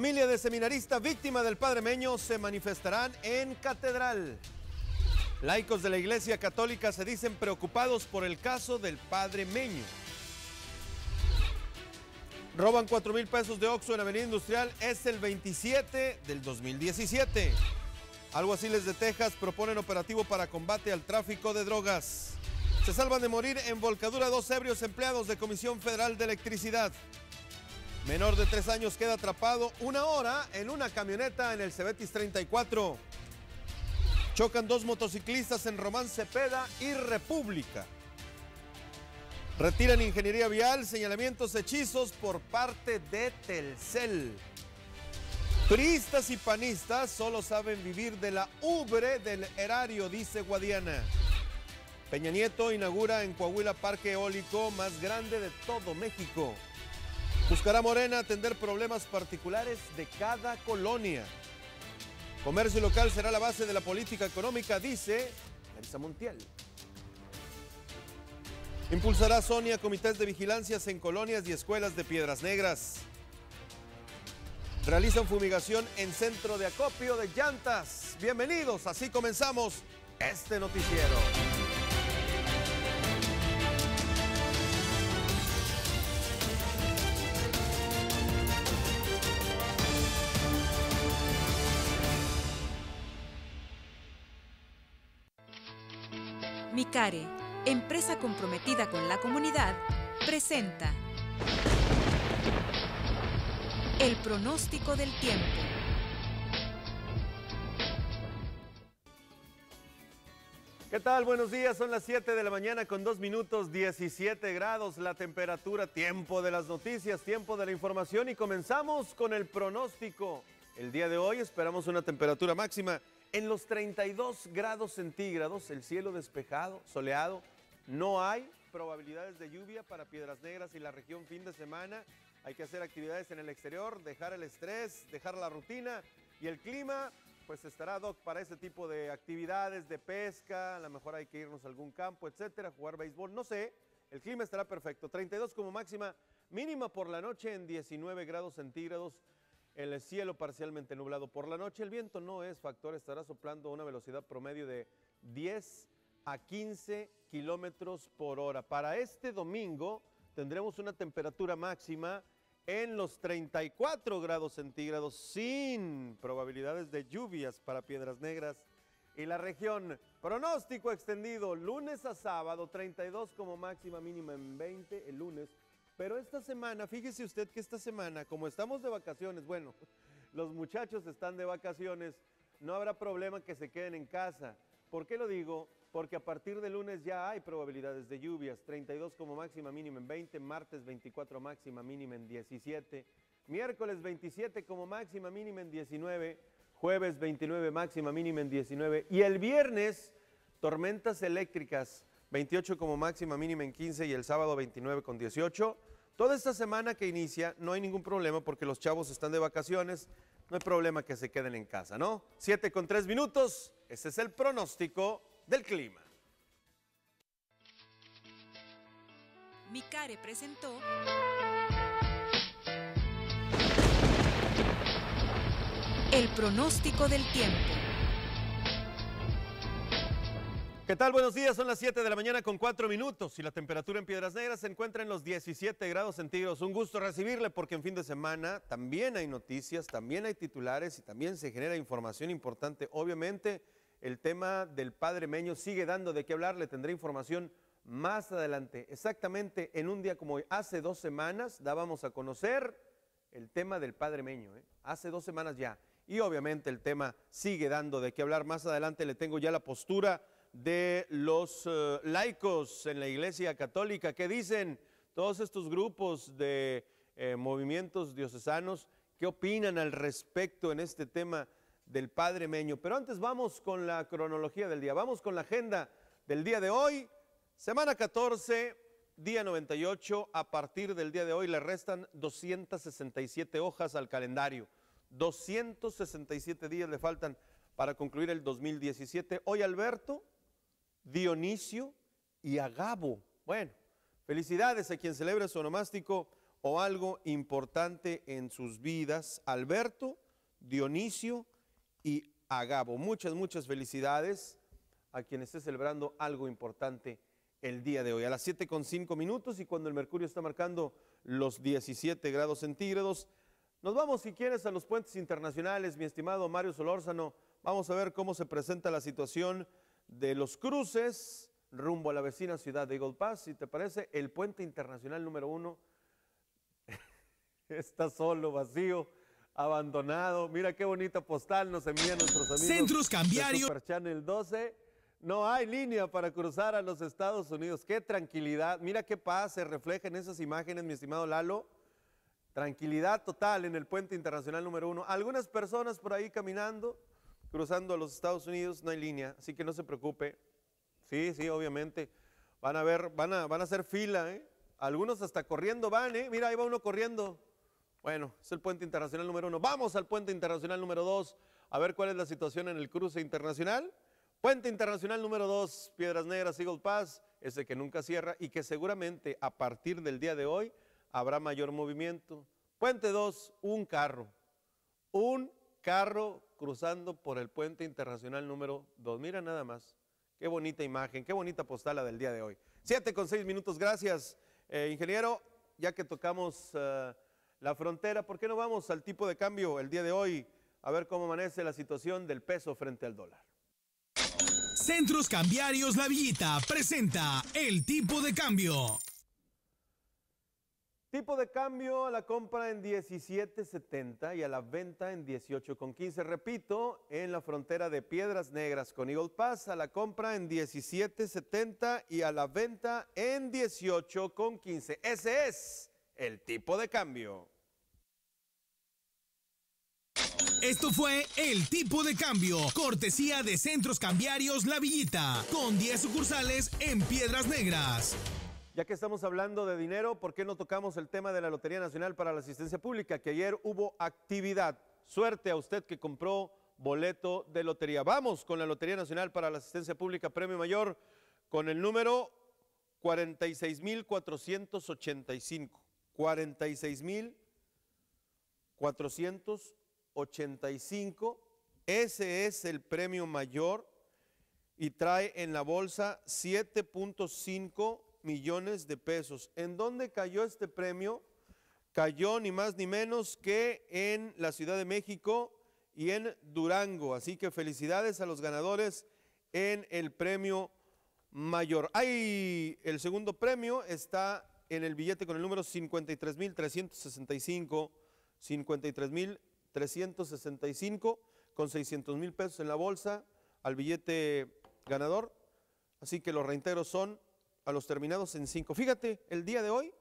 Familia de seminarista víctima del Padre Meño se manifestarán en Catedral. Laicos de la Iglesia Católica se dicen preocupados por el caso del Padre Meño. Roban 4 mil pesos de Oxxo en Avenida Industrial. Es el 27 del 2017. Alguaciles de Texas proponen operativo para combate al tráfico de drogas. Se salvan de morir en volcadura dos ebrios empleados de Comisión Federal de Electricidad. Menor de tres años queda atrapado una hora en una camioneta en el Cebetis 34. Chocan dos motociclistas en Román Cepeda y República. Retiran ingeniería vial, señalamientos hechizos por parte de Telcel. Turistas y panistas solo saben vivir de la ubre del erario, dice Guadiana. Peña Nieto inaugura en Coahuila parque eólico más grande de todo México. Buscará Morena atender problemas particulares de cada colonia. Comercio local será la base de la política económica, dice Marisa Montiel. Impulsará Sonia comités de vigilancias en colonias y escuelas de Piedras Negras. Realizan fumigación en centro de acopio de llantas. Bienvenidos, así comenzamos este noticiero. CARE, empresa comprometida con la comunidad, presenta el pronóstico del tiempo. ¿Qué tal? Buenos días, son las 7 de la mañana con 2 minutos 17 grados la temperatura, tiempo de las noticias, tiempo de la información y comenzamos con el pronóstico. El día de hoy esperamos una temperatura máxima en los 32 grados centígrados, el cielo despejado, soleado, no hay probabilidades de lluvia para Piedras Negras y la región fin de semana. Hay que hacer actividades en el exterior, dejar el estrés, dejar la rutina y el clima, pues estará doc para ese tipo de actividades, de pesca, a lo mejor hay que irnos a algún campo, etcétera, jugar béisbol, no sé. El clima estará perfecto. 32 como máxima, mínima por la noche en 19 grados centígrados. El cielo parcialmente nublado por la noche. El viento no es factor, estará soplando a una velocidad promedio de 10 a 15 kilómetros por hora. Para este domingo tendremos una temperatura máxima en los 34 grados centígrados sin probabilidades de lluvias para Piedras Negras y la región. Pronóstico extendido lunes a sábado, 32 como máxima mínima en 20 el lunes pero esta semana, fíjese usted que esta semana, como estamos de vacaciones, bueno, los muchachos están de vacaciones, no habrá problema que se queden en casa. ¿Por qué lo digo? Porque a partir de lunes ya hay probabilidades de lluvias, 32 como máxima mínima en 20, martes 24 máxima mínima en 17, miércoles 27 como máxima mínima en 19, jueves 29 máxima mínima en 19 y el viernes tormentas eléctricas, 28 como máxima mínima en 15 y el sábado 29 con 18. Toda esta semana que inicia no hay ningún problema porque los chavos están de vacaciones, no hay problema que se queden en casa, ¿no? 7 con 3 minutos, este es el pronóstico del clima. Micare presentó... El pronóstico del tiempo. ¿Qué tal? Buenos días, son las 7 de la mañana con 4 minutos y la temperatura en Piedras Negras se encuentra en los 17 grados centígrados. Un gusto recibirle porque en fin de semana también hay noticias, también hay titulares y también se genera información importante. Obviamente el tema del padre Meño sigue dando de qué hablar, le tendré información más adelante. Exactamente en un día como hoy, hace dos semanas dábamos a conocer el tema del padre Meño, ¿eh? hace dos semanas ya. Y obviamente el tema sigue dando de qué hablar. Más adelante le tengo ya la postura de los eh, laicos en la Iglesia Católica. ¿Qué dicen todos estos grupos de eh, movimientos diocesanos? ¿Qué opinan al respecto en este tema del Padre Meño? Pero antes vamos con la cronología del día, vamos con la agenda del día de hoy, semana 14, día 98. A partir del día de hoy le restan 267 hojas al calendario. 267 días le faltan para concluir el 2017. Hoy Alberto Dionisio y Agabo. Bueno, felicidades a quien celebra su onomástico o algo importante en sus vidas. Alberto, Dionisio y Agabo. Muchas, muchas felicidades a quien esté celebrando algo importante el día de hoy. A las siete con cinco minutos y cuando el mercurio está marcando los 17 grados centígrados, nos vamos, si quieres, a los puentes internacionales, mi estimado Mario Solórzano. Vamos a ver cómo se presenta la situación de los cruces rumbo a la vecina ciudad de Gold Pass. Si te parece, el puente internacional número uno está solo, vacío, abandonado. Mira qué bonita postal nos envían nuestros amigos. Centros Cambiarios. Super 12. No hay línea para cruzar a los Estados Unidos. Qué tranquilidad. Mira qué paz se refleja en esas imágenes, mi estimado Lalo. Tranquilidad total en el puente internacional número uno. Algunas personas por ahí caminando, cruzando a los Estados Unidos no hay línea, así que no se preocupe. Sí, sí, obviamente. Van a ver, van a, van a hacer fila, ¿eh? Algunos hasta corriendo van, ¿eh? Mira, ahí va uno corriendo. Bueno, es el puente internacional número uno. Vamos al puente internacional número dos, a ver cuál es la situación en el cruce internacional. Puente internacional número dos, Piedras Negras, Eagle Pass, ese que nunca cierra y que seguramente a partir del día de hoy habrá mayor movimiento. Puente dos, un carro. Un carro cruzando por el puente internacional número 2. Mira nada más. Qué bonita imagen, qué bonita postala del día de hoy. Siete con seis minutos, gracias, eh, ingeniero. Ya que tocamos eh, la frontera, ¿por qué no vamos al tipo de cambio el día de hoy? A ver cómo amanece la situación del peso frente al dólar. Centros Cambiarios La Villita presenta el tipo de cambio. Tipo de cambio a la compra en 17.70 y a la venta en 18.15. Repito, en la frontera de Piedras Negras con Eagle Pass, a la compra en 17.70 y a la venta en 18.15. Ese es el tipo de cambio. Esto fue El Tipo de Cambio, cortesía de Centros Cambiarios La Villita, con 10 sucursales en Piedras Negras. Ya que estamos hablando de dinero, ¿por qué no tocamos el tema de la Lotería Nacional para la Asistencia Pública? Que ayer hubo actividad. Suerte a usted que compró boleto de lotería. Vamos con la Lotería Nacional para la Asistencia Pública Premio Mayor con el número 46,485. 46,485. Ese es el premio mayor y trae en la bolsa 7.5 millones de pesos. ¿En dónde cayó este premio? Cayó ni más ni menos que en la Ciudad de México y en Durango. Así que felicidades a los ganadores en el premio mayor. ¡Ay! El segundo premio está en el billete con el número 53.365, 53.365, con 600 mil pesos en la bolsa al billete ganador. Así que los reinteros son a los terminados en 5. Fíjate, el día de hoy,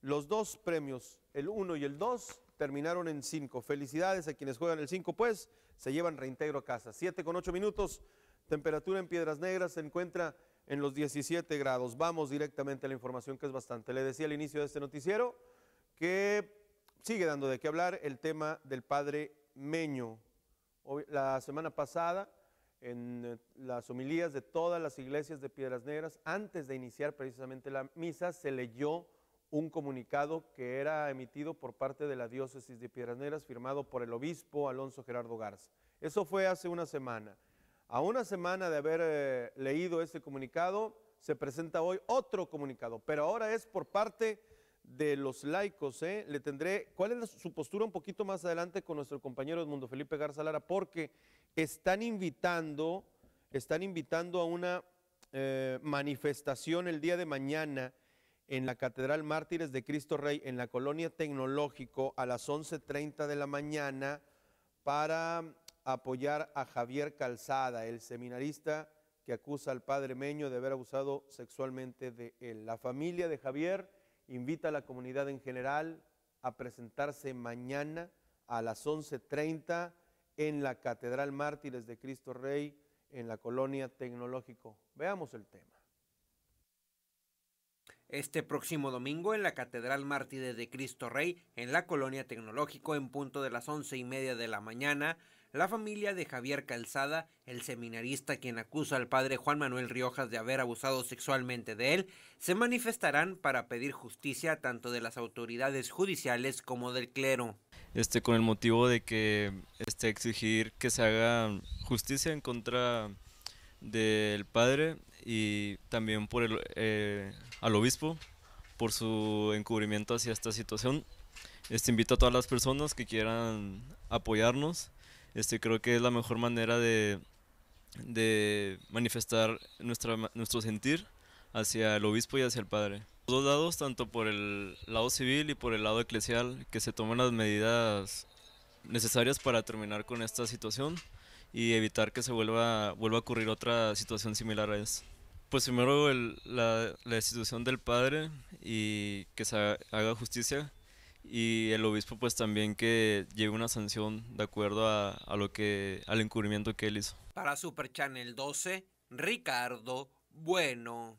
los dos premios, el 1 y el 2, terminaron en 5. Felicidades a quienes juegan el 5, pues se llevan reintegro a casa. 7 con 8 minutos, temperatura en Piedras Negras se encuentra en los 17 grados. Vamos directamente a la información que es bastante. Le decía al inicio de este noticiero que sigue dando de qué hablar el tema del padre Meño. la semana pasada en eh, las homilías de todas las iglesias de Piedras Negras, antes de iniciar precisamente la misa, se leyó un comunicado que era emitido por parte de la diócesis de Piedras Negras, firmado por el obispo Alonso Gerardo Garza. Eso fue hace una semana. A una semana de haber eh, leído este comunicado, se presenta hoy otro comunicado, pero ahora es por parte de los laicos. ¿eh? Le tendré cuál es su postura un poquito más adelante con nuestro compañero Edmundo Felipe Garza Lara, porque están invitando, están invitando a una eh, manifestación el día de mañana en la Catedral Mártires de Cristo Rey, en la Colonia Tecnológico, a las 11.30 de la mañana, para apoyar a Javier Calzada, el seminarista que acusa al padre Meño de haber abusado sexualmente de él. La familia de Javier invita a la comunidad en general a presentarse mañana a las 11.30 en la Catedral Mártires de Cristo Rey, en la colonia Tecnológico. Veamos el tema. Este próximo domingo en la Catedral Mártires de Cristo Rey, en la colonia Tecnológico, en punto de las once y media de la mañana, la familia de Javier Calzada, el seminarista quien acusa al padre Juan Manuel Riojas de haber abusado sexualmente de él, se manifestarán para pedir justicia tanto de las autoridades judiciales como del clero este, con el motivo de que este, exigir que se haga justicia en contra del padre y también por el, eh, al obispo por su encubrimiento hacia esta situación. Este, invito a todas las personas que quieran apoyarnos. Este, creo que es la mejor manera de, de manifestar nuestro sentir hacia el obispo y hacia el padre dos lados, tanto por el lado civil y por el lado eclesial, que se tomen las medidas necesarias para terminar con esta situación y evitar que se vuelva, vuelva a ocurrir otra situación similar a esta. Pues primero la, la institución del padre y que se haga justicia y el obispo pues también que lleve una sanción de acuerdo a, a lo que al encubrimiento que él hizo. Para Super Channel 12, Ricardo Bueno.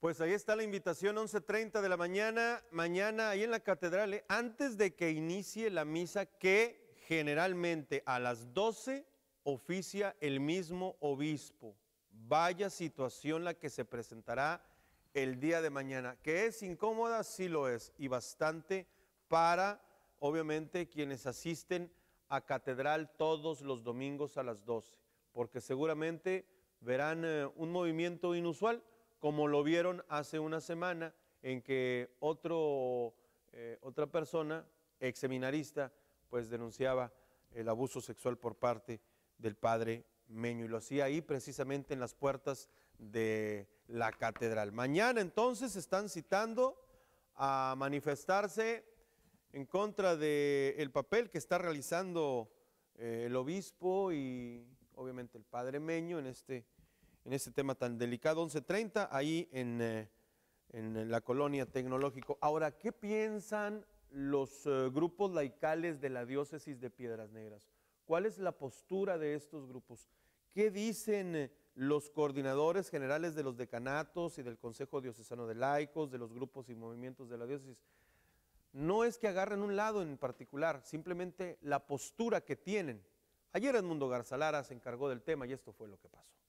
Pues ahí está la invitación, 11.30 de la mañana, mañana ahí en la catedral, ¿eh? antes de que inicie la misa que generalmente a las 12 oficia el mismo obispo. Vaya situación la que se presentará el día de mañana, que es incómoda, sí lo es, y bastante para, obviamente, quienes asisten a catedral todos los domingos a las 12, porque seguramente verán eh, un movimiento inusual como lo vieron hace una semana en que otro, eh, otra persona, ex seminarista, pues denunciaba el abuso sexual por parte del padre Meño y lo hacía ahí precisamente en las puertas de la catedral. Mañana entonces están citando a manifestarse en contra del el papel que está realizando eh, el obispo y obviamente el padre Meño en este en ese tema tan delicado. 11.30 ahí en, eh, eh, la colonia tecnológico. Ahora, ¿qué piensan los eh, grupos laicales de la diócesis de Piedras Negras? ¿Cuál es la postura de estos grupos? ¿Qué dicen los coordinadores generales de los decanatos y del Consejo Diocesano de Laicos, de los grupos y movimientos de la diócesis? No es que agarren un lado en particular, simplemente la postura que tienen. Ayer Edmundo Garzalara se encargó del tema y esto fue lo que pasó.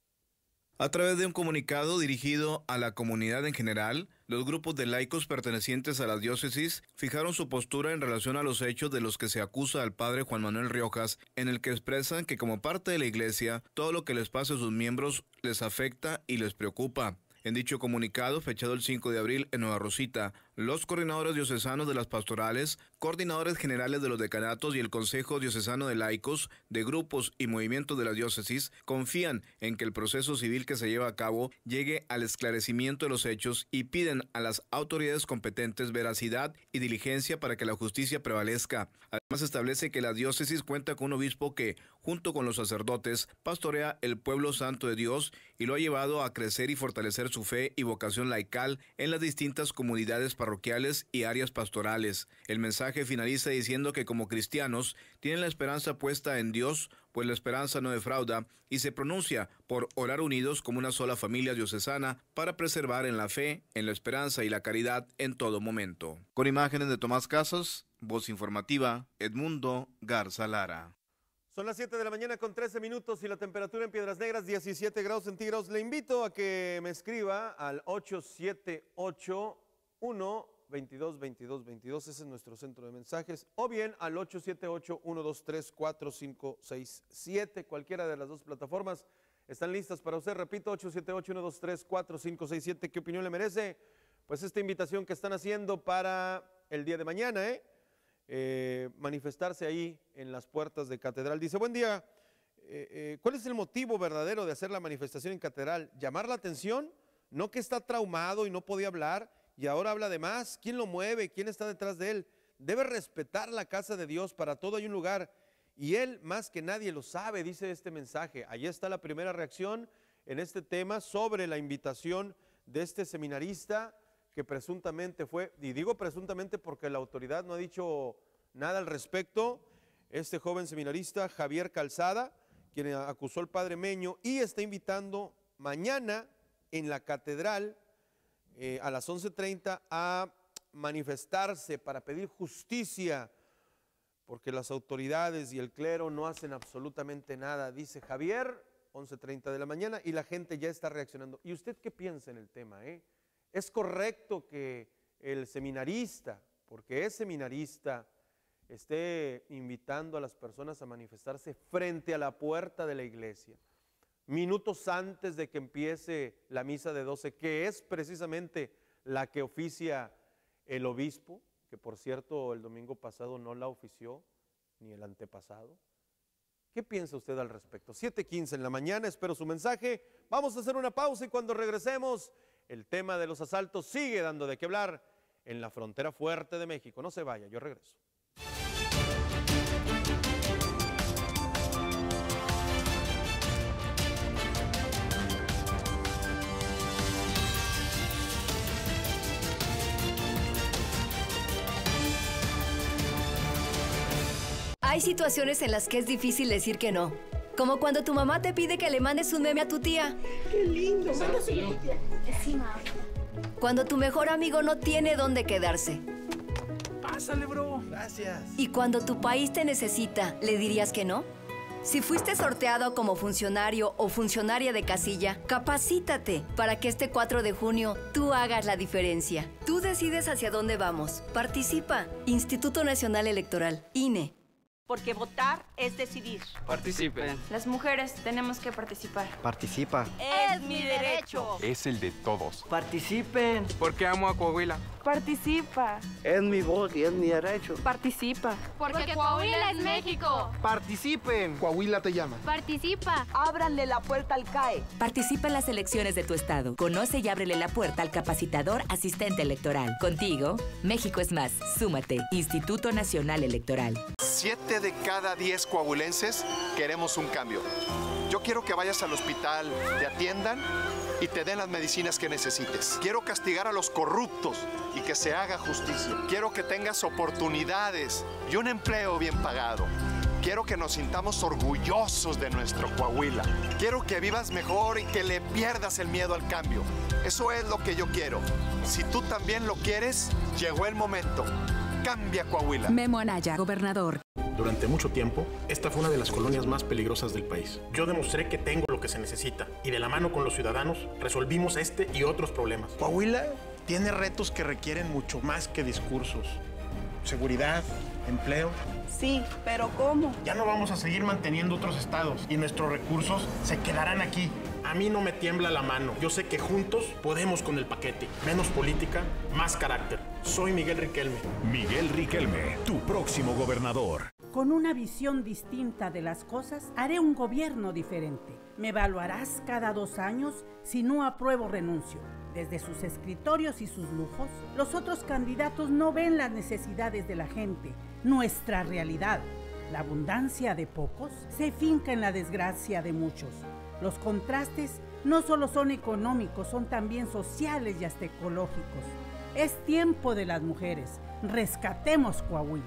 A través de un comunicado dirigido a la comunidad en general, los grupos de laicos pertenecientes a la diócesis fijaron su postura en relación a los hechos de los que se acusa al padre Juan Manuel Riojas, en el que expresan que como parte de la iglesia, todo lo que les pasa a sus miembros les afecta y les preocupa. En dicho comunicado, fechado el 5 de abril en Nueva Rosita, los coordinadores diocesanos de las pastorales, coordinadores generales de los decanatos y el Consejo Diocesano de Laicos, de grupos y movimientos de la diócesis confían en que el proceso civil que se lleva a cabo llegue al esclarecimiento de los hechos y piden a las autoridades competentes veracidad y diligencia para que la justicia prevalezca. Además establece que la diócesis cuenta con un obispo que, junto con los sacerdotes, pastorea el pueblo santo de Dios y lo ha llevado a crecer y fortalecer su fe y vocación laical en las distintas comunidades parroquiales y áreas pastorales. El mensaje finaliza diciendo que como cristianos tienen la esperanza puesta en Dios, pues la esperanza no defrauda, y se pronuncia por orar unidos como una sola familia diocesana para preservar en la fe, en la esperanza y la caridad en todo momento. Con imágenes de Tomás Casas, voz informativa, Edmundo Garza Lara. Son las 7 de la mañana con 13 minutos y la temperatura en Piedras Negras 17 grados centígrados. Le invito a que me escriba al 878 1 22 22 22, ese es nuestro centro de mensajes, o bien al 878 123 4567, cualquiera de las dos plataformas están listas para usted. Repito, 878 123 4567, ¿qué opinión le merece? Pues esta invitación que están haciendo para el día de mañana, ¿eh? eh manifestarse ahí en las puertas de Catedral. Dice, buen día, eh, eh, ¿cuál es el motivo verdadero de hacer la manifestación en Catedral? ¿Llamar la atención? ¿No que está traumado y no podía hablar? y ahora habla de más. ¿Quién lo mueve? ¿Quién está detrás de él? Debe respetar la casa de Dios, para todo hay un lugar. Y él más que nadie lo sabe, dice este mensaje. Allí está la primera reacción en este tema sobre la invitación de este seminarista que presuntamente fue, y digo presuntamente porque la autoridad no ha dicho nada al respecto, este joven seminarista Javier Calzada, quien acusó al padre Meño, y está invitando mañana en la catedral eh, a las 11.30 a manifestarse para pedir justicia, porque las autoridades y el clero no hacen absolutamente nada, dice Javier, 11.30 de la mañana, y la gente ya está reaccionando. ¿Y usted qué piensa en el tema? Eh? ¿Es correcto que el seminarista, porque es seminarista, esté invitando a las personas a manifestarse frente a la puerta de la iglesia? minutos antes de que empiece la misa de 12, que es precisamente la que oficia el obispo, que por cierto el domingo pasado no la ofició, ni el antepasado. ¿Qué piensa usted al respecto? 7.15 en la mañana, espero su mensaje. Vamos a hacer una pausa y cuando regresemos, el tema de los asaltos sigue dando de qué hablar en la frontera fuerte de México. No se vaya, yo regreso. Hay situaciones en las que es difícil decir que no. Como cuando tu mamá te pide que le mandes un meme a tu tía. ¡Qué lindo! Cuando tu mejor amigo no tiene dónde quedarse. Pásale, bro. Gracias. Y cuando tu país te necesita, ¿le dirías que no? Si fuiste sorteado como funcionario o funcionaria de casilla, capacítate para que este 4 de junio tú hagas la diferencia. Tú decides hacia dónde vamos. Participa. Instituto Nacional Electoral, INE porque votar es decidir. Participen. Las mujeres tenemos que participar. Participa. Es, mi derecho. Es el de todos. Participen. Porque amo a Coahuila. Participa. Es mi voz y es mi derecho. Participa. Porque, Coahuila, Coahuila es México. Participen. Coahuila te llama. Participa. Ábranle la puerta al CAE. Participa en las elecciones de tu estado. Conoce y ábrele la puerta al capacitador asistente electoral. Contigo, México es más. Súmate. Instituto Nacional Electoral. Siete de cada diez coahuilenses queremos un cambio. Yo quiero que vayas al hospital, te atiendan y te den las medicinas que necesites. Quiero castigar a los corruptos y que se haga justicia. Quiero que tengas oportunidades y un empleo bien pagado. Quiero que nos sintamos orgullosos de nuestro Coahuila. Quiero que vivas mejor y que le pierdas el miedo al cambio. Eso es lo que yo quiero. Si tú también lo quieres, llegó el momento. Cambia Coahuila. Memo Anaya, gobernador. Durante mucho tiempo, esta fue una de las colonias más peligrosas del país. Yo demostré que tengo lo que se necesita y de la mano con los ciudadanos resolvimos este y otros problemas. Coahuila tiene retos que requieren mucho más que discursos. Seguridad, empleo. Sí, pero ¿cómo? Ya no vamos a seguir manteniendo otros estados y nuestros recursos se quedarán aquí. A mí no me tiembla la mano. Yo sé que juntos podemos con el paquete. Menos política, más carácter. Soy Miguel Riquelme. Miguel Riquelme, tu próximo gobernador. Con una visión distinta de las cosas, haré un gobierno diferente. Me evaluarás cada dos años si no apruebo renuncio. Desde sus escritorios y sus lujos, los otros candidatos no ven las necesidades de la gente, nuestra realidad. La abundancia de pocos se finca en la desgracia de muchos. Los contrastes no solo son económicos, son también sociales y hasta ecológicos. Es tiempo de las mujeres. Rescatemos Coahuila.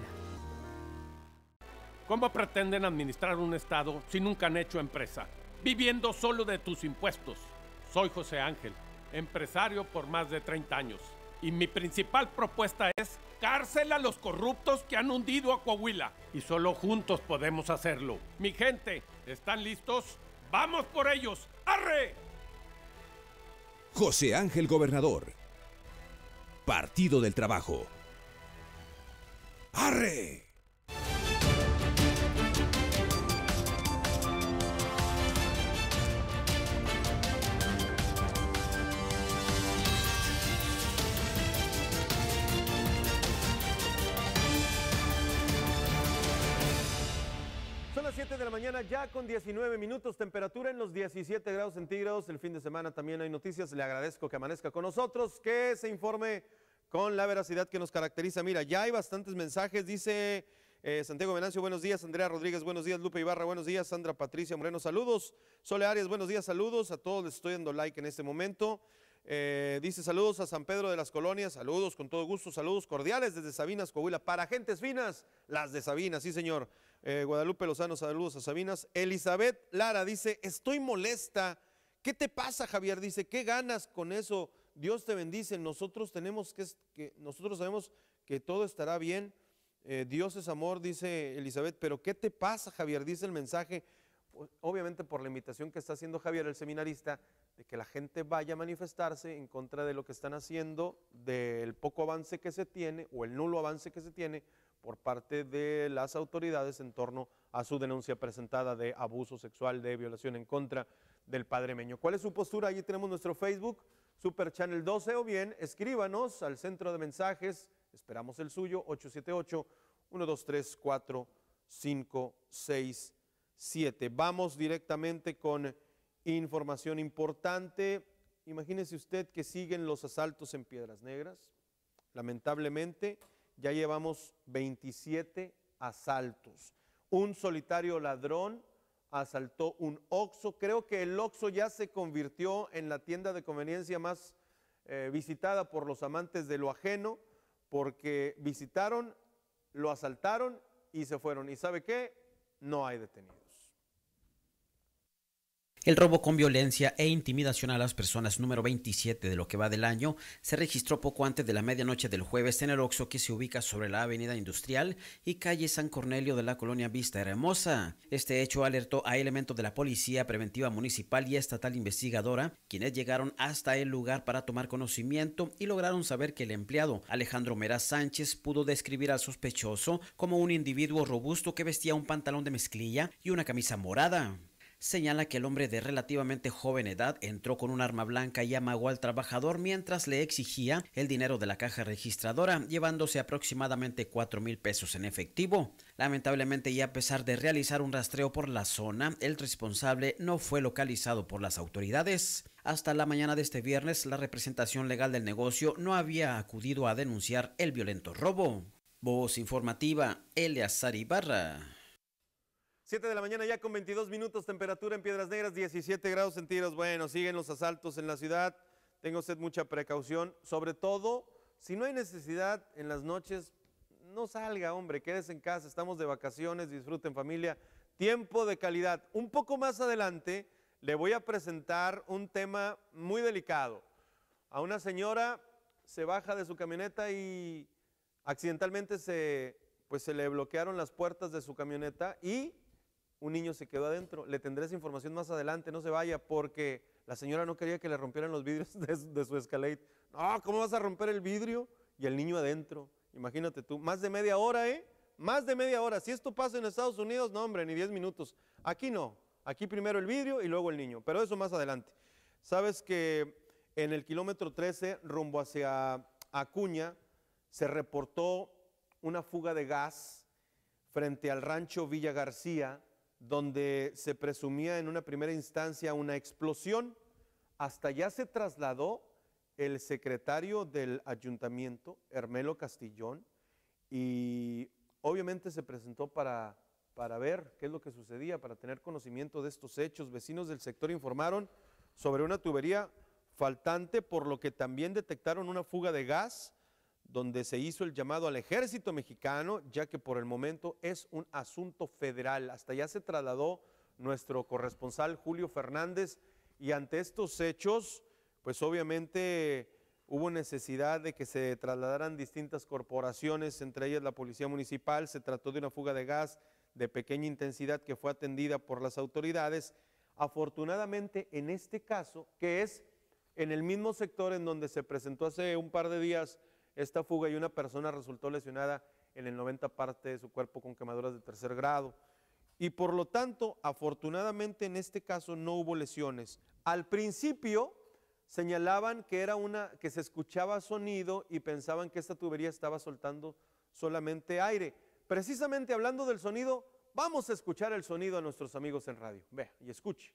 ¿Cómo pretenden administrar un Estado si nunca han hecho empresa? Viviendo solo de tus impuestos. Soy José Ángel empresario por más de 30 años. Y mi principal propuesta es cárcel a los corruptos que han hundido a Coahuila. Y solo juntos podemos hacerlo. Mi gente, ¿están listos? ¡Vamos por ellos! ¡Arre! José Ángel Gobernador. Partido del Trabajo. ¡Arre! la mañana, ya con 19 minutos, temperatura en los 17 grados centígrados. El fin de semana también hay noticias. Le agradezco que amanezca con nosotros, que se informe con la veracidad que nos caracteriza. Mira, ya hay bastantes mensajes. Dice eh, Santiago Venancio, buenos días. Andrea Rodríguez, buenos días. Lupe Ibarra, buenos días. Sandra Patricia Moreno, saludos. Sole Arias, buenos días, saludos. A todos les estoy dando like en este momento. Eh, dice saludos a San Pedro de las Colonias, saludos con todo gusto, saludos cordiales desde Sabinas, Coahuila, para gentes finas, las de Sabinas, sí señor. Eh, Guadalupe Lozano, saludos a Sabinas. Elizabeth Lara dice, estoy molesta. ¿Qué te pasa, Javier? Dice, ¿qué ganas con eso? Dios te bendice. Nosotros tenemos que, nosotros sabemos que todo estará bien. Eh, Dios es amor, dice Elizabeth. Pero ¿qué te pasa, Javier? Dice el mensaje. Pues, obviamente por la invitación que está haciendo Javier, el seminarista, de que la gente vaya a manifestarse en contra de lo que están haciendo, del poco avance que se tiene o el nulo avance que se tiene por parte de las autoridades en torno a su denuncia presentada de abuso sexual, de violación en contra del padre Meño. ¿Cuál es su postura? Allí tenemos nuestro Facebook, Super Channel 12, o bien escríbanos al centro de mensajes, esperamos el suyo, 878-123-4567. Vamos directamente con información importante. Imagínese usted que siguen los asaltos en Piedras Negras. Lamentablemente, ya llevamos 27 asaltos. Un solitario ladrón asaltó un oxo. Creo que el oxo ya se convirtió en la tienda de conveniencia más eh, visitada por los amantes de lo ajeno, porque visitaron, lo asaltaron y se fueron. ¿Y sabe qué? No hay detenido. El robo con violencia e intimidación a las personas número 27 de lo que va del año se registró poco antes de la medianoche del jueves en el Oxo que se ubica sobre la Avenida Industrial y calle San Cornelio de la colonia Vista Hermosa. Este hecho alertó a elementos de la Policía Preventiva Municipal y Estatal Investigadora, quienes llegaron hasta el lugar para tomar conocimiento y lograron saber que el empleado Alejandro Mera Sánchez pudo describir al sospechoso como un individuo robusto que vestía un pantalón de mezclilla y una camisa morada señala que el hombre de relativamente joven edad entró con un arma blanca y amagó al trabajador mientras le exigía el dinero de la caja registradora, llevándose aproximadamente 4 mil pesos en efectivo. Lamentablemente y a pesar de realizar un rastreo por la zona, el responsable no fue localizado por las autoridades. Hasta la mañana de este viernes, la representación legal del negocio no había acudido a denunciar el violento robo. Voz informativa, Eleazar Ibarra. 7 de la mañana ya con 22 minutos, temperatura en Piedras Negras 17 grados centígrados. Bueno, siguen los asaltos en la ciudad, tengo usted mucha precaución, sobre todo si no hay necesidad en las noches, no salga, hombre, quédese en casa, estamos de vacaciones, disfruten familia, tiempo de calidad. Un poco más adelante le voy a presentar un tema muy delicado. A una señora se baja de su camioneta y accidentalmente se pues se le bloquearon las puertas de su camioneta y un niño se quedó adentro. Le tendré esa información más adelante, no se vaya, porque la señora no quería que le rompieran los vidrios de, su escalate No, ¿cómo vas a romper el vidrio? Y el niño adentro. Imagínate tú, más de media hora, ¿eh? Más de media hora. Si esto pasa en Estados Unidos, no, hombre, ni 10 minutos. Aquí no. Aquí primero el vidrio y luego el niño. Pero eso más adelante. Sabes que en el kilómetro 13, rumbo hacia Acuña, se reportó una fuga de gas frente al rancho Villa García, donde se presumía en una primera instancia una explosión, hasta ya se trasladó el secretario del ayuntamiento, Hermelo Castillón, y obviamente se presentó para, para ver qué es lo que sucedía, para tener conocimiento de estos hechos. Vecinos del sector informaron sobre una tubería faltante, por lo que también detectaron una fuga de gas donde se hizo el llamado al ejército mexicano, ya que por el momento es un asunto federal. Hasta allá se trasladó nuestro corresponsal Julio Fernández y ante estos hechos, pues obviamente hubo necesidad de que se trasladaran distintas corporaciones, entre ellas la Policía Municipal, se trató de una fuga de gas de pequeña intensidad que fue atendida por las autoridades. Afortunadamente, en este caso, que es en el mismo sector en donde se presentó hace un par de días esta fuga y una persona resultó lesionada en el 90 parte de su cuerpo con quemaduras de tercer grado. Y por lo tanto, afortunadamente en este caso no hubo lesiones. Al principio señalaban que era una que se escuchaba sonido y pensaban que esta tubería estaba soltando solamente aire. Precisamente hablando del sonido, vamos a escuchar el sonido a nuestros amigos en radio. Vea y escuche.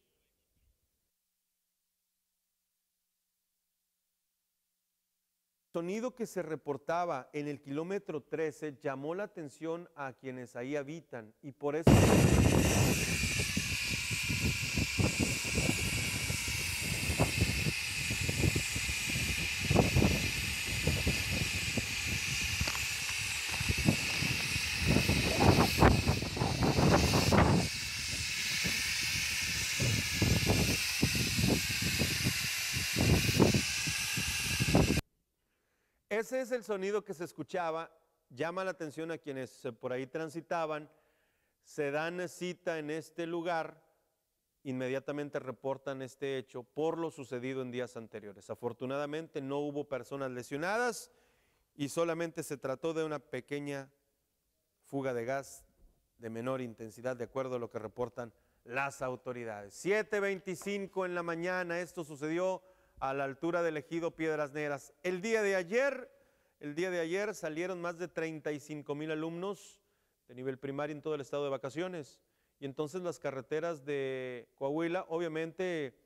sonido que se reportaba en el kilómetro 13 llamó la atención a quienes ahí habitan y por eso... Ese es el sonido que se escuchaba, llama la atención a quienes por ahí transitaban, se dan cita en este lugar, inmediatamente reportan este hecho por lo sucedido en días anteriores. Afortunadamente no hubo personas lesionadas y solamente se trató de una pequeña fuga de gas de menor intensidad, de acuerdo a lo que reportan las autoridades. 7.25 en la mañana, esto sucedió a la altura del ejido Piedras Negras. El día de ayer el día de ayer salieron más de 35 mil alumnos de nivel primario en todo el estado de vacaciones. Y entonces las carreteras de Coahuila obviamente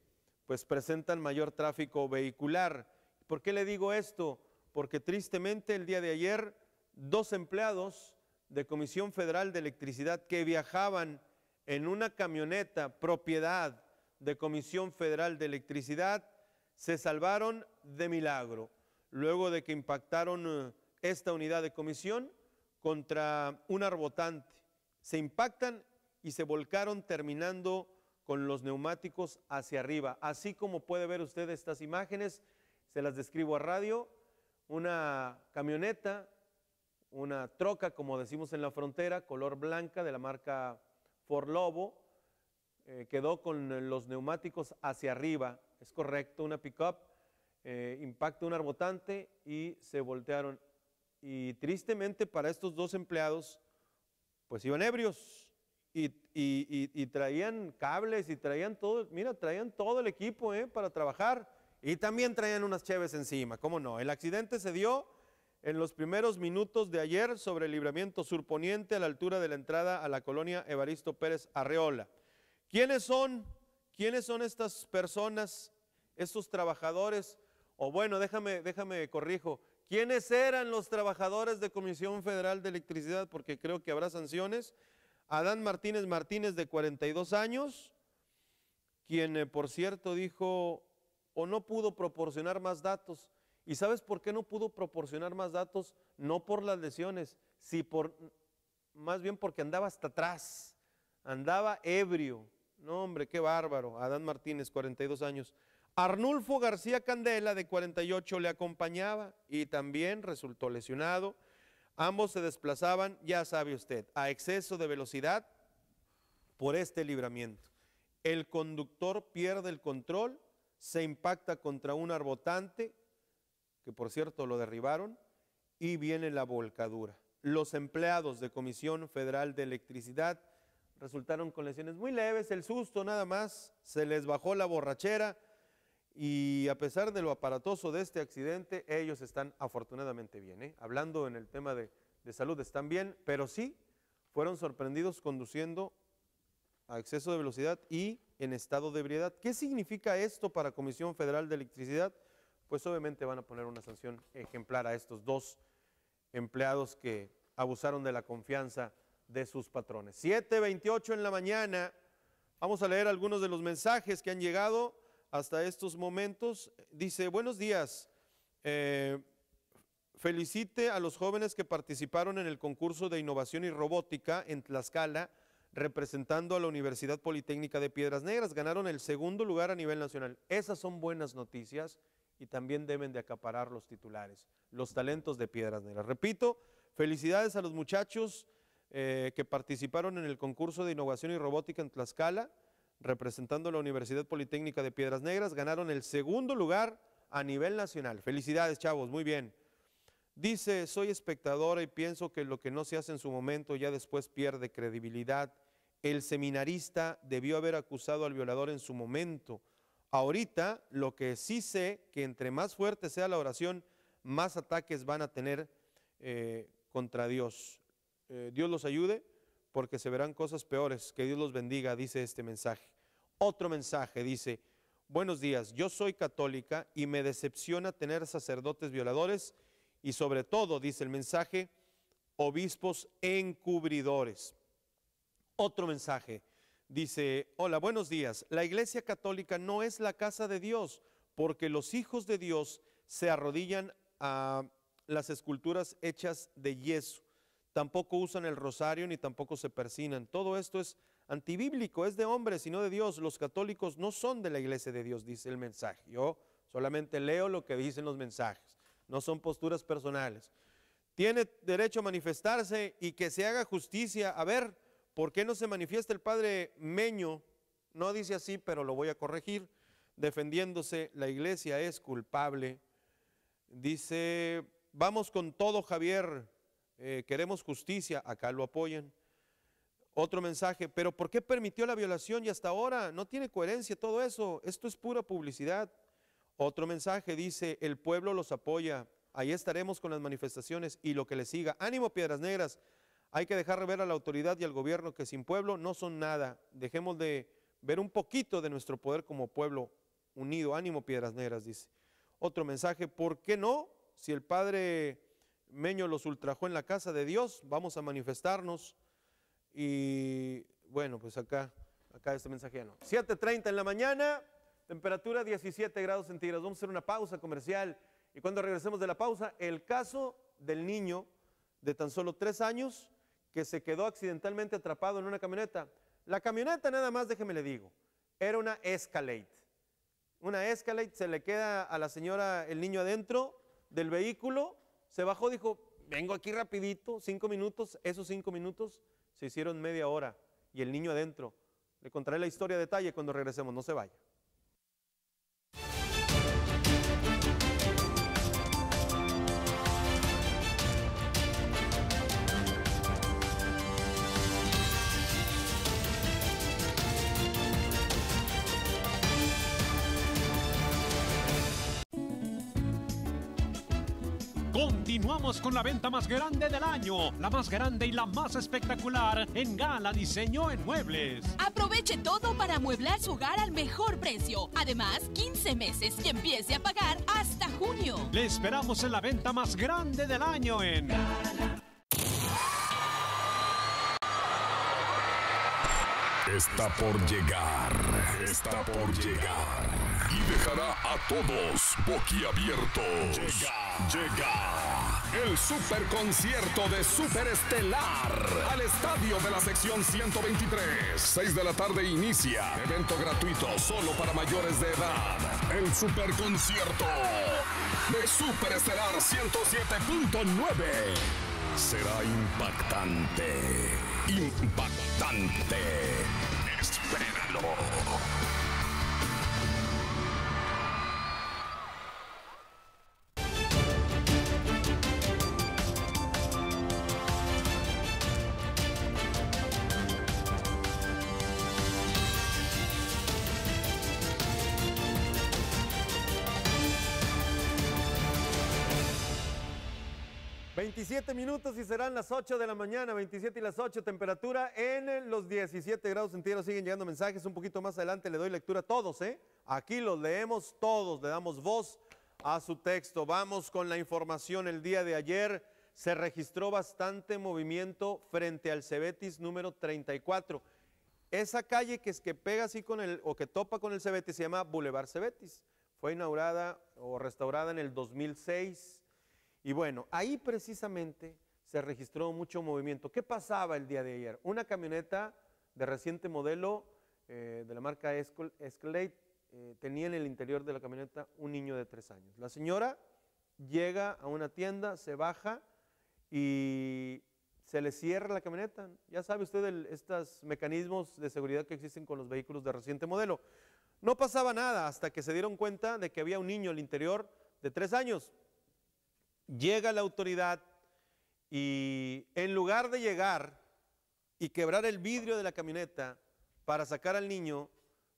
pues presentan mayor tráfico vehicular. ¿Por qué le digo esto? Porque tristemente el día de ayer dos empleados de Comisión Federal de Electricidad que viajaban en una camioneta propiedad de Comisión Federal de Electricidad se salvaron de milagro luego de que impactaron eh, esta unidad de comisión contra un arbotante. Se impactan y se volcaron terminando con los neumáticos hacia arriba. Así como puede ver usted estas imágenes, se las describo a radio, una camioneta, una troca, como decimos en la frontera, color blanca de la marca Ford Lobo, eh, quedó con los neumáticos hacia arriba, es correcto, una pickup eh, un arbotante y se voltearon. Y tristemente para estos dos empleados, pues iban ebrios y, traían cables y traían todo, mira, traían todo el equipo eh, para trabajar y también traían unas cheves encima, ¿cómo no? El accidente se dio en los primeros minutos de ayer sobre el libramiento surponiente a la altura de la entrada a la colonia Evaristo Pérez Arreola. ¿Quiénes son? ¿Quiénes son estas personas, estos trabajadores? O bueno, déjame, déjame corrijo. ¿Quiénes eran los trabajadores de Comisión Federal de Electricidad? Porque creo que habrá sanciones. Adán Martínez Martínez, de 42 años, quien, eh, por cierto, dijo o no pudo proporcionar más datos. ¿Y sabes por qué no pudo proporcionar más datos? No por las lesiones, si por, más bien porque andaba hasta atrás, andaba ebrio. No, hombre, qué bárbaro. Adán Martínez, 42 años. Arnulfo García Candela, de 48, le acompañaba y también resultó lesionado. Ambos se desplazaban, ya sabe usted, a exceso de velocidad por este libramiento. El conductor pierde el control, se impacta contra un arbotante, que por cierto lo derribaron, y viene la volcadura. Los empleados de Comisión Federal de Electricidad resultaron con lesiones muy leves, el susto nada más, se les bajó la borrachera, y a pesar de lo aparatoso de este accidente, ellos están afortunadamente bien. ¿eh? Hablando en el tema de, de, salud, están bien, pero sí fueron sorprendidos conduciendo a exceso de velocidad y en estado de ebriedad. ¿Qué significa esto para Comisión Federal de Electricidad? Pues obviamente van a poner una sanción ejemplar a estos dos empleados que abusaron de la confianza de sus patrones. 7.28 en la mañana. Vamos a leer algunos de los mensajes que han llegado hasta estos momentos. Dice, buenos días. Eh, felicite a los jóvenes que participaron en el concurso de innovación y robótica en Tlaxcala, representando a la Universidad Politécnica de Piedras Negras. Ganaron el segundo lugar a nivel nacional. Esas son buenas noticias y también deben de acaparar los titulares, los talentos de Piedras Negras. Repito, felicidades a los muchachos eh, que participaron en el concurso de innovación y robótica en Tlaxcala representando la Universidad Politécnica de Piedras Negras, ganaron el segundo lugar a nivel nacional. Felicidades, chavos, muy bien. Dice, soy espectadora y pienso que lo que no se hace en su momento ya después pierde credibilidad. El seminarista debió haber acusado al violador en su momento. Ahorita lo que sí sé, que entre más fuerte sea la oración, más ataques van a tener eh, contra Dios. Eh, Dios los ayude porque se verán cosas peores. Que Dios los bendiga, dice este mensaje. Otro mensaje dice, buenos días, yo soy católica y me decepciona tener sacerdotes violadores y sobre todo, dice el mensaje, obispos encubridores. Otro mensaje dice, hola, buenos días, la Iglesia Católica no es la casa de Dios porque los hijos de Dios se arrodillan a las esculturas hechas de yeso. Tampoco usan el rosario ni tampoco se persinan. Todo esto es antibíblico, es de hombres y no de Dios. Los católicos no son de la iglesia de Dios, dice el mensaje. Yo solamente leo lo que dicen los mensajes, no son posturas personales. Tiene derecho a manifestarse y que se haga justicia. A ver, ¿por qué no se manifiesta el padre Meño? No dice así, pero lo voy a corregir. Defendiéndose, la iglesia es culpable. Dice, vamos con todo, Javier. Eh, queremos justicia, acá lo apoyan. Otro mensaje, pero ¿por qué permitió la violación y hasta ahora? No tiene coherencia todo eso, esto es pura publicidad. Otro mensaje dice, el pueblo los apoya, ahí estaremos con las manifestaciones y lo que le siga. Ánimo, Piedras Negras, hay que dejar de ver a la autoridad y al gobierno que sin pueblo no son nada. Dejemos de ver un poquito de nuestro poder como pueblo unido. Ánimo, Piedras Negras, dice. Otro mensaje, ¿por qué no? Si el padre Meño los ultrajó en la casa de Dios, vamos a manifestarnos. Y bueno, pues acá, acá este mensaje no. 7.30 en la mañana, temperatura 17 grados centígrados. Vamos a hacer una pausa comercial y cuando regresemos de la pausa, el caso del niño de tan solo tres años que se quedó accidentalmente atrapado en una camioneta. La camioneta nada más, déjeme le digo, era una Escalade. Una Escalade se le queda a la señora, el niño adentro del vehículo, se bajó, dijo, vengo aquí rapidito, cinco minutos, esos cinco minutos se hicieron media hora y el niño adentro. Le contaré la historia a detalle cuando regresemos, no se vaya. con la venta más grande del año, la más grande y la más espectacular en Gala Diseño en Muebles. Aproveche todo para amueblar su hogar al mejor precio. Además, 15 meses y empiece a pagar hasta junio. Le esperamos en la venta más grande del año en Está por llegar, está por llegar y dejará a todos boquiabiertos. Llega, llega. El super concierto de Superestelar al estadio de la sección 123. 6 de la tarde inicia. Evento gratuito solo para mayores de edad. El super concierto de Superestelar 107.9. Será impactante. Impactante. Espéralo. 7 minutos y serán las 8 de la mañana, 27 y las 8, temperatura en los 17 grados centígrados. Siguen llegando mensajes, un poquito más adelante le doy lectura a todos, ¿eh? Aquí los leemos todos, le damos voz a su texto. Vamos con la información. El día de ayer se registró bastante movimiento frente al Cebetis número 34. Esa calle que es que pega así con el, o que topa con el Cebetis, se llama Boulevard Cebetis. Fue inaugurada o restaurada en el 2006 y bueno, ahí precisamente se registró mucho movimiento. ¿Qué pasaba el día de ayer? Una camioneta de reciente modelo eh, de la marca Escalade eh, tenía en el interior de la camioneta un niño de tres años. La señora llega a una tienda, se baja y se le cierra la camioneta. Ya sabe usted estos mecanismos de seguridad que existen con los vehículos de reciente modelo. No pasaba nada hasta que se dieron cuenta de que había un niño al interior de tres años llega la autoridad y en lugar de llegar y quebrar el vidrio de la camioneta para sacar al niño,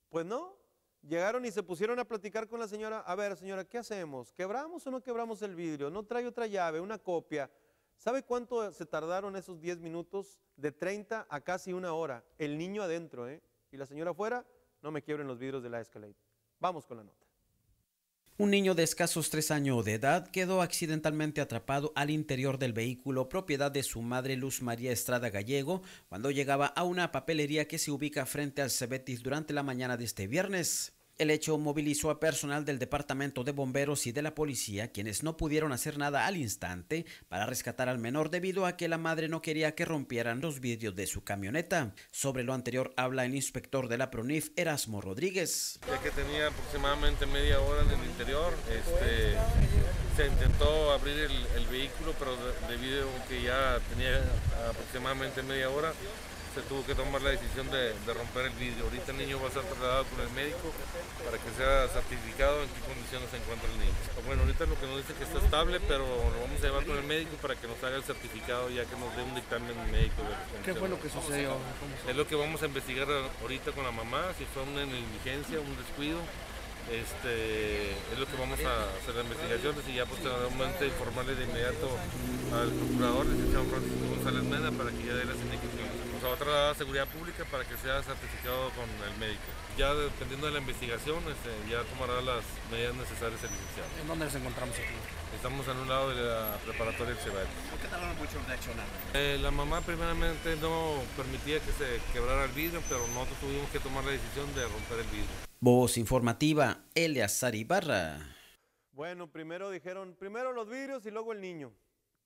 pues no, llegaron y se pusieron a platicar con la señora, a ver señora, ¿qué hacemos? ¿Quebramos o no quebramos el vidrio? ¿No trae otra llave, una copia? ¿Sabe cuánto se tardaron esos 10 minutos? De 30 a casi una hora. El niño adentro, ¿eh? Y la señora afuera, no me quiebren los vidrios de la Escalade. Vamos con la nota. Un niño de escasos tres años de edad quedó accidentalmente atrapado al interior del vehículo propiedad de su madre Luz María Estrada Gallego cuando llegaba a una papelería que se ubica frente al Cebetis durante la mañana de este viernes. El hecho movilizó a personal del Departamento de Bomberos y de la Policía, quienes no pudieron hacer nada al instante para rescatar al menor debido a que la madre no quería que rompieran los vidrios de su camioneta. Sobre lo anterior habla el inspector de la PRONIF, Erasmo Rodríguez. Ya que tenía aproximadamente media hora en el interior, este, se intentó abrir el vehículo, pero debido a que ya tenía aproximadamente media hora, se tuvo que tomar la decisión de, romper el vídeo. Ahorita el niño va a ser trasladado con el médico para que sea certificado en qué condiciones se encuentra el niño. Bueno, ahorita lo que nos dice que está estable, pero lo vamos a llevar con el médico para que nos haga el certificado ya que nos dé un dictamen médico. ¿Qué fue lo que sucedió? Es lo que vamos a investigar ahorita con la mamá, si fue una negligencia, un descuido. Este, es lo que vamos a hacer las investigaciones y ya posteriormente informarle de inmediato al procurador, señor Francisco González Mena, para que ya dé las indicaciones a otra seguridad pública para que sea certificado con el médico. Ya dependiendo de la investigación, este, ya tomará las medidas necesarias el licenciado. ¿En dónde nos encontramos aquí? Estamos en un lado de la preparatoria Cheval. ¿Por qué tardaron mucho en eh, reaccionar? la mamá primeramente no permitía que se quebrara el vidrio, pero nosotros tuvimos que tomar la decisión de romper el vidrio. Voz informativa, Elia Saribarra. Bueno, primero dijeron, primero los vidrios y luego el niño.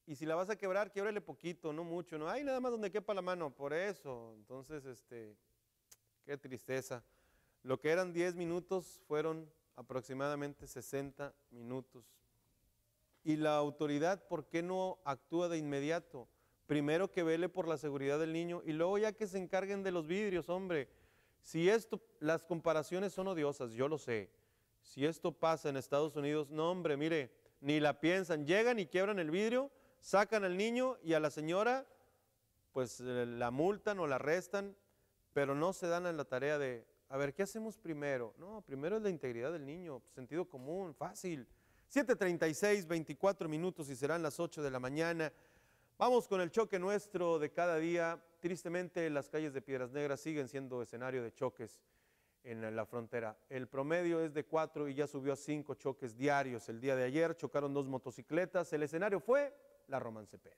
Y si la vas a quebrar, quiebrele poquito, no mucho, no hay nada más donde quepa la mano, por eso. Entonces, este, qué tristeza. Lo que eran 10 minutos fueron aproximadamente 60 minutos. Y la autoridad, ¿por qué no actúa de inmediato? Primero que vele por la seguridad del niño y luego ya que se encarguen de los vidrios, hombre. Si esto, las comparaciones son odiosas, yo lo sé. Si esto pasa en Estados Unidos, no, hombre, mire, ni la piensan. Llegan y quiebran el vidrio sacan al niño y a la señora, pues eh, la multan o la restan, pero no se dan a la tarea de, a ver, ¿qué hacemos primero? No, primero es la integridad del niño, pues, sentido común, fácil. 7.36, 24 minutos y serán las 8 de la mañana. Vamos con el choque nuestro de cada día. Tristemente, las calles de Piedras Negras siguen siendo escenario de choques en la frontera. El promedio es de 4 y ya subió a 5 choques diarios. El día de ayer chocaron dos motocicletas. El escenario fue la Román Cepeda.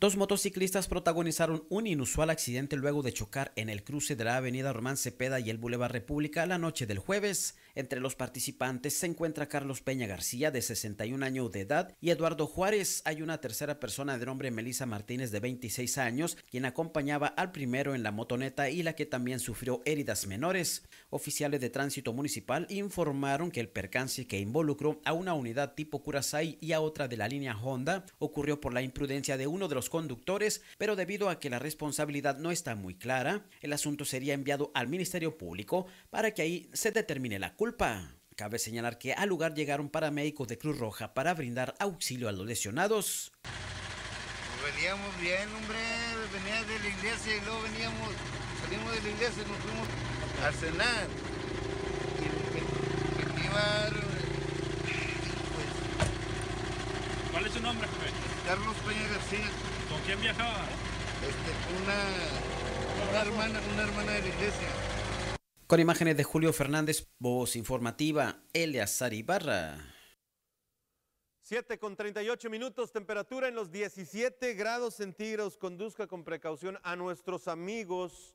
Dos motociclistas protagonizaron un inusual accidente luego de chocar en el cruce de la avenida Román Cepeda y el Boulevard República la noche del jueves. Entre los participantes se encuentra Carlos Peña García, de 61 años de edad, y Eduardo Juárez. Hay una tercera persona de nombre Melisa Martínez, de 26 años, quien acompañaba al primero en la motoneta y la que también sufrió heridas menores. Oficiales de tránsito municipal informaron que el percance que involucró a una unidad tipo Curasai y a otra de la línea Honda ocurrió por la imprudencia de uno de los conductores, pero debido a que la responsabilidad no está muy clara, el asunto sería enviado al Ministerio Público para que ahí se determine la culpa Cabe señalar que al lugar llegaron paramédicos de Cruz Roja para brindar auxilio a los lesionados. Pues veníamos bien, hombre, venía de la iglesia y luego veníamos, salimos de la iglesia y nos fuimos a cenar. Y, iba, pues. ¿Cuál es su nombre, joven? Carlos Peña García. ¿Con quién viajaba? Este, una, una hermana, una hermana de la iglesia. Con imágenes de Julio Fernández, voz informativa, Eleazar Ibarra. 7 con 38 minutos, temperatura en los 17 grados centígrados. Conduzca con precaución a nuestros amigos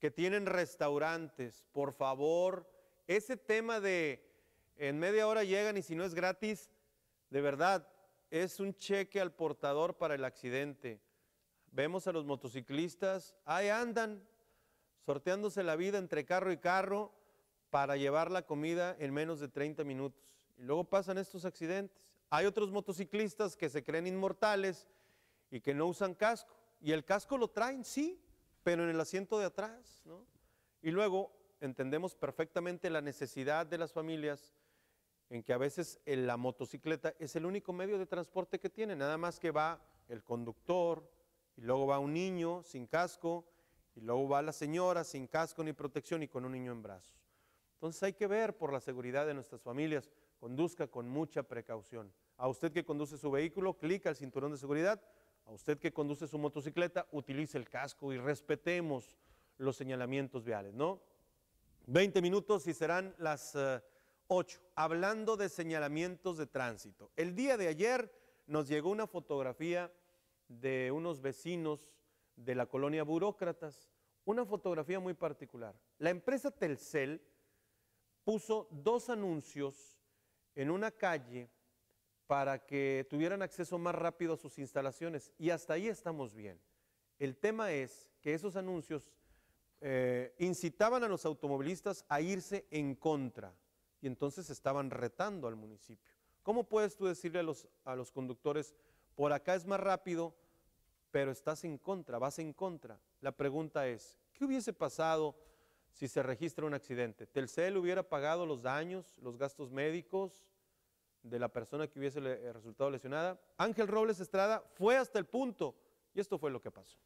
que tienen restaurantes. Por favor, ese tema de en media hora llegan y si no es gratis, de verdad, es un cheque al portador para el accidente. Vemos a los motociclistas, ahí andan sorteándose la vida entre carro y carro para llevar la comida en menos de 30 minutos. Y luego pasan estos accidentes. Hay otros motociclistas que se creen inmortales y que no usan casco. Y el casco lo traen, sí, pero en el asiento de atrás. Y luego entendemos perfectamente la necesidad de las familias en que a veces la motocicleta es el único medio de transporte que tiene, nada más que va el conductor y luego va un niño sin casco y luego va la señora sin casco ni protección y con un niño en brazos. Entonces hay que ver por la seguridad de nuestras familias, conduzca con mucha precaución. A usted que conduce su vehículo, clica el cinturón de seguridad. A usted que conduce su motocicleta, utilice el casco y respetemos los señalamientos viales, ¿no? 20 minutos y serán las 8. Eh, Hablando de señalamientos de tránsito. El día de ayer nos llegó una fotografía de unos vecinos de la colonia Burócratas, una fotografía muy particular. La empresa Telcel puso dos anuncios en una calle para que tuvieran acceso más rápido a sus instalaciones y hasta ahí estamos bien. El tema es que esos anuncios eh, incitaban a los automovilistas a irse en contra y entonces estaban retando al municipio. ¿Cómo puedes tú decirle a los, a los conductores, por acá es más rápido, pero estás en contra, vas en contra. La pregunta es, ¿qué hubiese pasado si se registra un accidente? ¿Telcel hubiera pagado los daños, los gastos médicos de la persona que hubiese eh, resultado lesionada? Ángel Robles Estrada fue hasta el punto y esto fue lo que pasó.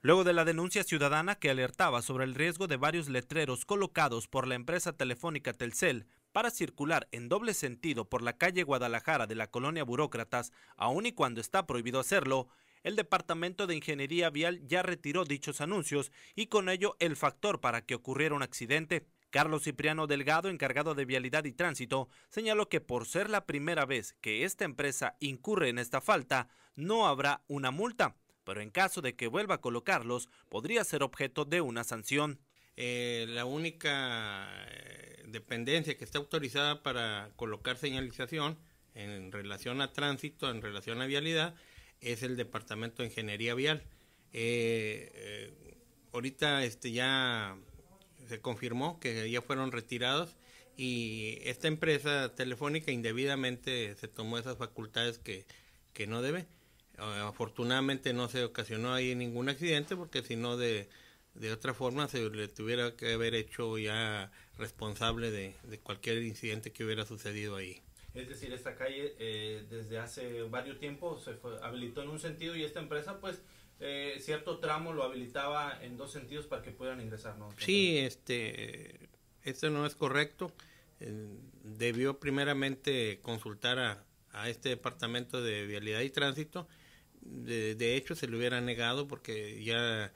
Luego de la denuncia ciudadana que alertaba sobre el riesgo de varios letreros colocados por la empresa telefónica Telcel para circular en doble sentido por la calle Guadalajara de la colonia Burócratas, aun y cuando está prohibido hacerlo, el Departamento de Ingeniería Vial ya retiró dichos anuncios y con ello el factor para que ocurriera un accidente. Carlos Cipriano Delgado, encargado de Vialidad y Tránsito, señaló que por ser la primera vez que esta empresa incurre en esta falta, no habrá una multa, pero en caso de que vuelva a colocarlos, podría ser objeto de una sanción. Eh, la única eh, dependencia que está autorizada para colocar señalización en relación a tránsito, en relación a vialidad, es el Departamento de Ingeniería Vial. Eh, ahorita este, ya se confirmó que ya fueron retirados y esta empresa telefónica indebidamente se tomó esas facultades que, que no debe. Afortunadamente no se ocasionó ahí ningún accidente porque si no de de otra forma, se le tuviera que haber hecho ya responsable de, de cualquier incidente que hubiera sucedido ahí. Es decir, esta calle eh, desde hace varios tiempos... se habilitó en un sentido y esta empresa pues eh, cierto tramo lo habilitaba en dos sentidos para que puedan ingresar, ¿no? Sí, este, esto no es correcto. Eh, debió primeramente consultar a, a, este departamento de vialidad y tránsito. De, de hecho, se le hubiera negado porque ya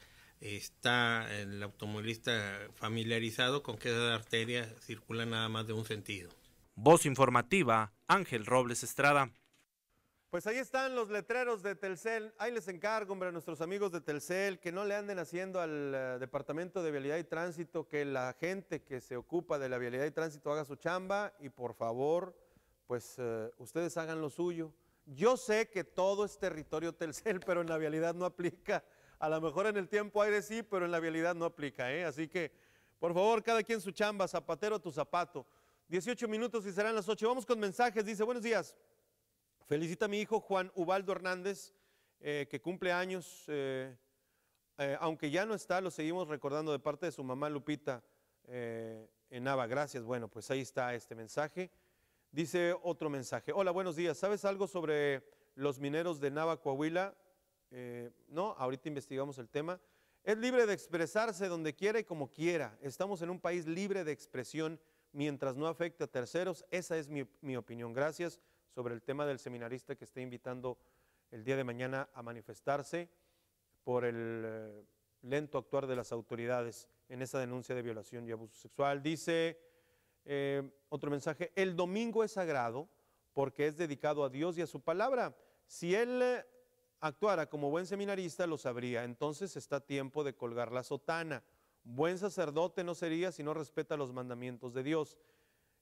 está el automovilista familiarizado con que esa arteria circula nada más de un sentido. Voz informativa, Ángel Robles Estrada. Pues ahí están los letreros de Telcel. Ahí les encargo, hombre, a nuestros amigos de Telcel que no le anden haciendo al eh, Departamento de Vialidad y Tránsito que la gente que se ocupa de la vialidad y tránsito haga su chamba y por favor, pues eh, ustedes hagan lo suyo. Yo sé que todo es territorio Telcel, pero en la vialidad no aplica. A lo mejor en el tiempo aire sí, pero en la vialidad no aplica, ¿eh? Así que, por favor, cada quien su chamba, zapatero tu zapato. 18 minutos y serán las 8. Vamos con mensajes. Dice, buenos días. Felicita a mi hijo Juan Ubaldo Hernández, eh, que cumple años. Eh, aunque ya no está, lo seguimos recordando de parte de su mamá Lupita en Nava. Gracias. Bueno, pues ahí está este mensaje. Dice otro mensaje. Hola, buenos días. ¿Sabes algo sobre los mineros de Nava, Coahuila? Eh, no, ahorita investigamos el tema. Es libre de expresarse donde quiera y como quiera. Estamos en un país libre de expresión mientras no afecte a terceros. Esa es mi, opinión. Gracias sobre el tema del seminarista que está invitando el día de mañana a manifestarse por el eh, lento actuar de las autoridades en esa denuncia de violación y abuso sexual. Dice eh, otro mensaje, el domingo es sagrado porque es dedicado a Dios y a su palabra. Si él actuara como buen seminarista, lo sabría. Entonces está tiempo de colgar la sotana. Buen sacerdote no sería si no respeta los mandamientos de Dios.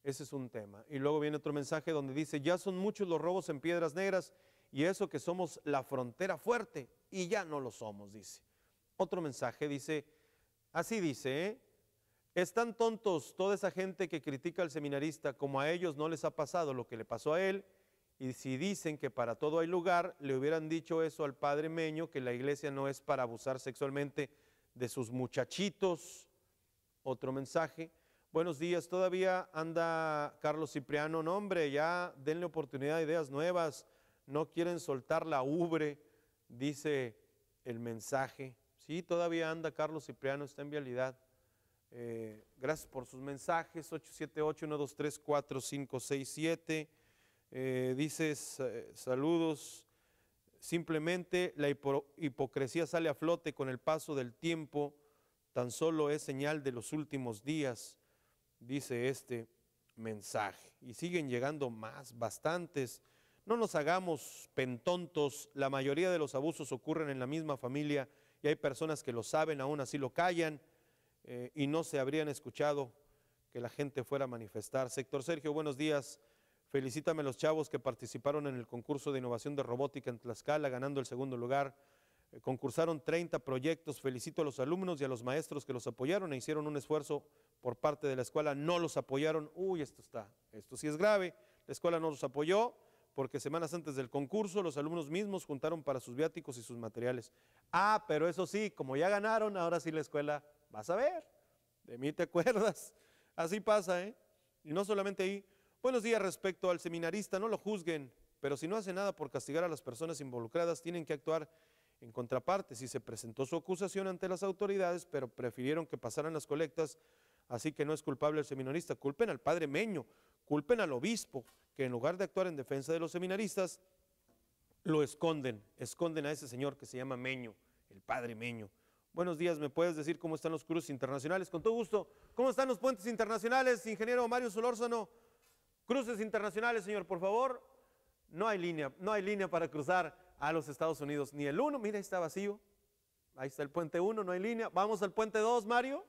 Ese es un tema. Y luego viene otro mensaje donde dice, ya son muchos los robos en piedras negras y eso que somos la frontera fuerte y ya no lo somos, dice. Otro mensaje dice, así dice, ¿eh? están tontos toda esa gente que critica al seminarista como a ellos no les ha pasado lo que le pasó a él y si dicen que para todo hay lugar, le hubieran dicho eso al padre Meño, que la iglesia no es para abusar sexualmente de sus muchachitos. Otro mensaje. Buenos días, todavía anda Carlos Cipriano. No, hombre, ya denle oportunidad a ideas nuevas. No quieren soltar la ubre, dice el mensaje. Sí, todavía anda Carlos Cipriano, está en vialidad. Eh, gracias por sus mensajes, 878 123 4567 eh, dices eh, saludos, simplemente la hipocresía sale a flote con el paso del tiempo, tan solo es señal de los últimos días, dice este mensaje. Y siguen llegando más, bastantes. No nos hagamos pentontos, la mayoría de los abusos ocurren en la misma familia y hay personas que lo saben, aún así lo callan eh, y no se habrían escuchado que la gente fuera a manifestar. sector Sergio, buenos días. Felicítame a los chavos que participaron en el concurso de innovación de robótica en Tlaxcala, ganando el segundo lugar. Eh, concursaron 30 proyectos. Felicito a los alumnos y a los maestros que los apoyaron e hicieron un esfuerzo por parte de la escuela. No los apoyaron. Uy, esto está, esto sí es grave. La escuela no los apoyó porque semanas antes del concurso los alumnos mismos juntaron para sus viáticos y sus materiales. Ah, pero eso sí, como ya ganaron, ahora sí la escuela, vas a ver, de mí te acuerdas. Así pasa, ¿eh? Y no solamente ahí, Buenos días respecto al seminarista, no lo juzguen, pero si no hace nada por castigar a las personas involucradas, tienen que actuar en contraparte. Si se presentó su acusación ante las autoridades, pero prefirieron que pasaran las colectas, así que no es culpable el seminarista, culpen al padre Meño, culpen al obispo, que en lugar de actuar en defensa de los seminaristas, lo esconden, esconden a ese señor que se llama Meño, el padre Meño. Buenos días, ¿me puedes decir cómo están los cruces internacionales? Con todo gusto. ¿Cómo están los puentes internacionales, ingeniero Mario Solórzano? Cruces internacionales, señor, por favor. No hay línea, no hay línea para cruzar a los Estados Unidos. Ni el 1, mira, ahí está vacío. Ahí está el puente 1, no hay línea. Vamos al puente 2, Mario.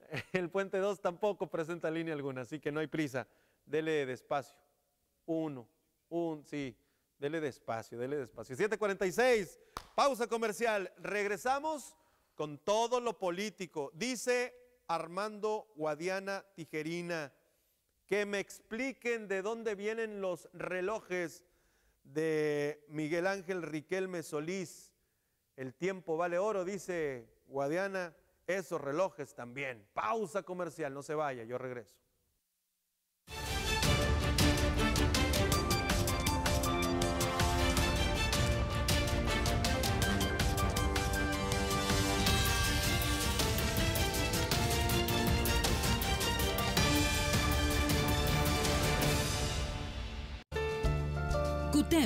El puente 2 tampoco presenta línea alguna, así que no hay prisa. Dele despacio. Uno, 1, sí. Dele despacio, dele despacio. 746, pausa comercial. Regresamos con todo lo político. Dice Armando Guadiana Tijerina que me expliquen de dónde vienen los relojes de Miguel Ángel Riquelme Solís. El tiempo vale oro, dice Guadiana, esos relojes también. Pausa comercial, no se vaya, yo regreso.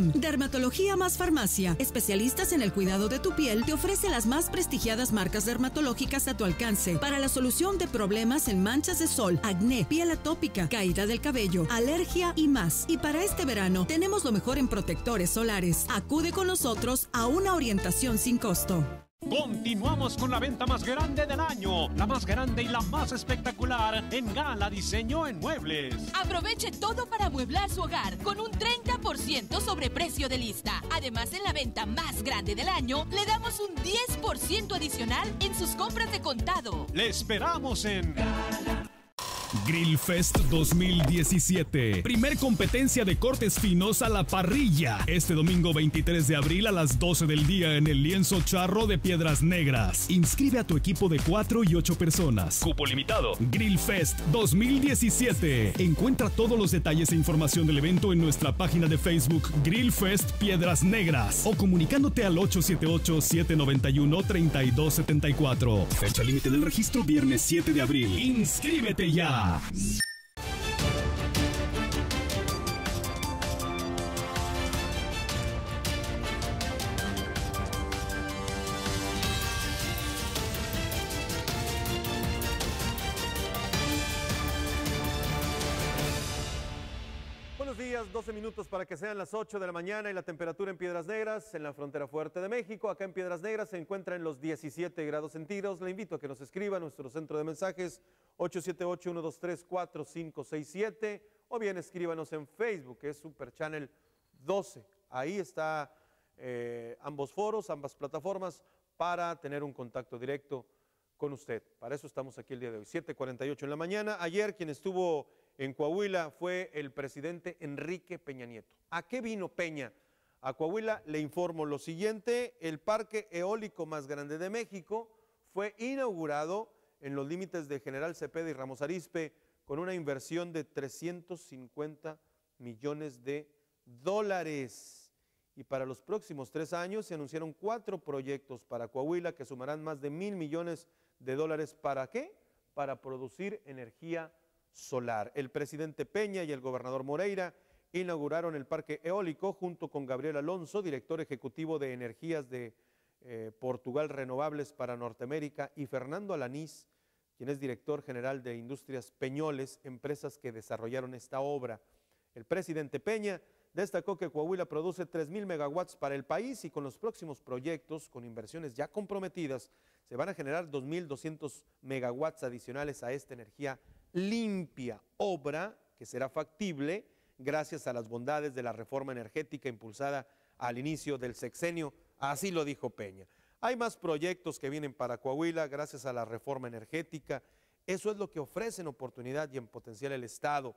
Dermatología más farmacia. Especialistas en el cuidado de tu piel, te ofrece las más prestigiadas marcas dermatológicas a tu alcance para la solución de problemas en manchas de sol, acné, piel atópica, caída del cabello, alergia y más. Y para este verano tenemos lo mejor en protectores solares. Acude con nosotros a una orientación sin costo. Continuamos con la venta más grande del año, la más grande y la más espectacular en Gala Diseño en Muebles. Aproveche todo para amueblar su hogar con un 30% sobre precio de lista. Además, en la venta más grande del año, le damos un 10% adicional en sus compras de contado. Le esperamos en Grill Fest 2017. Primer competencia de cortes finos a la parrilla. Este domingo 23 de abril a las 12 del día en el lienzo charro de Piedras Negras. Inscribe a tu equipo de 4 y 8 personas. Cupo limitado. Grill Fest 2017. Encuentra todos los detalles e información del evento en nuestra página de Facebook Grill Fest Piedras Negras o comunicándote al 878-791-3274. Fecha límite del registro viernes 7 de abril. Inscríbete ya. Media. minutos para que sean las 8 de la mañana y la temperatura en Piedras Negras, en la frontera fuerte de México. Acá en Piedras Negras se encuentra en los 17 grados centígrados. Le invito a que nos escriba a nuestro centro de mensajes 878-123-4567 o bien escríbanos en Facebook, que es Super Channel 12. Ahí está eh, ambos foros, ambas plataformas para tener un contacto directo con usted. Para eso estamos aquí el día de hoy, 7.48 en la mañana. Ayer quien estuvo en Coahuila fue el presidente Enrique Peña Nieto. ¿A qué vino Peña? A Coahuila le informo lo siguiente, el parque eólico más grande de México fue inaugurado en los límites de General Cepeda y Ramos Arispe con una inversión de 350 millones de dólares. Y para los próximos tres años se anunciaron cuatro proyectos para Coahuila que sumarán más de mil millones de dólares. ¿Para qué? Para producir energía solar. El presidente Peña y el gobernador Moreira inauguraron el parque eólico junto con Gabriel Alonso, director ejecutivo de Energías de eh, Portugal Renovables para Norteamérica, y Fernando Alanís, quien es director general de Industrias Peñoles, empresas que desarrollaron esta obra. El presidente Peña destacó que Coahuila produce 3.000 megawatts para el país y con los próximos proyectos, con inversiones ya comprometidas, se van a generar 2.200 megawatts adicionales a esta energía limpia, obra que será factible gracias a las bondades de la reforma energética impulsada al inicio del sexenio. Así lo dijo Peña. Hay más proyectos que vienen para Coahuila gracias a la reforma energética. Eso es lo que ofrece en oportunidad y en potencial el Estado.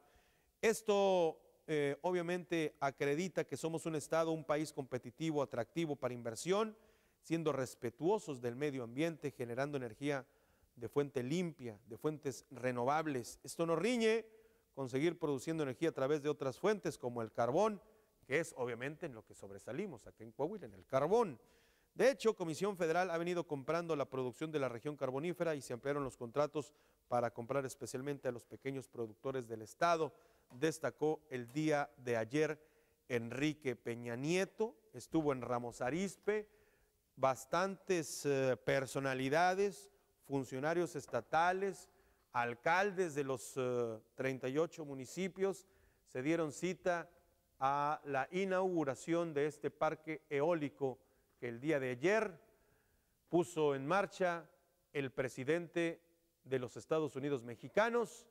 Esto eh, obviamente acredita que somos un Estado, un país competitivo, atractivo para inversión, siendo respetuosos del medio ambiente, generando energía de fuente limpia, de fuentes renovables. Esto nos riñe conseguir seguir produciendo energía a través de otras fuentes como el carbón, que es obviamente en lo que sobresalimos aquí en Coahuila, en el carbón. De hecho, Comisión Federal ha venido comprando la producción de la región carbonífera y se ampliaron los contratos para comprar especialmente a los pequeños productores del Estado, destacó el día de ayer Enrique Peña Nieto, estuvo en Ramos Arispe, bastantes eh, personalidades, funcionarios estatales, alcaldes de los 38 eh, municipios se dieron cita a la inauguración de este parque eólico que el día de ayer puso en marcha el presidente de los Estados Unidos mexicanos,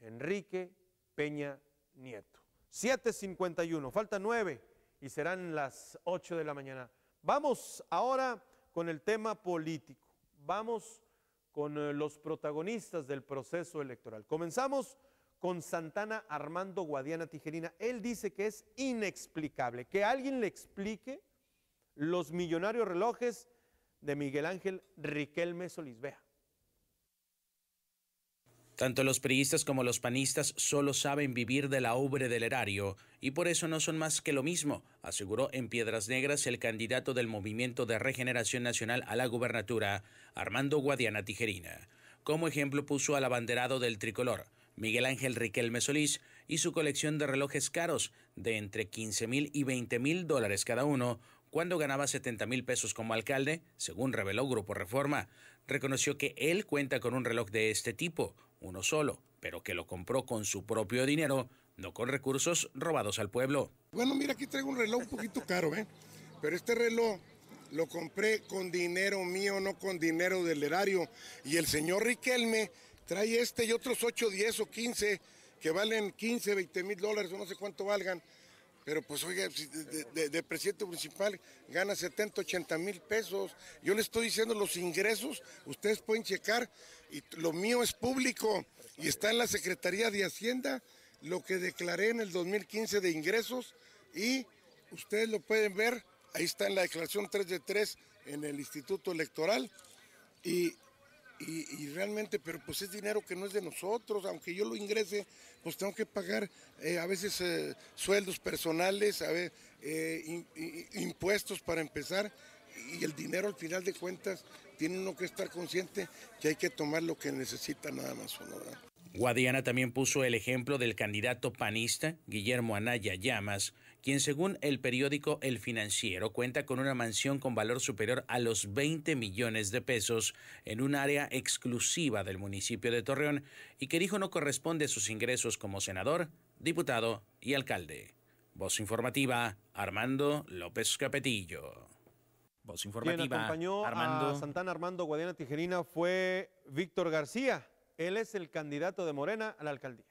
Enrique Peña Nieto. 7.51, falta 9 y serán las 8 de la mañana. Vamos ahora con el tema político. Vamos con eh, los protagonistas del proceso electoral. Comenzamos con Santana Armando Guadiana Tijerina. Él dice que es inexplicable, que alguien le explique los millonarios relojes de Miguel Ángel Riquelme Solís. Tanto los priistas como los panistas solo saben vivir de la obra del erario y por eso no son más que lo mismo, aseguró en Piedras Negras el candidato del Movimiento de Regeneración Nacional a la gubernatura, Armando Guadiana Tijerina. Como ejemplo puso al abanderado del tricolor, Miguel Ángel Riquelme Solís, y su colección de relojes caros de entre 15 mil y 20 mil dólares cada uno, cuando ganaba 70 mil pesos como alcalde, según reveló Grupo Reforma. Reconoció que él cuenta con un reloj de este tipo, uno solo, pero que lo compró con su propio dinero, no con recursos robados al pueblo. Bueno, mira, aquí traigo un reloj un poquito caro, ¿eh? Pero este reloj lo compré con dinero mío, no con dinero del erario. Y el señor Riquelme trae este y otros 8, 10 o 15 que valen 15, 20 mil dólares o no sé cuánto valgan. Pero pues oiga, de, presidente municipal gana 70, 80 mil pesos. Yo le estoy diciendo los ingresos, ustedes pueden checar y lo mío es público y está en la Secretaría de Hacienda lo que declaré en el 2015 de ingresos y ustedes lo pueden ver, ahí está en la declaración 3 de 3 en el Instituto Electoral y, y, realmente, pero pues es dinero que no es de nosotros, aunque yo lo ingrese, pues tengo que pagar eh, a veces eh, sueldos personales, a ver, eh, impuestos para empezar y el dinero al final de cuentas tiene uno que estar consciente que hay que tomar lo que necesita nada más Guadiana también puso el ejemplo del candidato panista Guillermo Anaya Llamas, quien según el periódico El Financiero cuenta con una mansión con valor superior a los 20 millones de pesos en un área exclusiva del municipio de Torreón y que dijo no corresponde a sus ingresos como senador, diputado y alcalde. Voz informativa, Armando López Capetillo. Voz informativa. acompañó Armando. Santana Armando Guadiana Tijerina fue Víctor García. Él es el candidato de Morena a la alcaldía.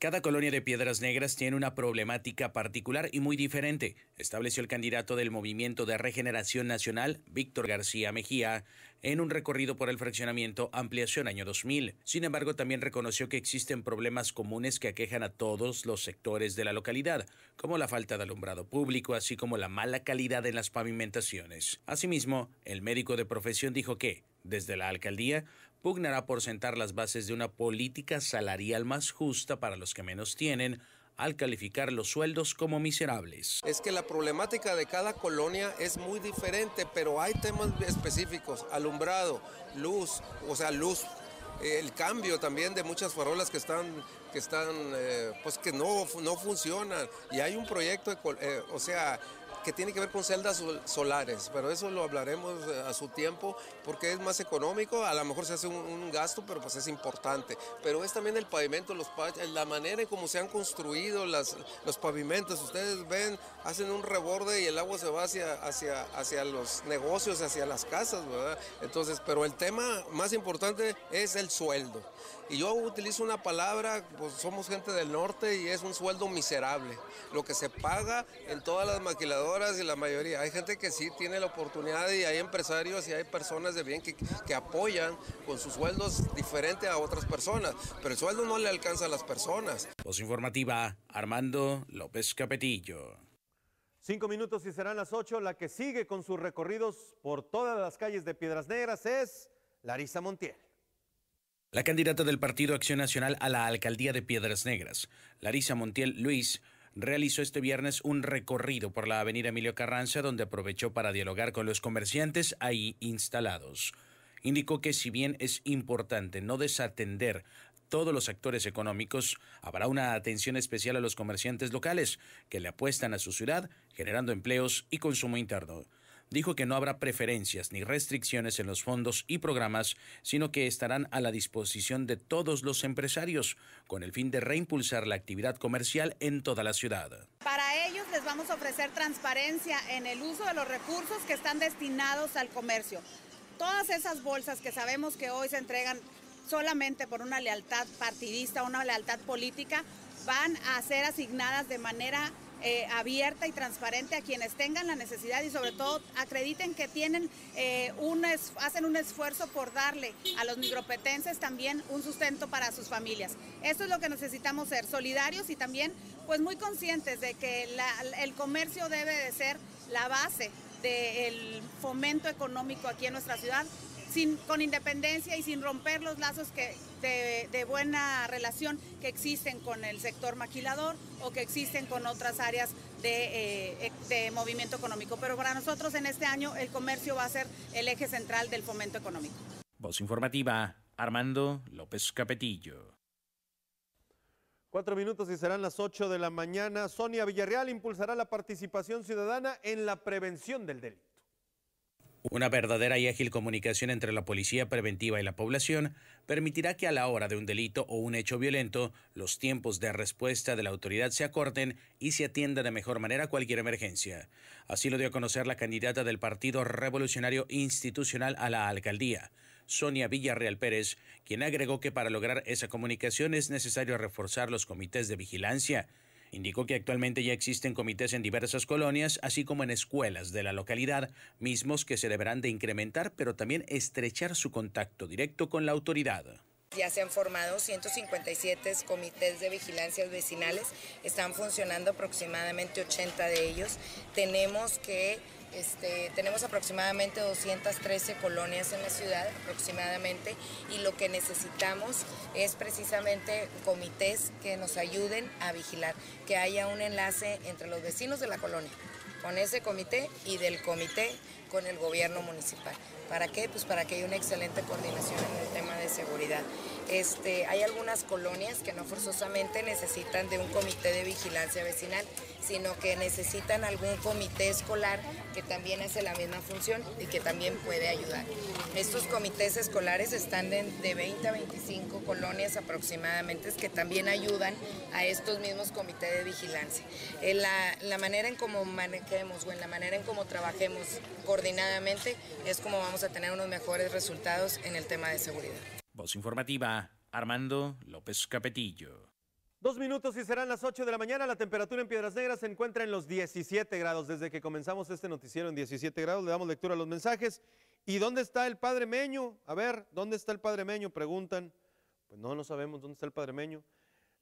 Cada colonia de Piedras Negras tiene una problemática particular y muy diferente, estableció el candidato del Movimiento de Regeneración Nacional, Víctor García Mejía, en un recorrido por el fraccionamiento Ampliación Año 2000. Sin embargo, también reconoció que existen problemas comunes que aquejan a todos los sectores de la localidad, como la falta de alumbrado público, así como la mala calidad en las pavimentaciones. Asimismo, el médico de profesión dijo que, desde la alcaldía, pugnará por sentar las bases de una política salarial más justa para los que menos tienen, al calificar los sueldos como miserables. Es que la problemática de cada colonia es muy diferente, pero hay temas específicos, alumbrado, luz, o sea, luz, el cambio también de muchas farolas que están, que están, eh, pues que no, no funcionan. Y hay un proyecto, eh, o sea, que tiene que ver con celdas solares, pero eso lo hablaremos eh, a su tiempo porque es más económico, a lo mejor se hace un, gasto, pero pues es importante. Pero es también el pavimento, los eh, la manera en cómo se han construido las, los pavimentos. Ustedes ven, hacen un reborde y el agua se va hacia, hacia, hacia los negocios, hacia las casas, ¿verdad? Entonces, pero el tema más importante es el sueldo. Y yo utilizo una palabra, pues somos gente del norte y es un sueldo miserable. Lo que se paga en todas las maquiladoras y la mayoría. Hay gente que sí tiene la oportunidad y hay empresarios y hay personas de bien que, apoyan con sus sueldos diferente a otras personas. Pero el sueldo no le alcanza a las personas. Voz informativa, Armando López Capetillo. Cinco minutos y serán las ocho. La que sigue con sus recorridos por todas las calles de Piedras Negras es Larisa Montiel. La candidata del Partido Acción Nacional a la alcaldía de Piedras Negras, Larisa Montiel Luis, realizó este viernes un recorrido por la avenida Emilio Carranza donde aprovechó para dialogar con los comerciantes ahí instalados. Indicó que si bien es importante no desatender todos los actores económicos, habrá una atención especial a los comerciantes locales que le apuestan a su ciudad, generando empleos y consumo interno dijo que no habrá preferencias ni restricciones en los fondos y programas, sino que estarán a la disposición de todos los empresarios, con el fin de reimpulsar la actividad comercial en toda la ciudad. Para ellos les vamos a ofrecer transparencia en el uso de los recursos que están destinados al comercio. Todas esas bolsas que sabemos que hoy se entregan solamente por una lealtad partidista, una lealtad política, van a ser asignadas de manera eh, abierta y transparente a quienes tengan la necesidad y sobre todo acrediten que tienen eh, hacen un esfuerzo por darle a los micropetenses también un sustento para sus familias. Esto es lo que necesitamos ser, solidarios y también pues muy conscientes de que el comercio debe de ser la base del fomento económico aquí en nuestra ciudad con independencia y sin romper los lazos que, de, buena relación que existen con el sector maquilador o que existen con otras áreas de, eh, de movimiento económico. Pero para nosotros en este año el comercio va a ser el eje central del fomento económico. Voz informativa, Armando López Capetillo. Cuatro minutos y serán las ocho de la mañana. Sonia Villarreal impulsará la participación ciudadana en la prevención del delito. Una verdadera y ágil comunicación entre la policía preventiva y la población permitirá que a la hora de un delito o un hecho violento, los tiempos de respuesta de la autoridad se acorten y se atienda de mejor manera cualquier emergencia. Así lo dio a conocer la candidata del Partido Revolucionario Institucional a la alcaldía, Sonia Villarreal Pérez, quien agregó que para lograr esa comunicación es necesario reforzar los comités de vigilancia Indicó que actualmente ya existen comités en diversas colonias, así como en escuelas de la localidad, mismos que se deberán de incrementar, pero también estrechar su contacto directo con la autoridad. Ya se han formado 157 comités de vigilancias vecinales, están funcionando aproximadamente 80 de ellos. Tenemos que este, tenemos aproximadamente 213 colonias en la ciudad, aproximadamente, y lo que necesitamos es precisamente comités que nos ayuden a vigilar, que haya un enlace entre los vecinos de la colonia, con ese comité y del comité con el gobierno municipal. ¿Para qué? Pues para que haya una excelente coordinación en el tema de seguridad. Este, hay algunas colonias que no forzosamente necesitan de un comité de vigilancia vecinal, sino que necesitan algún comité escolar que también hace la misma función y que también puede ayudar. Estos comités escolares están de, 20 a 25 colonias aproximadamente que también ayudan a estos mismos comités de vigilancia. la, la manera en cómo manejemos o en la manera en cómo trabajemos coordinadamente es como vamos a tener unos mejores resultados en el tema de seguridad. Voz informativa, Armando López Capetillo. Dos minutos y serán las 8 de la mañana. La temperatura en Piedras Negras se encuentra en los 17 grados. Desde que comenzamos este noticiero en 17 grados, le damos lectura a los mensajes. ¿Y dónde está el Padre Meño? A ver, ¿dónde está el Padre Meño? Preguntan. Pues no, no sabemos dónde está el Padre Meño.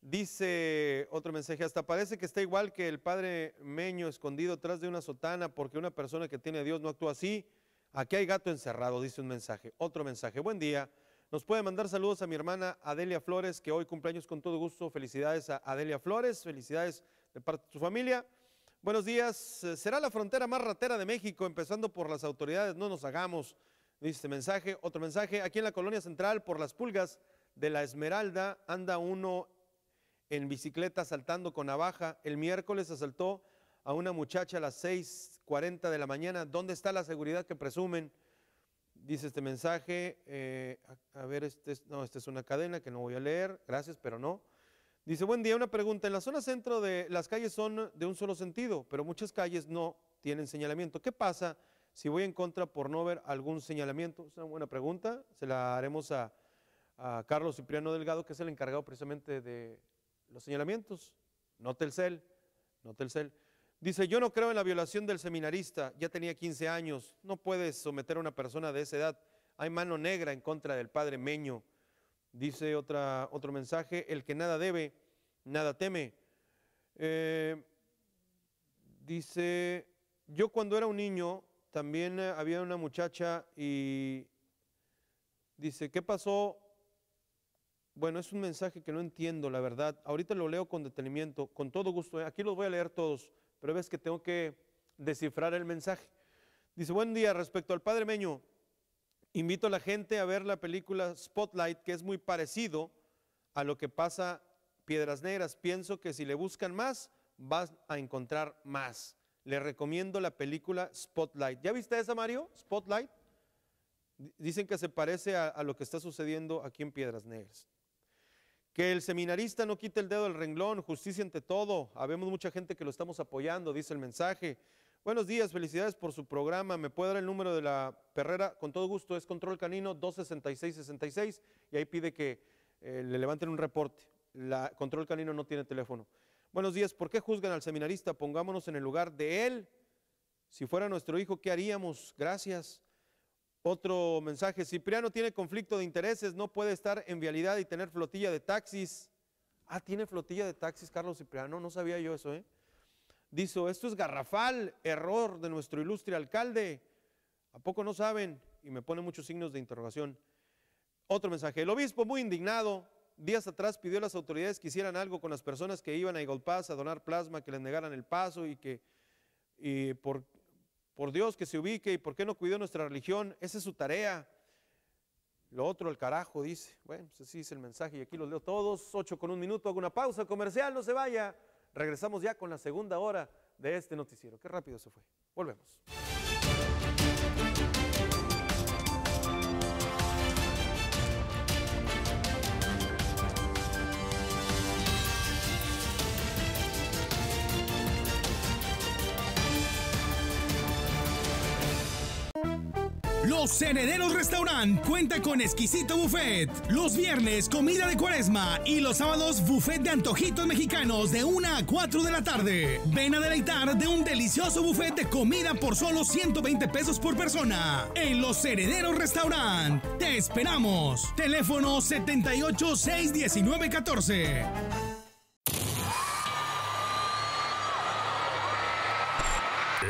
Dice otro mensaje, hasta parece que está igual que el Padre Meño escondido tras de una sotana porque una persona que tiene a Dios no actúa así. Aquí hay gato encerrado, dice un mensaje. Otro mensaje, buen día. Nos puede mandar saludos a mi hermana Adelia Flores, que hoy cumpleaños con todo gusto. Felicidades a Adelia Flores, felicidades de parte de su familia. Buenos días. Eh, Será la frontera más ratera de México, empezando por las autoridades. No nos hagamos. Dice este mensaje. Otro mensaje. Aquí en la colonia central, por las pulgas de la Esmeralda, anda uno en bicicleta saltando con navaja. El miércoles asaltó a una muchacha a las 6:40 de la mañana. ¿Dónde está la seguridad que presumen? dice este mensaje, eh, a, ver, este no, esta es una cadena que no voy a leer, gracias, pero no. Dice, buen día, una pregunta. En la zona centro de las calles son de un solo sentido, pero muchas calles no tienen señalamiento. ¿Qué pasa si voy en contra por no ver algún señalamiento? Es una buena pregunta. Se la haremos a, Carlos Cipriano Delgado, que es el encargado precisamente de los señalamientos. No Telcel, no cel. Dice, yo no creo en la violación del seminarista, ya tenía 15 años, no puedes someter a una persona de esa edad, hay mano negra en contra del padre Meño. Dice otra, otro mensaje, el que nada debe, nada teme. Eh, dice, yo cuando era un niño, también eh, había una muchacha y dice, ¿qué pasó? Bueno, es un mensaje que no entiendo, la verdad. Ahorita lo leo con detenimiento, con todo gusto. Eh, aquí los voy a leer todos pero ves que tengo que descifrar el mensaje. Dice, buen día, respecto al Padre Meño, invito a la gente a ver la película Spotlight, que es muy parecido a lo que pasa Piedras Negras. Pienso que si le buscan más, vas a encontrar más. Le recomiendo la película Spotlight. ¿Ya viste esa, Mario? Spotlight. Dicen que se parece a, a lo que está sucediendo aquí en Piedras Negras. Que el seminarista no quite el dedo del renglón, justicia ante todo. Habemos mucha gente que lo estamos apoyando, dice el mensaje. Buenos días, felicidades por su programa. ¿Me puede dar el número de la perrera? Con todo gusto, es Control Canino 26666. y ahí pide que eh, le levanten un reporte. La, Control Canino no tiene teléfono. Buenos días, ¿por qué juzgan al seminarista? Pongámonos en el lugar de él. Si fuera nuestro hijo, ¿qué haríamos? Gracias. Otro mensaje, Cipriano tiene conflicto de intereses, no puede estar en vialidad y tener flotilla de taxis. Ah, tiene flotilla de taxis Carlos Cipriano, no sabía yo eso, ¿eh? Dice, esto es garrafal, error de nuestro ilustre alcalde. ¿A poco no saben? Y me pone muchos signos de interrogación. Otro mensaje, el obispo muy indignado, días atrás pidió a las autoridades que hicieran algo con las personas que iban a Igolpaz a donar plasma, que les negaran el paso y que y por, por Dios que se ubique y por qué no cuidó nuestra religión, esa es su tarea. Lo otro, el carajo, dice. Bueno, pues así dice el mensaje y aquí los leo todos. Ocho con un minuto, hago una pausa comercial, no se vaya. Regresamos ya con la segunda hora de este noticiero. Qué rápido se fue. Volvemos. Los Herederos Restaurant cuenta con exquisito buffet. Los viernes, comida de cuaresma y los sábados, buffet de antojitos mexicanos de 1 a 4 de la tarde. Ven a deleitar de un delicioso buffet de comida por solo 120 pesos por persona. En Los Herederos Restaurant. Te esperamos. Teléfono 78 619 14.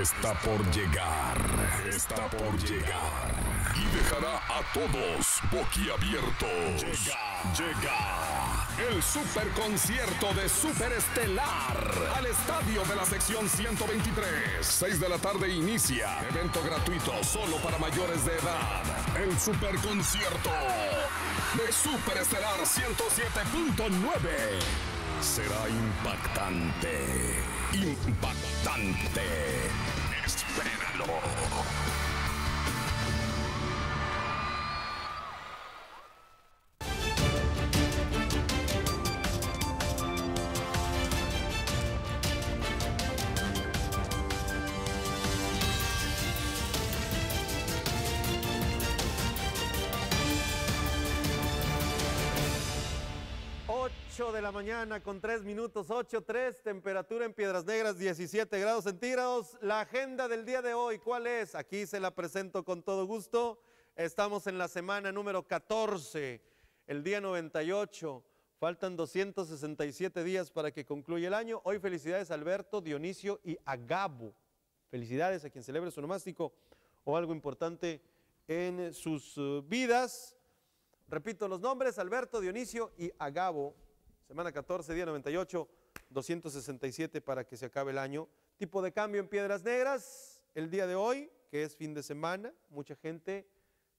Está por llegar está por llegar y dejará a todos boquiabiertos. Llega, llega el superconcierto concierto de Superestelar al estadio de la sección 123. 6 de la tarde inicia. Evento gratuito solo para mayores de edad. El superconcierto de Superestelar 107.9 será impactante. Impactante. Espéralo. de la mañana con 3 minutos 8.3, temperatura en Piedras Negras 17 grados centígrados. La agenda del día de hoy, ¿cuál es? Aquí se la presento con todo gusto. Estamos en la semana número 14, el día 98. Faltan 267 días para que concluya el año. Hoy felicidades a Alberto, Dionisio y Agabo. Felicidades a quien celebre su nomástico o algo importante en sus eh, vidas. Repito los nombres, Alberto, Dionisio y Agabo, Semana 14, día 98, 267 para que se acabe el año. Tipo de cambio en piedras negras, el día de hoy, que es fin de semana, mucha gente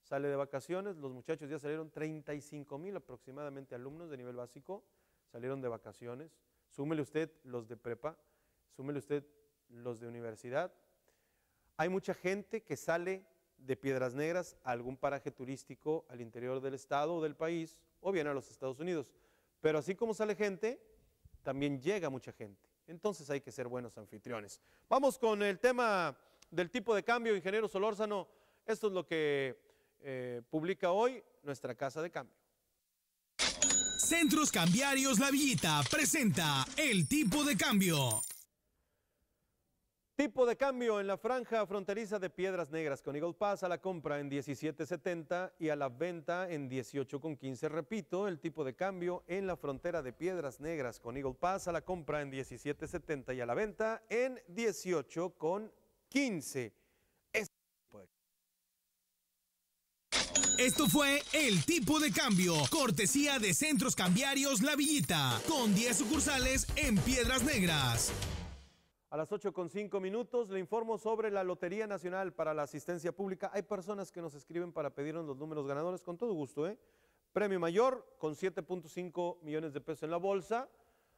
sale de vacaciones, los muchachos ya salieron 35 mil aproximadamente alumnos de nivel básico, salieron de vacaciones, súmele usted los de prepa, súmele usted los de universidad. Hay mucha gente que sale de Piedras Negras a algún paraje turístico al interior del estado o del país o bien a los Estados Unidos. Pero así como sale gente, también llega mucha gente. Entonces hay que ser buenos anfitriones. Vamos con el tema del tipo de cambio, ingeniero Solórzano. Esto es lo que eh, publica hoy nuestra casa de cambio. Centros Cambiarios La Villita presenta el tipo de cambio. Tipo de cambio en la franja fronteriza de Piedras Negras con Eagle Pass a la compra en 17.70 y a la venta en 18.15. Repito, el tipo de cambio en la frontera de Piedras Negras con Eagle Pass a la compra en 17.70 y a la venta en 18.15. Esto fue El Tipo de Cambio, cortesía de Centros Cambiarios La Villita, con 10 sucursales en Piedras Negras. A las 8 con minutos le informo sobre la Lotería Nacional para la Asistencia Pública. Hay personas que nos escriben para pedirnos los números ganadores, con todo gusto. ¿eh? Premio mayor con 7.5 millones de pesos en la bolsa,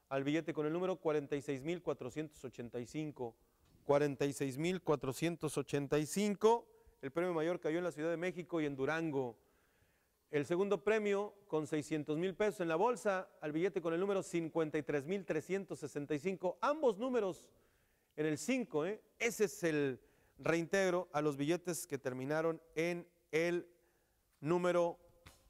al billete con el número 46.485. 46.485. El premio mayor cayó en la Ciudad de México y en Durango. El segundo premio con 600 mil pesos en la bolsa, al billete con el número 53.365. Ambos números en el 5, ¿eh? ese es el reintegro a los billetes que terminaron en el número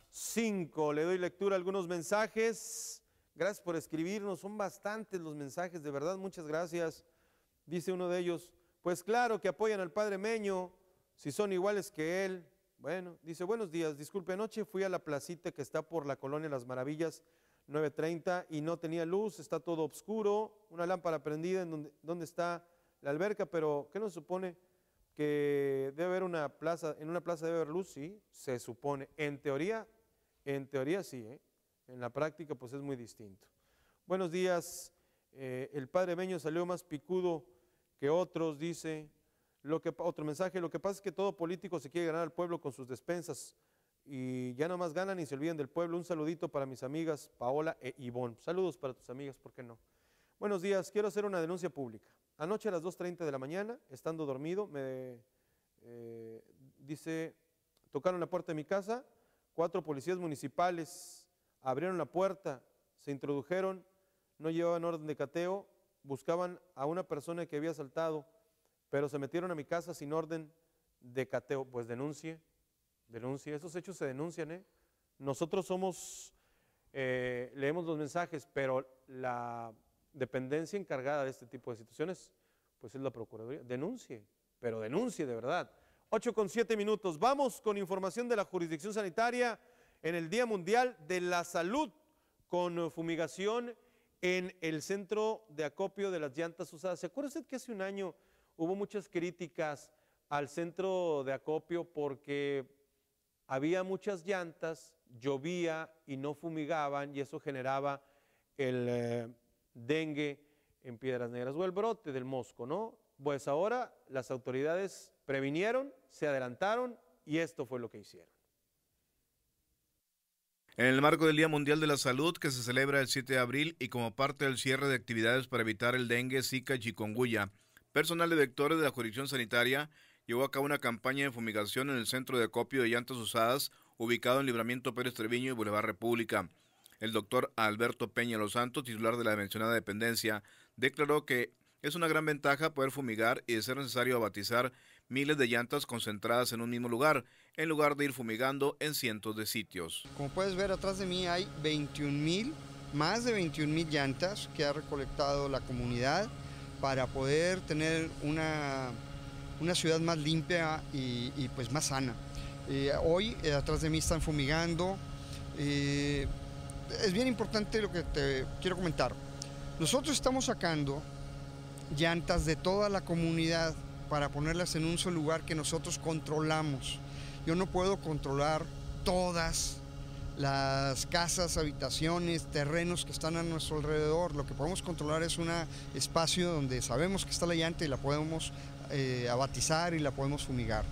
5. Le doy lectura a algunos mensajes. Gracias por escribirnos, son bastantes los mensajes, de verdad, muchas gracias. Dice uno de ellos, pues claro que apoyan al padre Meño, si son iguales que él. Bueno, dice, buenos días, disculpe, anoche fui a la placita que está por la colonia Las Maravillas 9.30 y no tenía luz, está todo oscuro, una lámpara prendida en donde, está la alberca, pero ¿qué nos supone? Que debe haber una plaza, en una plaza debe haber luz, sí, se supone. En teoría, en teoría sí, ¿eh? en la práctica pues es muy distinto. Buenos días, eh, el padre meño salió más picudo que otros, dice, lo que, otro mensaje, lo que pasa es que todo político se quiere ganar al pueblo con sus despensas, y ya no más ganan y se olviden del pueblo. Un saludito para mis amigas Paola e Ivonne. Saludos para tus amigas, ¿por qué no? Buenos días, quiero hacer una denuncia pública. Anoche a las 2.30 de la mañana, estando dormido, me eh, dice, tocaron la puerta de mi casa, cuatro policías municipales abrieron la puerta, se introdujeron, no llevaban orden de cateo, buscaban a una persona que había asaltado, pero se metieron a mi casa sin orden de cateo. Pues denuncie Denuncie, esos hechos se denuncian. ¿eh? Nosotros somos, eh, leemos los mensajes, pero la dependencia encargada de este tipo de situaciones, pues es la Procuraduría. Denuncie, pero denuncie de verdad. 8 con 7 minutos. Vamos con información de la jurisdicción sanitaria en el Día Mundial de la Salud con fumigación en el centro de acopio de las llantas usadas. ¿Se acuerda usted que hace un año hubo muchas críticas al centro de acopio porque había muchas llantas, llovía y no fumigaban y eso generaba el eh, dengue en Piedras Negras o el brote del mosco, ¿no? Pues ahora las autoridades previnieron, se adelantaron y esto fue lo que hicieron. En el marco del Día Mundial de la Salud, que se celebra el 7 de abril y como parte del cierre de actividades para evitar el dengue, zika y chikungunya, personal de vectores de la jurisdicción sanitaria llevó a cabo una campaña de fumigación en el centro de acopio de llantas usadas ubicado en Libramiento Pérez Treviño y Boulevard República. El doctor Alberto Peña Los Santos, titular de la mencionada dependencia, declaró que es una gran ventaja poder fumigar y de ser necesario abatizar miles de llantas concentradas en un mismo lugar, en lugar de ir fumigando en cientos de sitios. Como puedes ver atrás de mí hay 21 mil, más de 21 mil llantas que ha recolectado la comunidad para poder tener una una ciudad más limpia y, pues más sana. Eh, hoy eh, atrás de mí están fumigando. Eh, es bien importante lo que te quiero comentar. Nosotros estamos sacando llantas de toda la comunidad para ponerlas en un solo lugar que nosotros controlamos. Yo no puedo controlar todas las casas, habitaciones, terrenos que están a nuestro alrededor. Lo que podemos controlar es un espacio donde sabemos que está la llanta y la podemos eh, abatizar y la podemos fumigar.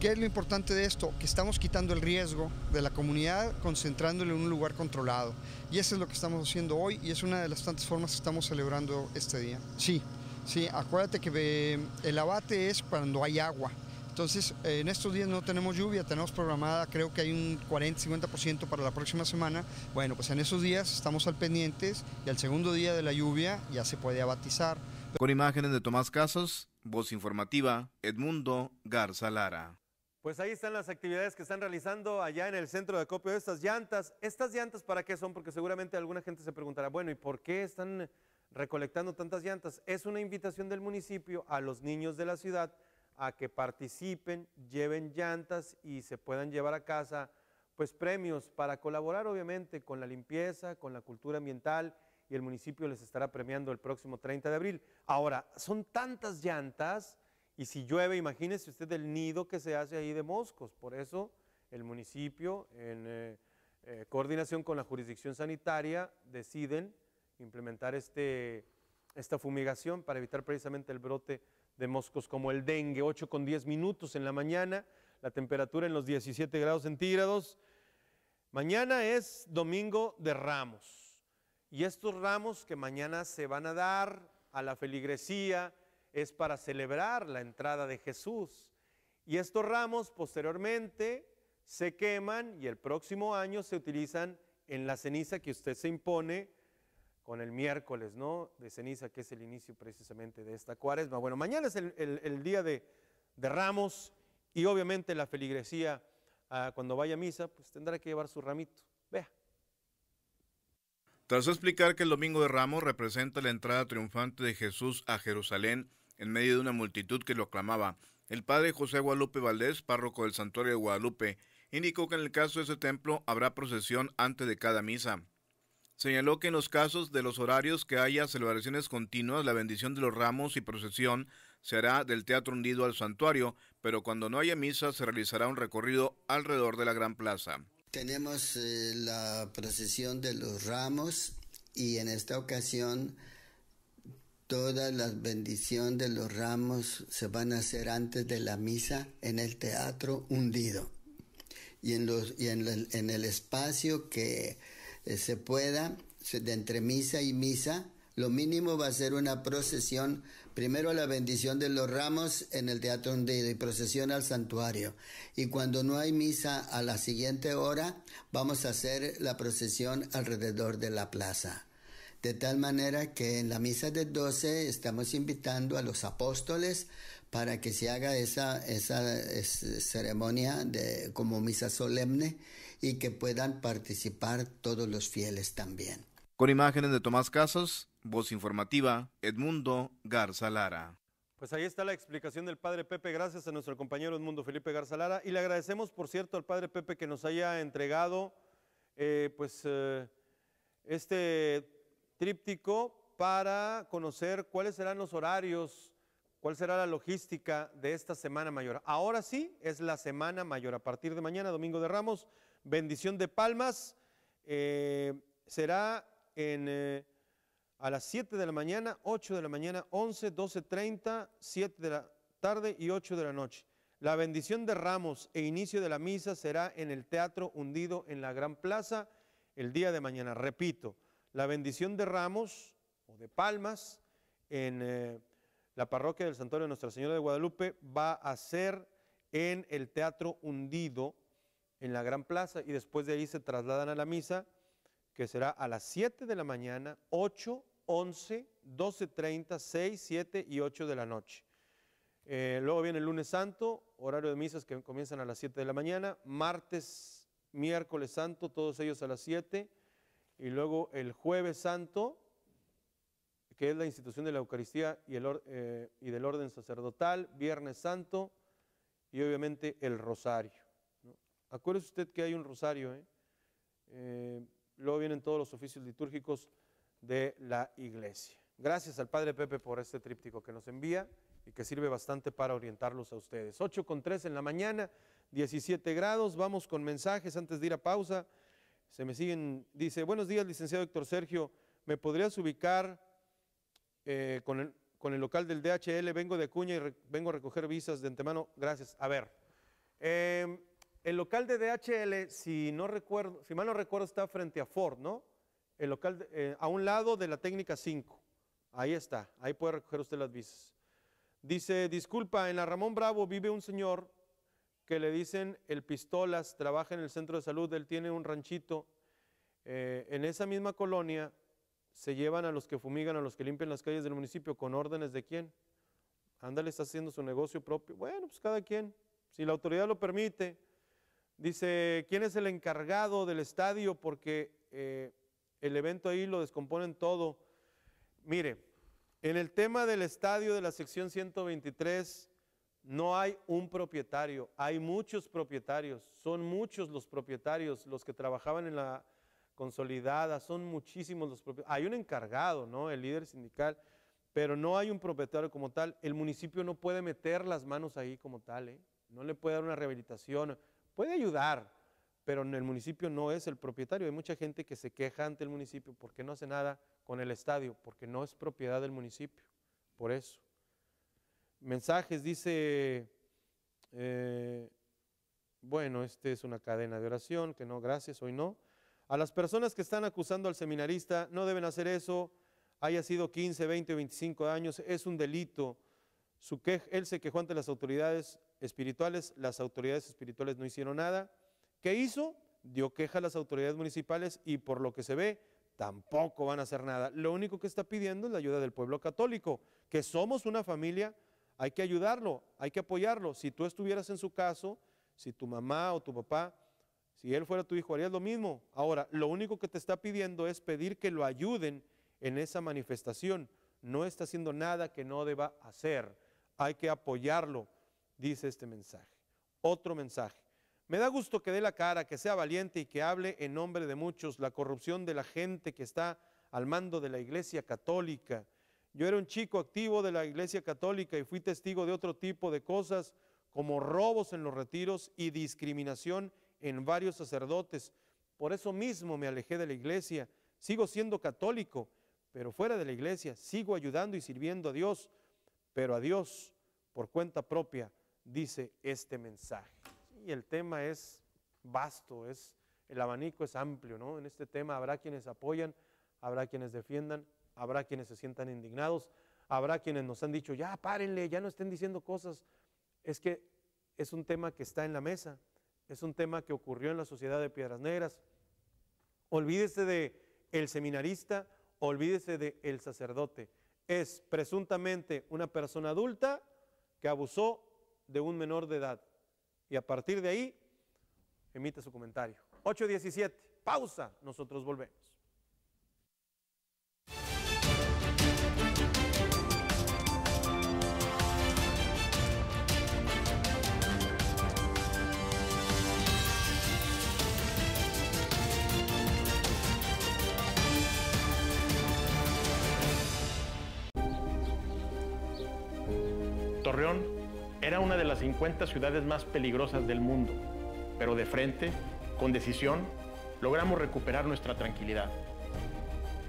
¿Qué es lo importante de esto? Que estamos quitando el riesgo de la comunidad concentrándolo en un lugar controlado. Y eso es lo que estamos haciendo hoy y es una de las tantas formas que estamos celebrando este día. Sí, sí, acuérdate que eh, el abate es cuando hay agua. Entonces, eh, en estos días no tenemos lluvia, tenemos programada, creo que hay un 40-50% para la próxima semana. Bueno, pues en esos días estamos al pendientes y al segundo día de la lluvia ya se puede abatizar. Con imágenes de Tomás Casas, Voz informativa, Edmundo Garza Lara. Pues ahí están las actividades que están realizando allá en el centro de acopio de estas llantas. ¿Estas llantas para qué son? Porque seguramente alguna gente se preguntará, bueno, ¿y por qué están recolectando tantas llantas? Es una invitación del municipio a los niños de la ciudad a que participen, lleven llantas y se puedan llevar a casa pues premios para colaborar obviamente con la limpieza, con la cultura ambiental y el municipio les estará premiando el próximo 30 de abril. Ahora, son tantas llantas y si llueve, imagínese usted el nido que se hace ahí de moscos. Por eso el municipio, en eh, eh, coordinación con la jurisdicción sanitaria, deciden implementar este, esta fumigación para evitar precisamente el brote de moscos como el dengue, 8 con 10 minutos en la mañana, la temperatura en los 17 grados centígrados. Mañana es domingo de Ramos. Y estos ramos que mañana se van a dar a la feligresía es para celebrar la entrada de Jesús. Y estos ramos posteriormente se queman y el próximo año se utilizan en la ceniza que usted se impone con el miércoles, ¿no? De ceniza, que es el inicio precisamente de esta cuaresma. Bueno, mañana es el, día de, ramos y obviamente la feligresía, ah, cuando vaya a misa, pues tendrá que llevar su ramito. Tras explicar que el Domingo de Ramos representa la entrada triunfante de Jesús a Jerusalén en medio de una multitud que lo aclamaba, el padre José Guadalupe Valdés, párroco del Santuario de Guadalupe, indicó que en el caso de ese templo habrá procesión antes de cada misa. Señaló que en los casos de los horarios que haya celebraciones continuas, la bendición de los ramos y procesión se hará del teatro hundido al santuario, pero cuando no haya misa se realizará un recorrido alrededor de la gran plaza. Tenemos eh, la procesión de los ramos y en esta ocasión todas las bendiciones de los ramos se van a hacer antes de la misa en el teatro hundido y en, los, y en, el espacio que eh, se pueda de entre misa y misa lo mínimo va a ser una procesión, primero la bendición de los ramos en el teatro hundido y procesión al santuario. Y cuando no hay misa a la siguiente hora, vamos a hacer la procesión alrededor de la plaza. De tal manera que en la misa de 12 estamos invitando a los apóstoles para que se haga esa, esa, ceremonia de, como misa solemne y que puedan participar todos los fieles también. Con imágenes de Tomás Casas, Voz informativa, Edmundo Garza Lara. Pues ahí está la explicación del padre Pepe, gracias a nuestro compañero Edmundo Felipe Garza Lara. Y le agradecemos, por cierto, al padre Pepe que nos haya entregado eh, pues, eh, este tríptico para conocer cuáles serán los horarios, cuál será la logística de esta Semana Mayor. Ahora sí, es la Semana Mayor. A partir de mañana, Domingo de Ramos, bendición de palmas, eh, será en a las 7 de la mañana, 8 de la mañana, 11, 30, 7 de la tarde y 8 de la noche. La bendición de ramos e inicio de la misa será en el Teatro Hundido en la Gran Plaza el día de mañana. Repito, la bendición de ramos o de palmas en eh, la parroquia del Santuario de Nuestra Señora de Guadalupe va a ser en el Teatro Hundido en la Gran Plaza y después de ahí se trasladan a la misa que será a las 7 de la mañana, 8 11, 12, 30, 6, 7 y 8 de la noche. Eh, luego viene el lunes santo, horario de misas que comienzan a las 7 de la mañana, martes, miércoles santo, todos ellos a las 7, y luego el jueves santo, que es la institución de la Eucaristía y, eh, del orden sacerdotal, viernes santo y obviamente el rosario. Acuérdese usted que hay un rosario, ¿eh? luego vienen todos los oficios litúrgicos de la iglesia. Gracias al Padre Pepe por este tríptico que nos envía y que sirve bastante para orientarlos a ustedes. 8 con 3 en la mañana, 17 grados. Vamos con mensajes antes de ir a pausa. Se me siguen, dice, buenos días, licenciado Héctor Sergio. ¿Me podrías ubicar eh, con, el, local del DHL? Vengo de Cuña y vengo a recoger visas de antemano. Gracias. A ver, em, el local de DHL, si, no recuerdo, si mal no recuerdo, está frente a Ford, ¿no? el local eh, a un lado de la técnica 5. Ahí está, ahí puede recoger usted las visas. Dice, disculpa, en la Ramón Bravo vive un señor que le dicen el Pistolas, trabaja en el centro de salud, él tiene un ranchito. Eh, en esa misma colonia se llevan a los que fumigan, a los que limpian las calles del municipio, con órdenes de quién. Ándale, está haciendo su negocio propio. Bueno, pues cada quien, si la autoridad lo permite. Dice, ¿quién es el encargado del estadio? Porque eh, el evento ahí lo descomponen todo. Mire, en el tema del estadio de la sección 123 no hay un propietario, hay muchos propietarios, son muchos los propietarios, los que trabajaban en la consolidada, son muchísimos los propietarios. Hay un encargado, ¿no? El líder sindical, pero no hay un propietario como tal. El municipio no puede meter las manos ahí como tal, ¿eh? No le puede dar una rehabilitación, puede ayudar, pero en el municipio no es el propietario. Hay mucha gente que se queja ante el municipio porque no hace nada con el estadio, porque no es propiedad del municipio, por eso. Mensajes, dice, eh, bueno, este es una cadena de oración, que no, gracias, hoy no. A las personas que están acusando al seminarista, no deben hacer eso, haya sido 15, 20 o 25 años, es un delito. Su él se quejó ante las autoridades espirituales, las autoridades espirituales no hicieron nada, ¿Qué hizo? Dio queja a las autoridades municipales y por lo que se ve, tampoco van a hacer nada. Lo único que está pidiendo es la ayuda del pueblo católico, que somos una familia, hay que ayudarlo, hay que apoyarlo. Si tú estuvieras en su caso, si tu mamá o tu papá, si él fuera tu hijo, harías lo mismo. Ahora, lo único que te está pidiendo es pedir que lo ayuden en esa manifestación. No está haciendo nada que no deba hacer. Hay que apoyarlo, dice este mensaje. Otro mensaje. Me da gusto que dé la cara, que sea valiente y que hable en nombre de muchos la corrupción de la gente que está al mando de la Iglesia Católica. Yo era un chico activo de la Iglesia Católica y fui testigo de otro tipo de cosas como robos en los retiros y discriminación en varios sacerdotes. Por eso mismo me alejé de la iglesia. Sigo siendo católico, pero fuera de la iglesia sigo ayudando y sirviendo a Dios, pero a Dios por cuenta propia, dice este mensaje y el tema es vasto, es, el abanico es amplio, ¿no? En este tema habrá quienes apoyan, habrá quienes defiendan, habrá quienes se sientan indignados, habrá quienes nos han dicho, ya párenle, ya no estén diciendo cosas. Es que es un tema que está en la mesa, es un tema que ocurrió en la sociedad de Piedras Negras. Olvídese de el seminarista, olvídese de el sacerdote. Es presuntamente una persona adulta que abusó de un menor de edad y a partir de ahí emite su comentario. 8.17, pausa, nosotros volvemos. Torreón era una de las 50 ciudades más peligrosas del mundo, pero de frente, con decisión, logramos recuperar nuestra tranquilidad.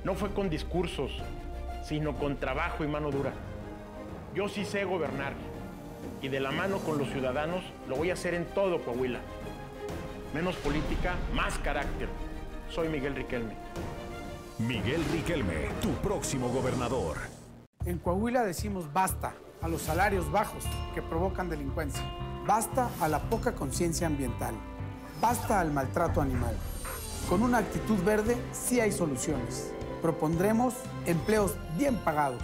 No fue con discursos, sino con trabajo y mano dura. Yo sí sé gobernar y de la mano con los ciudadanos lo voy a hacer en todo Coahuila. Menos política, más carácter. Soy Miguel Riquelme. Miguel Riquelme, tu próximo gobernador. En Coahuila decimos basta a los salarios bajos que provocan delincuencia. Basta a la poca conciencia ambiental. Basta al maltrato animal. Con una actitud verde sí hay soluciones. Propondremos empleos bien pagados.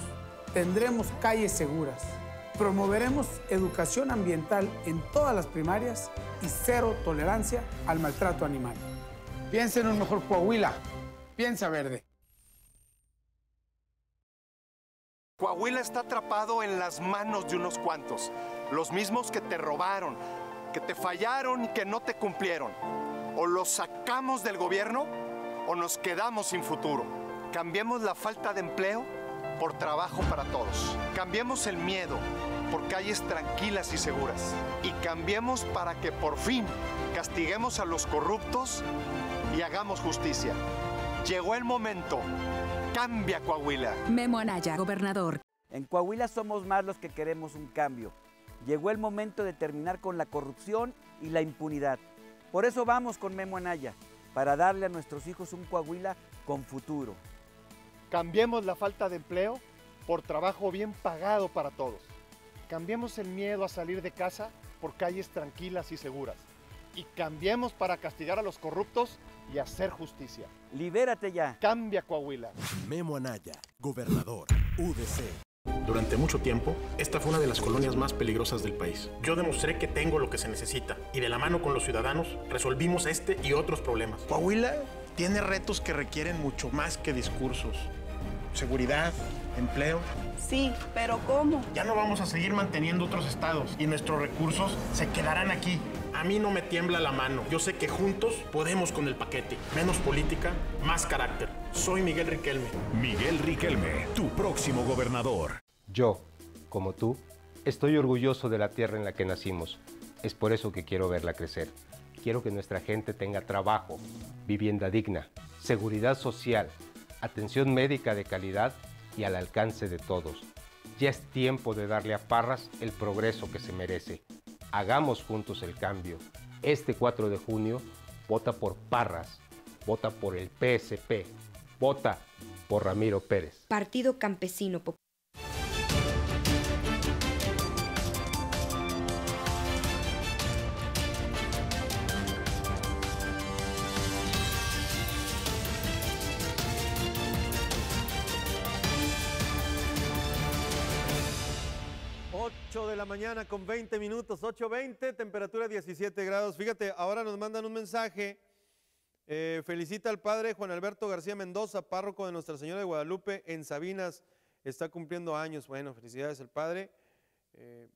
Tendremos calles seguras. Promoveremos educación ambiental en todas las primarias y cero tolerancia al maltrato animal. Piensa en un mejor Coahuila. Piensa verde. Coahuila está atrapado en las manos de unos cuantos, los mismos que te robaron, que te fallaron y que no te cumplieron. O los sacamos del gobierno o nos quedamos sin futuro. Cambiemos la falta de empleo por trabajo para todos. Cambiemos el miedo por calles tranquilas y seguras. Y cambiemos para que por fin castiguemos a los corruptos y hagamos justicia. Llegó el momento Cambia Coahuila. Memo Anaya, gobernador. En Coahuila somos más los que queremos un cambio. Llegó el momento de terminar con la corrupción y la impunidad. Por eso vamos con Memo Anaya, para darle a nuestros hijos un Coahuila con futuro. Cambiemos la falta de empleo por trabajo bien pagado para todos. Cambiemos el miedo a salir de casa por calles tranquilas y seguras y cambiemos para castigar a los corruptos y hacer justicia. Libérate ya. Cambia Coahuila. Memo Anaya, gobernador, UDC. Durante mucho tiempo, esta fue una de las colonias más peligrosas del país. Yo demostré que tengo lo que se necesita y de la mano con los ciudadanos resolvimos este y otros problemas. Coahuila tiene retos que requieren mucho más que discursos. Seguridad, empleo. Sí, pero ¿cómo? Ya no vamos a seguir manteniendo otros estados y nuestros recursos se quedarán aquí a mí no me tiembla la mano. Yo sé que juntos podemos con el paquete. Menos política, más carácter. Soy Miguel Riquelme. Miguel Riquelme, tu próximo gobernador. Yo, como tú, estoy orgulloso de la tierra en la que nacimos. Es por eso que quiero verla crecer. Quiero que nuestra gente tenga trabajo, vivienda digna, seguridad social, atención médica de calidad y al alcance de todos. Ya es tiempo de darle a Parras el progreso que se merece. Hagamos juntos el cambio. Este 4 de junio, vota por Parras, vota por el PSP, vota por Ramiro Pérez. Partido Campesino Popular. mañana con 20 minutos, 8.20, temperatura 17 grados. Fíjate, ahora nos mandan un mensaje. Eh, felicita al padre Juan Alberto García Mendoza, párroco de Nuestra Señora de Guadalupe en Sabinas. Está cumpliendo años. Bueno, felicidades el padre. Eh,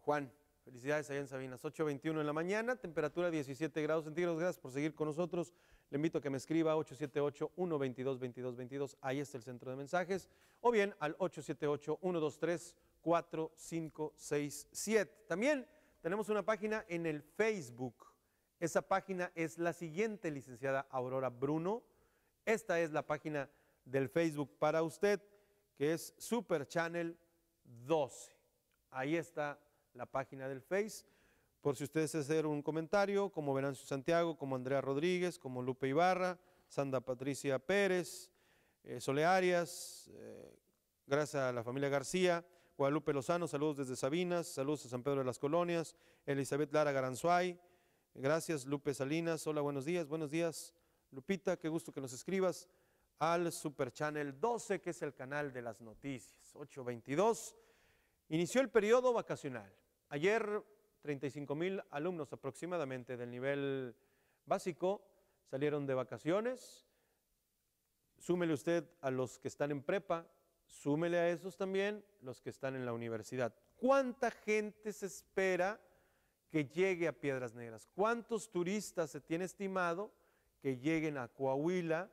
Juan, felicidades allá en Sabinas. 8.21 en la mañana, temperatura 17 grados centígrados. Gracias por seguir con nosotros. Le invito a que me escriba 878-122-2222. Ahí está el centro de mensajes. O bien al 878 123 4, 5, 6, 7. También tenemos una página en el Facebook. Esa página es la siguiente, licenciada Aurora Bruno. Esta es la página del Facebook para usted, que es Super Channel 12. Ahí está la página del Face. Por si ustedes hacer un comentario, como Venancio Santiago, como Andrea Rodríguez, como Lupe Ibarra, Sanda Patricia Pérez, eh, Sole Arias, eh, gracias a la familia García, Guadalupe Lozano, saludos desde Sabinas, saludos a San Pedro de las Colonias, Elizabeth Lara Garanzuay, gracias Lupe Salinas, hola, buenos días, buenos días Lupita, qué gusto que nos escribas al Super Channel 12, que es el canal de las noticias, 822. Inició el periodo vacacional. Ayer 35 mil alumnos aproximadamente del nivel básico salieron de vacaciones. Súmele usted a los que están en prepa, súmele a esos también los que están en la universidad. ¿Cuánta gente se espera que llegue a Piedras Negras? ¿Cuántos turistas se tiene estimado que lleguen a Coahuila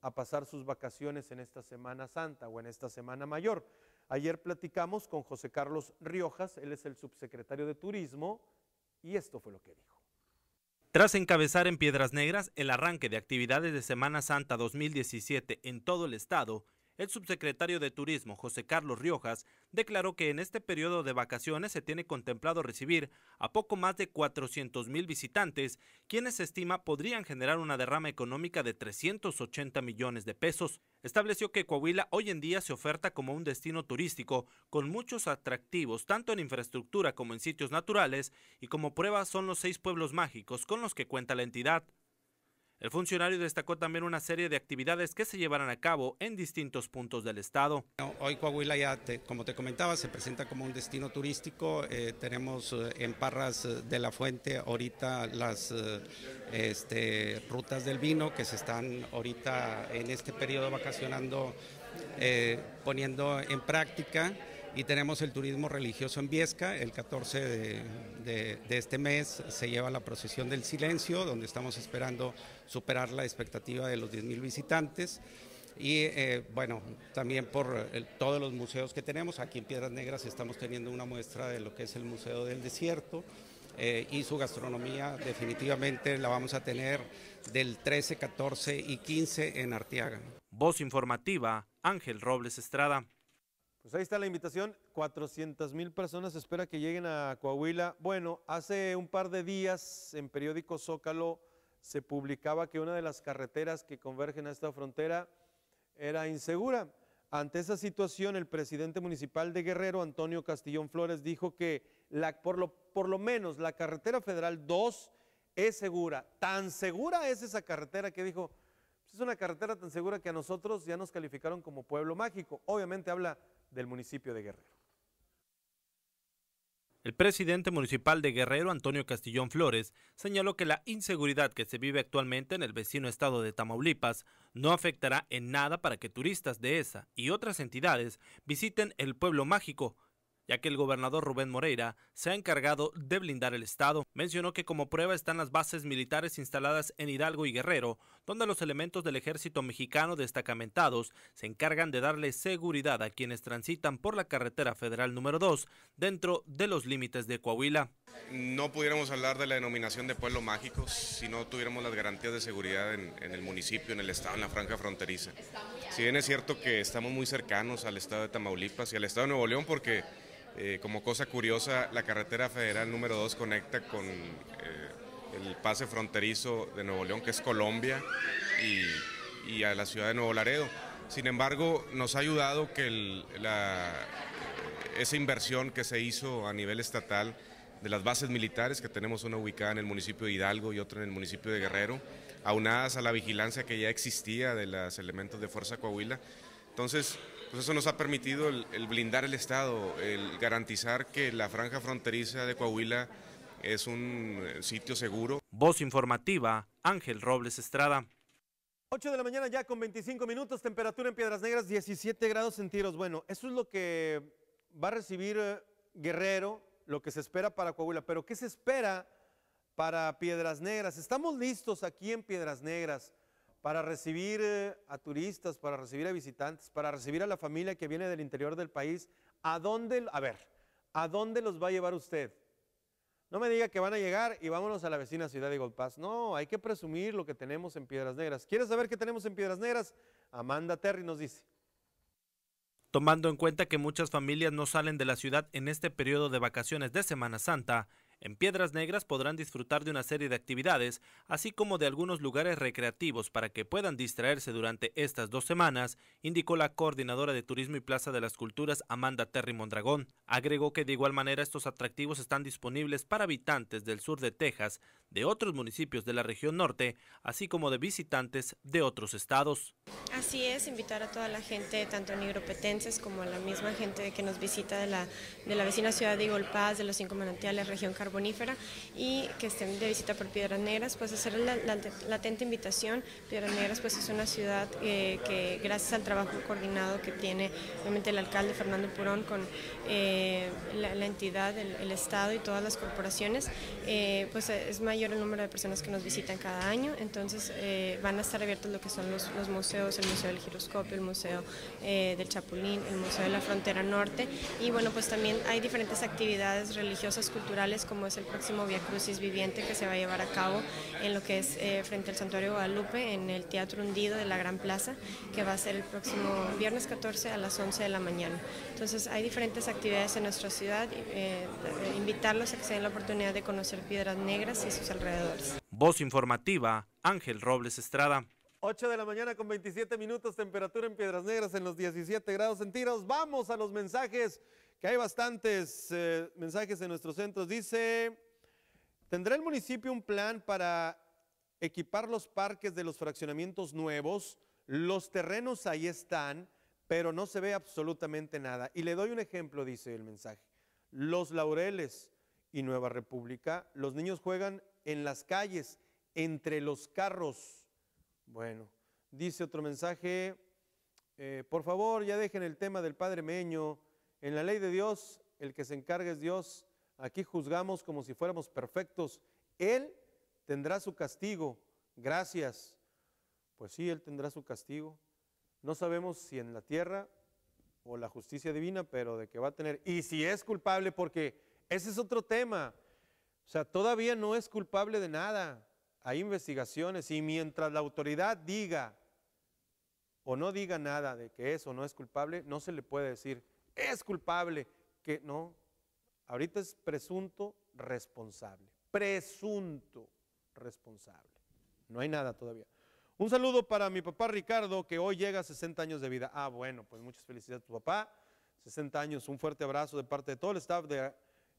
a pasar sus vacaciones en esta Semana Santa o en esta Semana Mayor? Ayer platicamos con José Carlos Riojas, él es el subsecretario de Turismo, y esto fue lo que dijo. Tras encabezar en Piedras Negras el arranque de actividades de Semana Santa 2017 en todo el estado, el subsecretario de Turismo, José Carlos Riojas, declaró que en este periodo de vacaciones se tiene contemplado recibir a poco más de 400 mil visitantes, quienes se estima podrían generar una derrama económica de 380 millones de pesos. Estableció que Coahuila hoy en día se oferta como un destino turístico con muchos atractivos, tanto en infraestructura como en sitios naturales, y como prueba son los seis pueblos mágicos con los que cuenta la entidad. El funcionario destacó también una serie de actividades que se llevarán a cabo en distintos puntos del estado. Hoy Coahuila ya, como te comentaba, se presenta como un destino turístico. Eh, tenemos eh, en Parras eh, de la Fuente ahorita las este, rutas del vino que se están ahorita en este periodo vacacionando poniendo en práctica y tenemos el turismo religioso en Viesca. El 14 de, este mes se lleva la procesión del silencio, donde estamos esperando superar la expectativa de los 10.000 visitantes. Y eh, bueno, también por eh, todos los museos que tenemos, aquí en Piedras Negras estamos teniendo una muestra de lo que es el Museo del Desierto. Eh, y su gastronomía definitivamente la vamos a tener del 13, 14 y 15 en Arteaga. Voz informativa, Ángel Robles Estrada. Pues ahí está la invitación, 400 mil personas espera que lleguen a Coahuila. Bueno, hace un par de días en periódico Zócalo se publicaba que una de las carreteras que convergen a esta frontera era insegura. Ante esa situación, el presidente municipal de Guerrero, Antonio Castillón Flores, dijo que la, por, lo, por lo menos la carretera federal 2 es segura. Tan segura es esa carretera que dijo, es una carretera tan segura que a nosotros ya nos calificaron como pueblo mágico. Obviamente habla del municipio de Guerrero. El presidente municipal de Guerrero, Antonio Castillón Flores, señaló que la inseguridad que se vive actualmente en el vecino estado de Tamaulipas no afectará en nada para que turistas de esa y otras entidades visiten el pueblo mágico ya que el gobernador Rubén Moreira se ha encargado de blindar el Estado. Mencionó que como prueba están las bases militares instaladas en Hidalgo y Guerrero, donde los elementos del ejército mexicano destacamentados se encargan de darle seguridad a quienes transitan por la carretera federal número 2 dentro de los límites de Coahuila. No pudiéramos hablar de la denominación de pueblo mágico si no tuviéramos las garantías de seguridad en, el municipio, en el estado, en la franja fronteriza. Si bien es cierto que estamos muy cercanos al estado de Tamaulipas y al estado de Nuevo León porque eh, como cosa curiosa, la carretera federal número 2 conecta con eh, el pase fronterizo de Nuevo León, que es Colombia, y, a la ciudad de Nuevo Laredo. Sin embargo, nos ha ayudado que esa inversión que se hizo a nivel estatal de las bases militares, que tenemos una ubicada en el municipio de Hidalgo y otra en el municipio de Guerrero, aunadas a la vigilancia que ya existía de los elementos de Fuerza Coahuila. Entonces, pues eso nos ha permitido el, blindar el Estado, el garantizar que la franja fronteriza de Coahuila es un eh, sitio seguro. Voz informativa, Ángel Robles Estrada. 8 de la mañana ya con 25 minutos, temperatura en Piedras Negras 17 grados centígrados. Bueno, eso es lo que va a recibir eh, Guerrero, lo que se espera para Coahuila, pero ¿qué se espera para Piedras Negras? Estamos listos aquí en Piedras Negras para recibir eh, a turistas, para recibir a visitantes, para recibir a la familia que viene del interior del país, ¿a dónde, a ver, a dónde los va a llevar usted? No me diga que van a llegar y vámonos a la vecina ciudad de Golpaz. No, hay que presumir lo que tenemos en Piedras Negras. ¿Quieres saber qué tenemos en Piedras Negras? Amanda Terry nos dice. Tomando en cuenta que muchas familias no salen de la ciudad en este periodo de vacaciones de Semana Santa, en Piedras Negras podrán disfrutar de una serie de actividades, así como de algunos lugares recreativos para que puedan distraerse durante estas dos semanas, indicó la coordinadora de Turismo y Plaza de las Culturas, Amanda Terry Mondragón. Agregó que de igual manera estos atractivos están disponibles para habitantes del sur de Texas, de otros municipios de la región norte, así como de visitantes de otros estados. Así es, invitar a toda la gente, tanto nigropetenses como a la misma gente que nos visita de la, de la vecina ciudad de Igolpaz, de los Cinco Manantiales, región Carbón Bonífera y que estén de visita por Piedras Negras, pues hacer la, latente invitación. Piedras Negras pues es una ciudad eh, que gracias al trabajo coordinado que tiene obviamente el alcalde Fernando Purón con eh, la, entidad, el, Estado y todas las corporaciones, eh, pues es mayor el número de personas que nos visitan cada año, entonces van a estar abiertos lo que son los, los, museos, el Museo del Giroscopio, el Museo del Chapulín, el Museo de la Frontera Norte y bueno pues también hay diferentes actividades religiosas, culturales, como es el próximo Via Crucis Viviente que se va a llevar a cabo en lo que es eh, frente al Santuario Guadalupe, en el Teatro Hundido de la Gran Plaza, que va a ser el próximo viernes 14 a las 11 de la mañana. Entonces hay diferentes actividades en nuestra ciudad, eh, eh, invitarlos a que se den la oportunidad de conocer Piedras Negras y sus alrededores. Voz informativa, Ángel Robles Estrada. 8 de la mañana con 27 minutos, temperatura en Piedras Negras en los 17 grados centígrados. Vamos a los mensajes que hay bastantes eh, mensajes en nuestros centros. Dice, ¿tendrá el municipio un plan para equipar los parques de los fraccionamientos nuevos? Los terrenos ahí están, pero no se ve absolutamente nada. Y le doy un ejemplo, dice el mensaje. Los Laureles y Nueva República, los niños juegan en las calles, entre los carros. Bueno, dice otro mensaje, eh, por favor, ya dejen el tema del padre Meño en la ley de Dios, el que se encargue es Dios. Aquí juzgamos como si fuéramos perfectos. Él tendrá su castigo. Gracias. Pues sí, Él tendrá su castigo. No sabemos si en la tierra o la justicia divina, pero de que va a tener. Y si es culpable, porque ese es otro tema. O sea, todavía no es culpable de nada. Hay investigaciones y mientras la autoridad diga o no diga nada de que es o no es culpable, no se le puede decir es culpable, que no, ahorita es presunto responsable, presunto responsable. No hay nada todavía. Un saludo para mi papá Ricardo, que hoy llega a 60 años de vida. Ah, bueno, pues muchas felicidades a tu papá. 60 años, un fuerte abrazo de parte de todo el staff de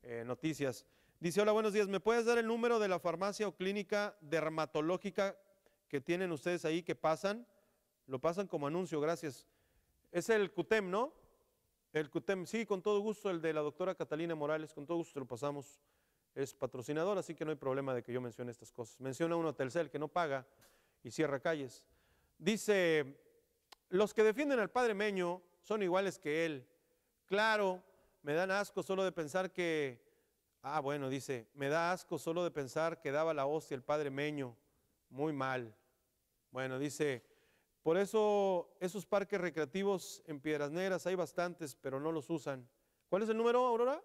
eh, Noticias. Dice, hola, buenos días. ¿Me puedes dar el número de la farmacia o clínica dermatológica que tienen ustedes ahí que pasan? Lo pasan como anuncio, gracias. Es el CUTEM, ¿no? El CUTEM, sí, con todo gusto, el de la doctora Catalina Morales, con todo gusto lo pasamos. Es patrocinador, así que no hay problema de que yo mencione estas cosas. Menciona un hotelcel que no paga y cierra calles. Dice, los que defienden al padre Meño son iguales que él. Claro, me dan asco solo de pensar que... Ah, bueno, dice, me da asco solo de pensar que daba la hostia el padre Meño. Muy mal. Bueno, dice, por eso esos parques recreativos en Piedras Negras hay bastantes, pero no los usan. ¿Cuál es el número, Aurora?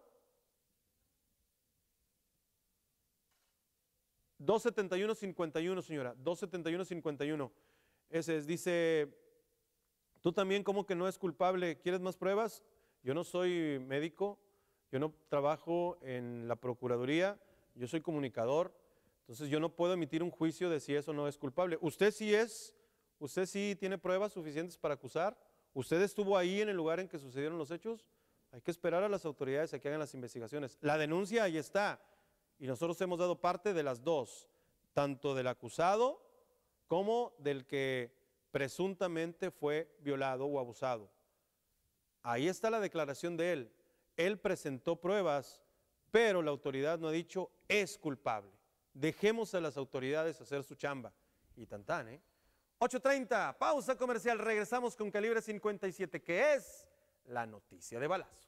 271-51, señora. 271-51. Ese es, dice, tú también como que no es culpable, ¿quieres más pruebas? Yo no soy médico, yo no trabajo en la Procuraduría, yo soy comunicador, entonces yo no puedo emitir un juicio de si eso no es culpable. Usted sí es ¿Usted sí tiene pruebas suficientes para acusar? ¿Usted estuvo ahí en el lugar en que sucedieron los hechos? Hay que esperar a las autoridades a que hagan las investigaciones. La denuncia ahí está. Y nosotros hemos dado parte de las dos, tanto del acusado como del que presuntamente fue violado o abusado. Ahí está la declaración de él. Él presentó pruebas, pero la autoridad no ha dicho es culpable. Dejemos a las autoridades hacer su chamba. Y tantán, ¿eh? 8.30, pausa comercial, regresamos con calibre 57, que es la noticia de balazo.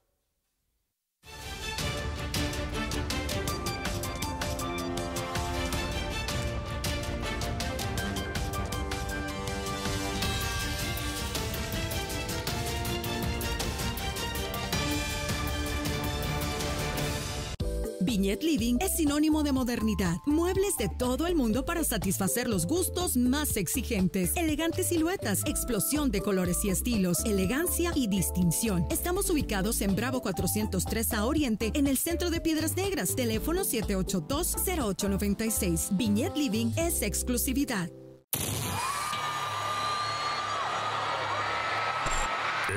Viñet Living es sinónimo de modernidad. Muebles de todo el mundo para satisfacer los gustos más exigentes. Elegantes siluetas, explosión de colores y estilos, elegancia y distinción. Estamos ubicados en Bravo 403 a Oriente, en el centro de Piedras Negras. Teléfono 782-0896. Viñet Living es exclusividad.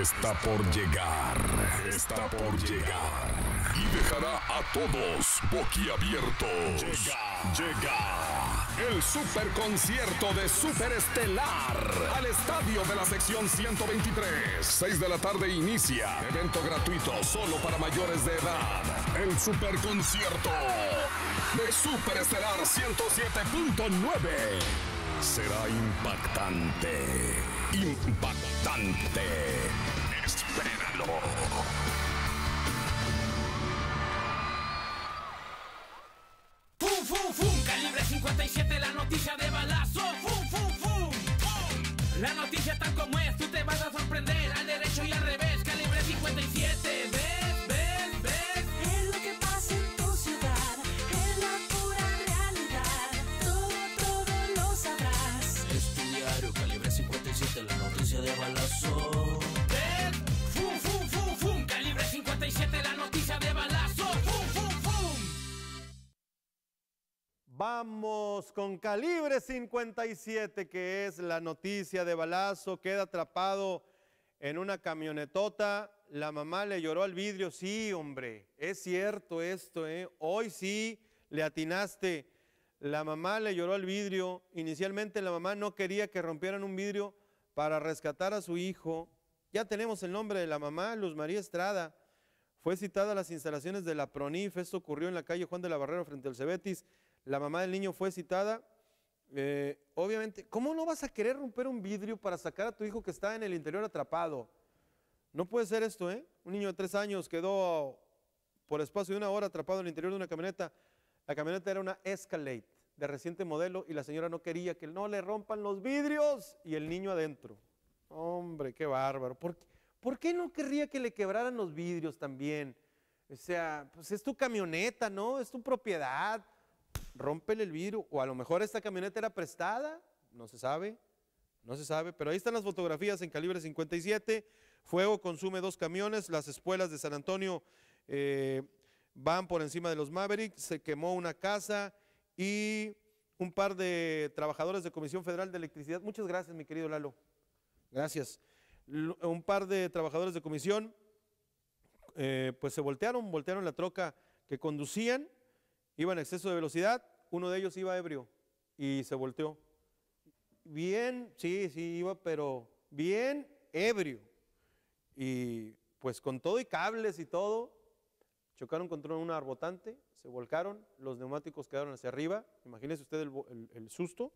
Está por llegar. Está por llegar dejará a todos boquiabiertos. Llega, llega el superconcierto de Superestelar al estadio de la sección 123. 6 de la tarde inicia. Evento gratuito solo para mayores de edad. El superconcierto de Superestelar 107.9 será impactante. Impactante. Espéralo. ¡Fum, fum, fum! Calibre 57, la noticia de balazo. ¡Fum, fum, fum! fum La noticia Vamos con calibre 57, que es la noticia de balazo. Queda atrapado en una camionetota. La mamá le lloró al vidrio. Sí, hombre, es cierto esto, ¿eh? Hoy sí le atinaste. La mamá le lloró al vidrio. Inicialmente la mamá no quería que rompieran un vidrio para rescatar a su hijo. Ya tenemos el nombre de la mamá, Luz María Estrada. Fue citada a las instalaciones de la PRONIF. Esto ocurrió en la calle Juan de la Barrera frente al Cebetis. La mamá del niño fue citada. Eh, obviamente, ¿cómo no vas a querer romper un vidrio para sacar a tu hijo que está en el interior atrapado? No puede ser esto, ¿eh? Un niño de tres años quedó por espacio de una hora atrapado en el interior de una camioneta. La camioneta era una Escalade de reciente modelo y la señora no quería que no le rompan los vidrios y el niño adentro. Hombre, qué bárbaro. ¿Por qué, ¿por qué no querría que le quebraran los vidrios también? O sea, pues es tu camioneta, ¿no? Es tu propiedad rómpele el virus o a lo mejor esta camioneta era prestada, no se sabe, no se sabe, pero ahí están las fotografías en calibre 57, fuego consume dos camiones, las espuelas de San Antonio eh, van por encima de los Mavericks, se quemó una casa y un par de trabajadores de Comisión Federal de Electricidad, muchas gracias mi querido Lalo, gracias, un par de trabajadores de comisión, eh, pues se voltearon, voltearon la troca que conducían Iba en exceso de velocidad, uno de ellos iba ebrio y se volteó. Bien, sí, sí iba, pero bien ebrio. Y pues con todo y cables y todo, chocaron contra un arbotante, se volcaron, los neumáticos quedaron hacia arriba. Imagínese usted el, el susto.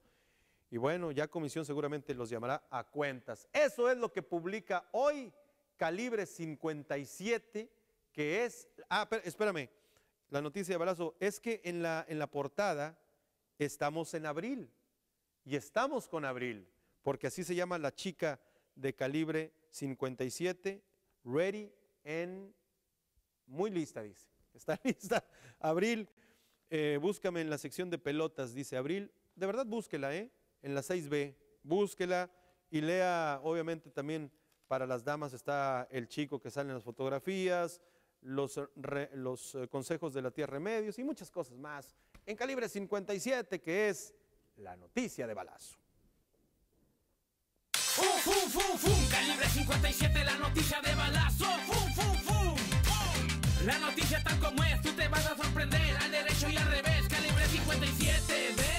Y bueno, ya comisión seguramente los llamará a cuentas. Eso es lo que publica hoy Calibre 57, que es... Ah, espérame, la noticia de balazo es que en la, en la portada estamos en abril y estamos con abril, porque así se llama la chica de calibre 57, ready en muy lista, dice. Está lista. Abril, eh, búscame en la sección de pelotas, dice Abril. De verdad, búsquela, ¿eh? En la 6B, búsquela y lea, obviamente también para las damas está el chico que sale en las fotografías, los, eh, los eh, consejos de la Tierra Medios y muchas cosas más en calibre 57, que es la noticia de balazo. Calibre 57, la noticia de balazo. ¡Fum, fum, fum! fum La noticia tal como es, tú te vas a sorprender al derecho y al revés. Calibre 57, de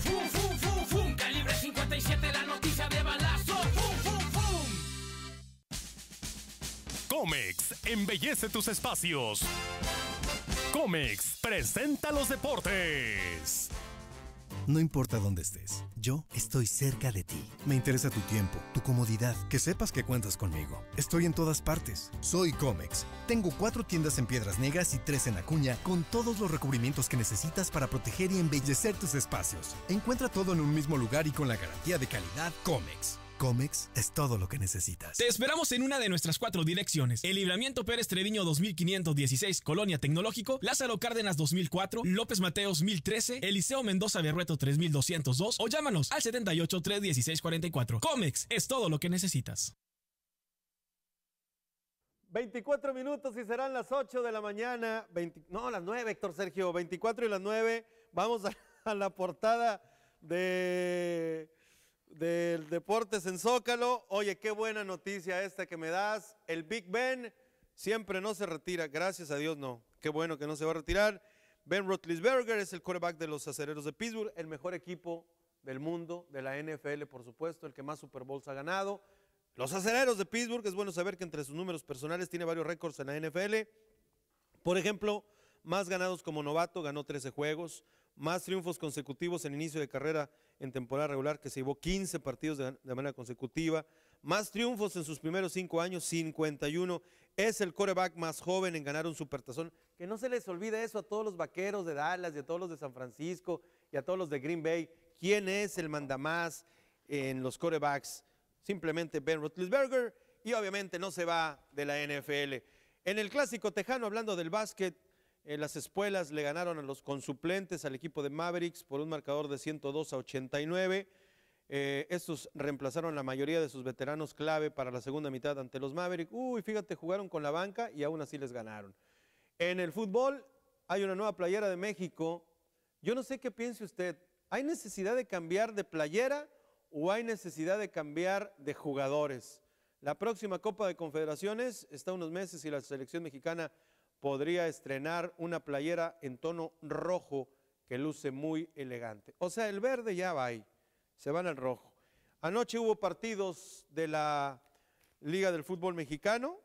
¡Fum, fum, fum, fum! Calibre 57, la noticia de balazo. ¡Fum, fum, fum! Comex, embellece tus espacios. Comex, presenta los deportes. No importa dónde estés, yo estoy cerca de ti. Me interesa tu tiempo, tu comodidad, que sepas que cuentas conmigo. Estoy en todas partes. Soy Comex. Tengo cuatro tiendas en Piedras Negras y tres en Acuña con todos los recubrimientos que necesitas para proteger y embellecer tus espacios. Encuentra todo en un mismo lugar y con la garantía de calidad Comex. Comex es todo lo que necesitas. Te esperamos en una de nuestras cuatro direcciones. El Libramiento Pérez Treviño 2516, Colonia Tecnológico, Lázaro Cárdenas 2004, López Mateos 1013, Eliseo Mendoza Berrueto 3202 o llámanos al 78 316 44. Comex es todo lo que necesitas. 24 minutos y serán las 8 de la mañana, no, las 9, Héctor Sergio, 24 y las 9. Vamos a la portada de del Deportes en Zócalo. Oye, qué buena noticia esta que me das. El Big Ben siempre no se retira. Gracias a Dios, no. Qué bueno que no se va a retirar. Ben Roethlisberger es el quarterback de los Acereros de Pittsburgh, el mejor equipo del mundo, de la NFL, por supuesto, el que más Super Bowls ha ganado. Los Acereros de Pittsburgh, es bueno saber que entre sus números personales tiene varios récords en la NFL. Por ejemplo, más ganados como novato, ganó 13 juegos, más triunfos consecutivos en inicio de carrera en temporada regular, que se llevó 15 partidos de, manera consecutiva. Más triunfos en sus primeros cinco años, 51. Es el coreback más joven en ganar un supertazón. Que no se les olvide eso a todos los vaqueros de Dallas y a todos los de San Francisco y a todos los de Green Bay. ¿Quién es el mandamás en los corebacks? Simplemente Ben Roethlisberger y obviamente no se va de la NFL. En el clásico tejano, hablando del básquet, eh, las espuelas le ganaron a los consuplentes al equipo de Mavericks por un marcador de 102 a 89. Eh, estos reemplazaron la mayoría de sus veteranos clave para la segunda mitad ante los Mavericks. Uy, fíjate, jugaron con la banca y aún así les ganaron. En el fútbol hay una nueva playera de México. Yo no sé qué piense usted. ¿Hay necesidad de cambiar de playera o hay necesidad de cambiar de jugadores? La próxima Copa de Confederaciones está unos meses y la selección mexicana podría estrenar una playera en tono rojo que luce muy elegante. O sea, el verde ya va ahí, se van al rojo. Anoche hubo partidos de la Liga del Fútbol Mexicano.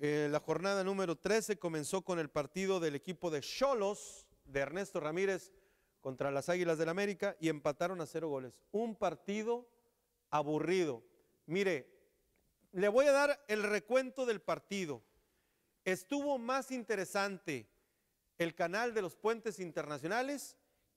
Eh, la jornada número 13 comenzó con el partido del equipo de Cholos de Ernesto Ramírez contra las Águilas del América y empataron a cero goles. Un partido aburrido. Mire, le voy a dar el recuento del partido estuvo más interesante el canal de los puentes internacionales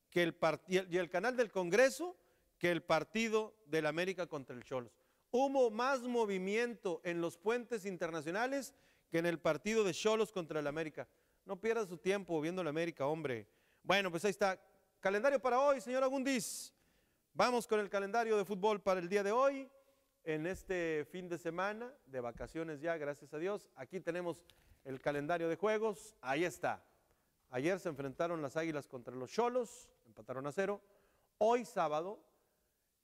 que el y, el, canal del Congreso que el partido de la América contra el Cholos. Hubo más movimiento en los puentes internacionales que en el partido de Cholos contra el América. No pierda su tiempo viendo la América, hombre. Bueno, pues ahí está. Calendario para hoy, señor Agundiz. Vamos con el calendario de fútbol para el día de hoy. En este fin de semana, de vacaciones ya, gracias a Dios. Aquí tenemos el calendario de juegos, ahí está. Ayer se enfrentaron las Águilas contra los Cholos, empataron a cero. Hoy sábado,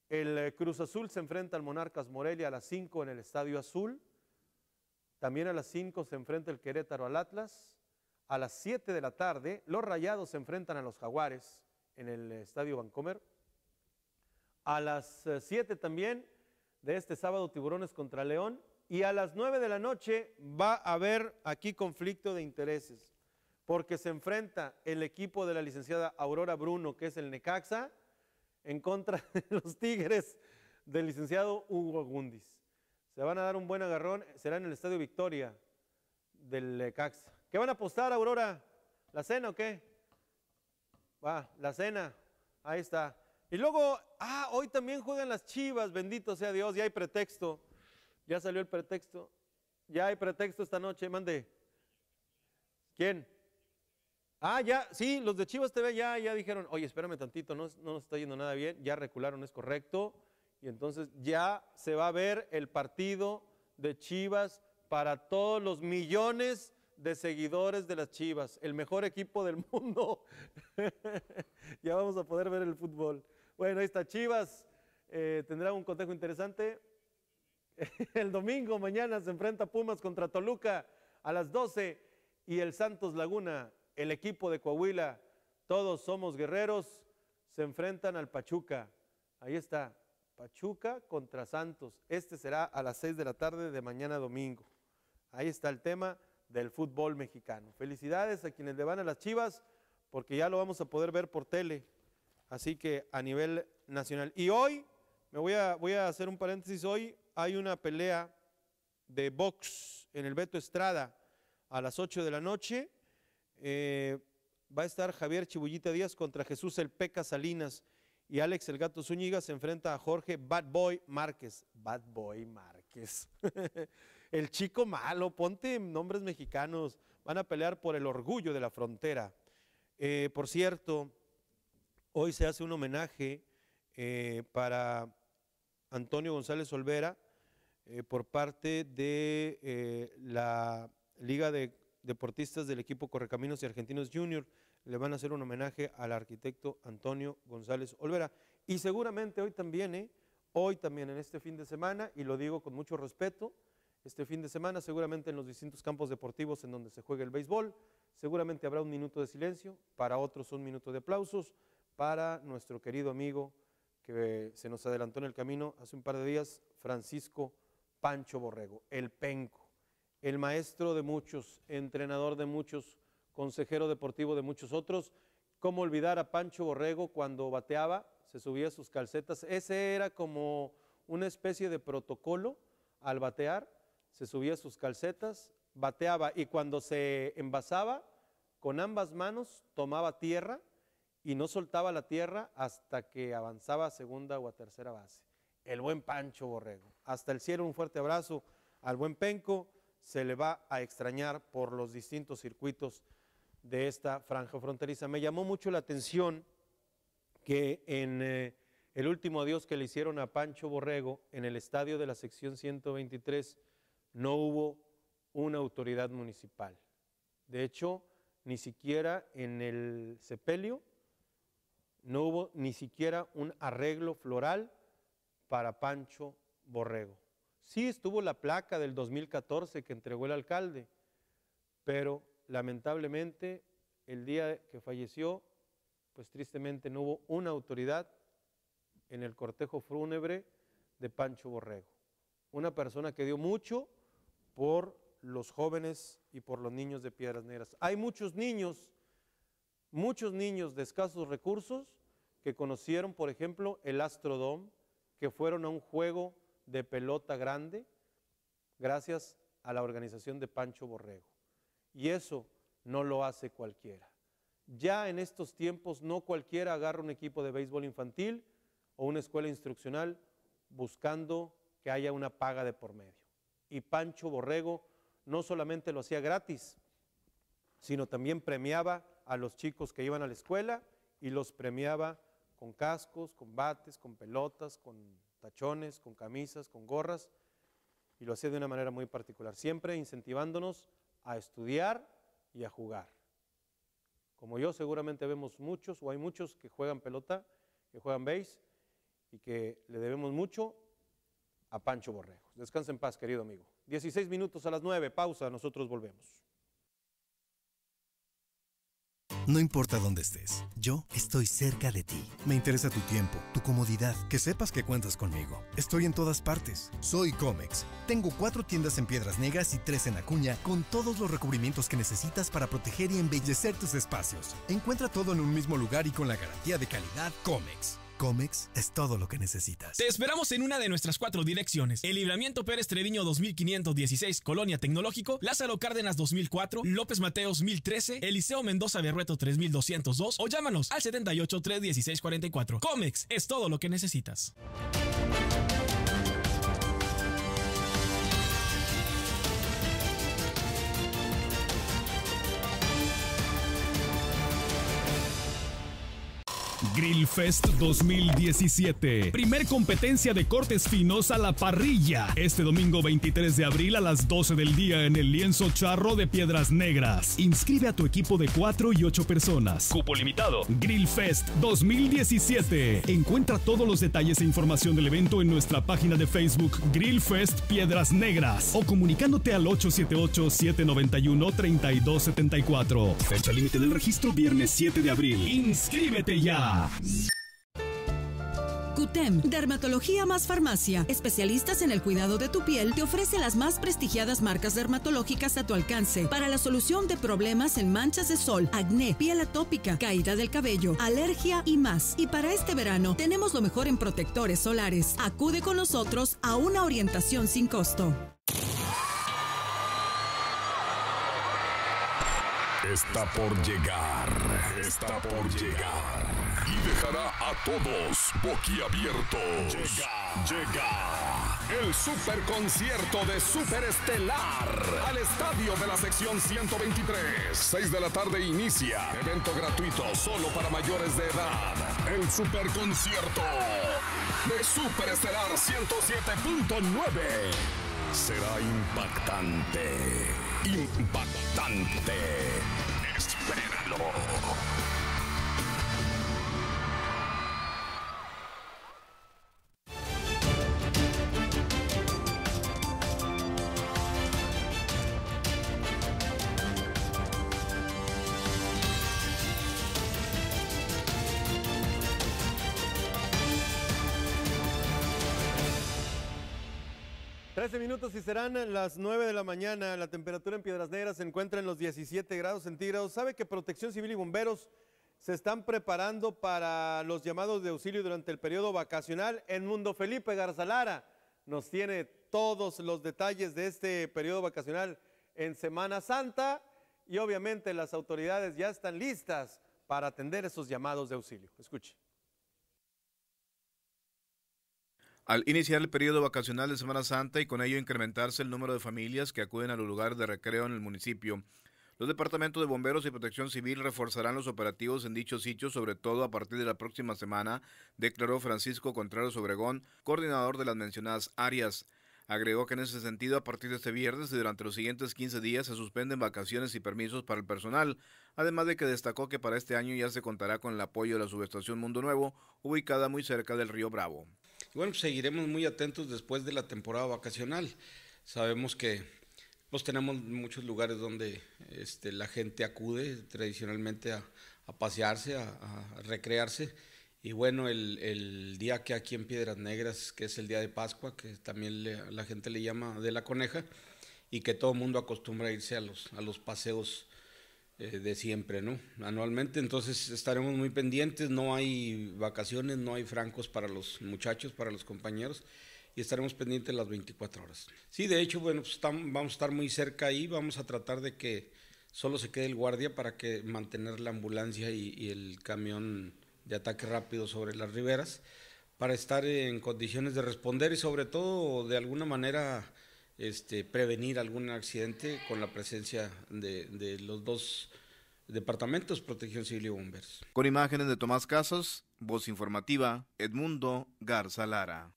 el eh, Cruz Azul se enfrenta al Monarcas Morelia a las 5 en el Estadio Azul. También a las 5 se enfrenta el Querétaro al Atlas. A las 7 de la tarde, los Rayados se enfrentan a los Jaguares en el eh, Estadio Vancomer. A las 7 eh, también de este sábado, Tiburones contra León y a las 9 de la noche va a haber aquí conflicto de intereses, porque se enfrenta el equipo de la licenciada Aurora Bruno, que es el Necaxa, en contra de los Tigres del licenciado Hugo Gundis. Se van a dar un buen agarrón, será en el Estadio Victoria del Necaxa. ¿Qué van a apostar, Aurora? ¿La cena o qué? Va, la cena. Ahí está. Y luego, ah, hoy también juegan las chivas, bendito sea Dios, Y hay pretexto. Ya salió el pretexto. Ya hay pretexto esta noche, mande. ¿Quién? Ah, ya, sí, los de Chivas TV ya, ya dijeron, oye, espérame tantito, no, nos está yendo nada bien, ya recularon, es correcto. Y entonces ya se va a ver el partido de Chivas para todos los millones de seguidores de las Chivas, el mejor equipo del mundo. ya vamos a poder ver el fútbol. Bueno, ahí está Chivas. Eh, tendrá un cotejo interesante. El domingo mañana se enfrenta Pumas contra Toluca a las 12 y el Santos Laguna, el equipo de Coahuila, todos somos guerreros, se enfrentan al Pachuca. Ahí está, Pachuca contra Santos. Este será a las 6 de la tarde de mañana domingo. Ahí está el tema del fútbol mexicano. Felicidades a quienes le van a las Chivas, porque ya lo vamos a poder ver por tele. Así que a nivel nacional. Y hoy, me voy a, voy a hacer un paréntesis, hoy hay una pelea de box en el Beto Estrada a las 8 de la noche. Eh, va a estar Javier Chibullita Díaz contra Jesús El Peca Salinas y Alex El Gato Zúñiga se enfrenta a Jorge Bad Boy Márquez. Bad Boy Márquez. el chico malo, ponte nombres mexicanos. Van a pelear por el orgullo de la frontera. Eh, por cierto, hoy se hace un homenaje eh, para Antonio González Olvera, eh, por parte de eh, la Liga de Deportistas del equipo Correcaminos y Argentinos Junior. Le van a hacer un homenaje al arquitecto Antonio González Olvera. Y seguramente hoy también, ¿eh? hoy también en este fin de semana, y lo digo con mucho respeto, este fin de semana seguramente en los distintos campos deportivos en donde se juega el béisbol, seguramente habrá un minuto de silencio, para otros un minuto de aplausos, para nuestro querido amigo que se nos adelantó en el camino hace un par de días, Francisco Pancho Borrego, el penco, el maestro de muchos, entrenador de muchos, consejero deportivo de muchos otros. ¿Cómo olvidar a Pancho Borrego cuando bateaba, se subía sus calcetas? Ese era como una especie de protocolo al batear, se subía sus calcetas, bateaba y cuando se envasaba, con ambas manos tomaba tierra y no soltaba la tierra hasta que avanzaba a segunda o a tercera base el buen Pancho Borrego. Hasta el cielo, un fuerte abrazo al buen Penco. Se le va a extrañar por los distintos circuitos de esta franja fronteriza. Me llamó mucho la atención que en eh, el último adiós que le hicieron a Pancho Borrego en el estadio de la sección 123 no hubo una autoridad municipal. De hecho, ni siquiera en el sepelio no hubo ni siquiera un arreglo floral para Pancho Borrego. Sí estuvo la placa del 2014 que entregó el alcalde, pero lamentablemente el día que falleció, pues tristemente no hubo una autoridad en el cortejo fúnebre de Pancho Borrego. Una persona que dio mucho por los jóvenes y por los niños de Piedras Negras. Hay muchos niños, muchos niños de escasos recursos que conocieron, por ejemplo, el Astrodome, que fueron a un juego de pelota grande gracias a la organización de Pancho Borrego. Y eso no lo hace cualquiera. Ya en estos tiempos no cualquiera agarra un equipo de béisbol infantil o una escuela instruccional buscando que haya una paga de por medio. Y Pancho Borrego no solamente lo hacía gratis, sino también premiaba a los chicos que iban a la escuela y los premiaba con cascos, con bates, con pelotas, con tachones, con camisas, con gorras, y lo hacía de una manera muy particular, siempre incentivándonos a estudiar y a jugar. Como yo seguramente vemos muchos, o hay muchos que juegan pelota, que juegan base, y que le debemos mucho a Pancho Borrejos. Descansa en paz, querido amigo. 16 minutos a las 9, pausa, nosotros volvemos. No importa dónde estés, yo estoy cerca de ti. Me interesa tu tiempo, tu comodidad, que sepas que cuentas conmigo. Estoy en todas partes. Soy Comex. Tengo cuatro tiendas en Piedras Negras y tres en Acuña, con todos los recubrimientos que necesitas para proteger y embellecer tus espacios. Encuentra todo en un mismo lugar y con la garantía de calidad Comex. Cómex es todo lo que necesitas. Te esperamos en una de nuestras cuatro direcciones. El Libramiento Pérez Treviño 2516, Colonia Tecnológico, Lázaro Cárdenas 2004, López Mateos 1013, Eliseo Mendoza Berrueto 3202 o llámanos al 78 316 44. es todo lo que necesitas. Grill Fest 2017. Primer competencia de cortes finos a la parrilla. Este domingo 23 de abril a las 12 del día en el lienzo charro de Piedras Negras. Inscribe a tu equipo de 4 y 8 personas. Cupo limitado. Grill Fest 2017. Encuentra todos los detalles e información del evento en nuestra página de Facebook Grill Fest Piedras Negras o comunicándote al 878-791-3274. Fecha límite del registro viernes 7 de abril. Inscríbete ya. CUTEM, Dermatología más Farmacia, especialistas en el cuidado de tu piel, te ofrece las más prestigiadas marcas dermatológicas a tu alcance para la solución de problemas en manchas de sol, acné, piel atópica, caída del cabello, alergia y más. Y para este verano tenemos lo mejor en protectores solares. Acude con nosotros a una orientación sin costo. Está por llegar, está por llegar dejará a todos boquiabiertos. Llega, llega el superconcierto concierto de Superestelar al estadio de la sección 123. 6 de la tarde inicia. Evento gratuito solo para mayores de edad. El superconcierto concierto de Superestelar 107.9 será impactante. Impactante. Espéralo. 13 minutos y serán las 9 de la mañana. La temperatura en Piedras Negras se encuentra en los 17 grados centígrados. Sabe que Protección Civil y Bomberos se están preparando para los llamados de auxilio durante el periodo vacacional. En Mundo Felipe Garzalara nos tiene todos los detalles de este periodo vacacional en Semana Santa y obviamente las autoridades ya están listas para atender esos llamados de auxilio. Escuche. Al iniciar el periodo vacacional de Semana Santa y con ello incrementarse el número de familias que acuden a los lugares de recreo en el municipio, los departamentos de bomberos y protección civil reforzarán los operativos en dichos sitios, sobre todo a partir de la próxima semana, declaró Francisco Contreras Obregón, coordinador de las mencionadas áreas. Agregó que en ese sentido, a partir de este viernes y durante los siguientes 15 días se suspenden vacaciones y permisos para el personal, además de que destacó que para este año ya se contará con el apoyo de la subestación Mundo Nuevo, ubicada muy cerca del río Bravo bueno, pues, seguiremos muy atentos después de la temporada vacacional. Sabemos que pues, tenemos muchos lugares donde este, la gente acude tradicionalmente a, pasearse, a, recrearse. Y bueno, el, día que aquí en Piedras Negras, que es el día de Pascua, que también la gente le llama de la coneja, y que todo el mundo acostumbra a irse a los, a los paseos eh, de siempre, ¿no? Anualmente, entonces estaremos muy pendientes, no hay vacaciones, no hay francos para los muchachos, para los compañeros, y estaremos pendientes las 24 horas. Sí, de hecho, bueno, pues, vamos a estar muy cerca ahí, vamos a tratar de que solo se quede el guardia para que mantener la ambulancia y el camión de ataque rápido sobre las riberas, para estar en condiciones de responder y sobre todo de alguna manera este, prevenir algún accidente con la presencia de, los dos departamentos, Protección Civil y Bomberos. Con imágenes de Tomás Casas, Voz Informativa, Edmundo Garza Lara.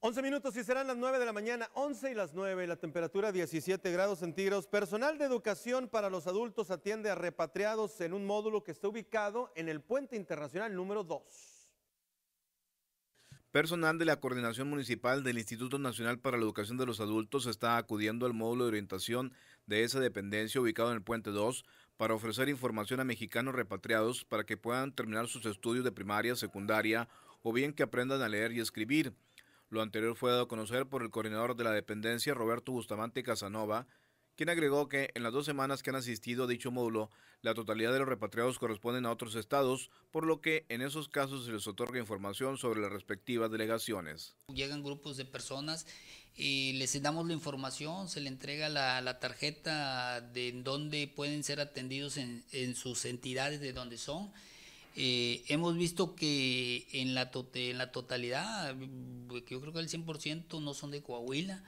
11 minutos y serán las 9 de la mañana, 11 y las 9, la temperatura 17 grados centígrados. Personal de educación para los adultos atiende a repatriados en un módulo que está ubicado en el Puente Internacional número 2. Personal de la Coordinación Municipal del Instituto Nacional para la Educación de los Adultos está acudiendo al módulo de orientación de esa dependencia ubicado en el Puente 2 para ofrecer información a mexicanos repatriados para que puedan terminar sus estudios de primaria, secundaria o bien que aprendan a leer y escribir. Lo anterior fue dado a conocer por el coordinador de la dependencia, Roberto Bustamante Casanova, quien agregó que en las dos semanas que han asistido a dicho módulo, la totalidad de los repatriados corresponden a otros estados, por lo que en esos casos se les otorga información sobre las respectivas delegaciones. Llegan grupos de personas y les damos la información, se le entrega la, tarjeta de dónde pueden ser atendidos en, sus entidades de donde son. Eh, hemos visto que en la, en la totalidad, yo creo que el 100% no son de Coahuila,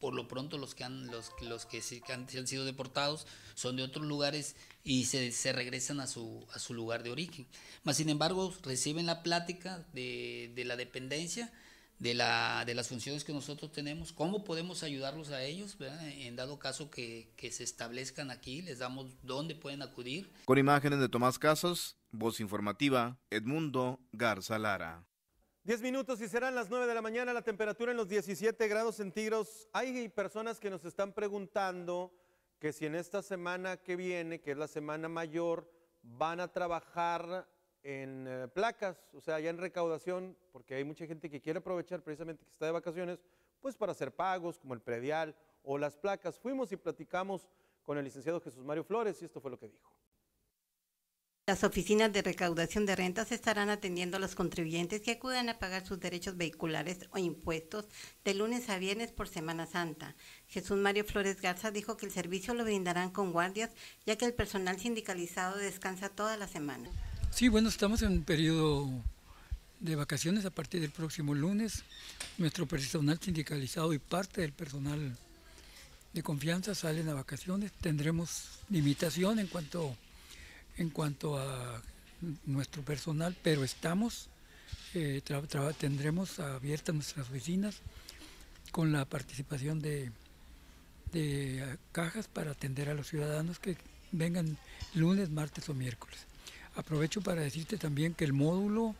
por lo pronto los que han los, los que, han, sido deportados son de otros lugares y se, se regresan a su, a su lugar de origen. Mas sin embargo, reciben la plática de, la dependencia, de, la, de las funciones que nosotros tenemos, cómo podemos ayudarlos a ellos, en dado caso que, que se establezcan aquí, les damos dónde pueden acudir. Con imágenes de Tomás Casas, Voz Informativa, Edmundo Garza Lara. 10 minutos y serán las 9 de la mañana, la temperatura en los 17 grados centígrados. Hay personas que nos están preguntando que si en esta semana que viene, que es la semana mayor, van a trabajar en eh, placas, o sea, ya en recaudación, porque hay mucha gente que quiere aprovechar precisamente que está de vacaciones, pues para hacer pagos como el predial o las placas. Fuimos y platicamos con el licenciado Jesús Mario Flores y esto fue lo que dijo. Las oficinas de recaudación de rentas estarán atendiendo a los contribuyentes que acudan a pagar sus derechos vehiculares o impuestos de lunes a viernes por Semana Santa. Jesús Mario Flores Garza dijo que el servicio lo brindarán con guardias, ya que el personal sindicalizado descansa toda la semana. Sí, bueno, estamos en un periodo de vacaciones a partir del próximo lunes. Nuestro personal sindicalizado y parte del personal de confianza salen a vacaciones. Tendremos limitación en cuanto en cuanto a nuestro personal, pero estamos, eh, tendremos abiertas nuestras oficinas con la participación de, eh, cajas para atender a los ciudadanos que vengan lunes, martes o miércoles. Aprovecho para decirte también que el módulo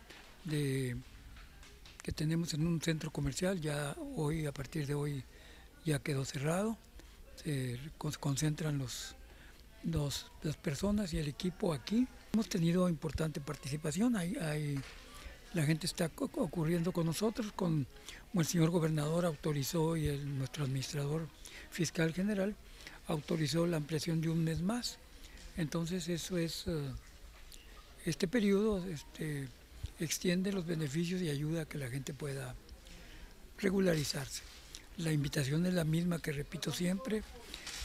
que tenemos en un centro comercial ya hoy, a partir de hoy, ya quedó cerrado. Se concentran los las personas y el equipo aquí. Hemos tenido importante participación, hay, la gente está ocurriendo con nosotros, con, como el señor gobernador autorizó y el, nuestro administrador fiscal general autorizó la ampliación de un mes más. Entonces eso es, eh, este periodo este, extiende los beneficios y ayuda que la gente pueda regularizarse. La invitación es la misma que repito siempre,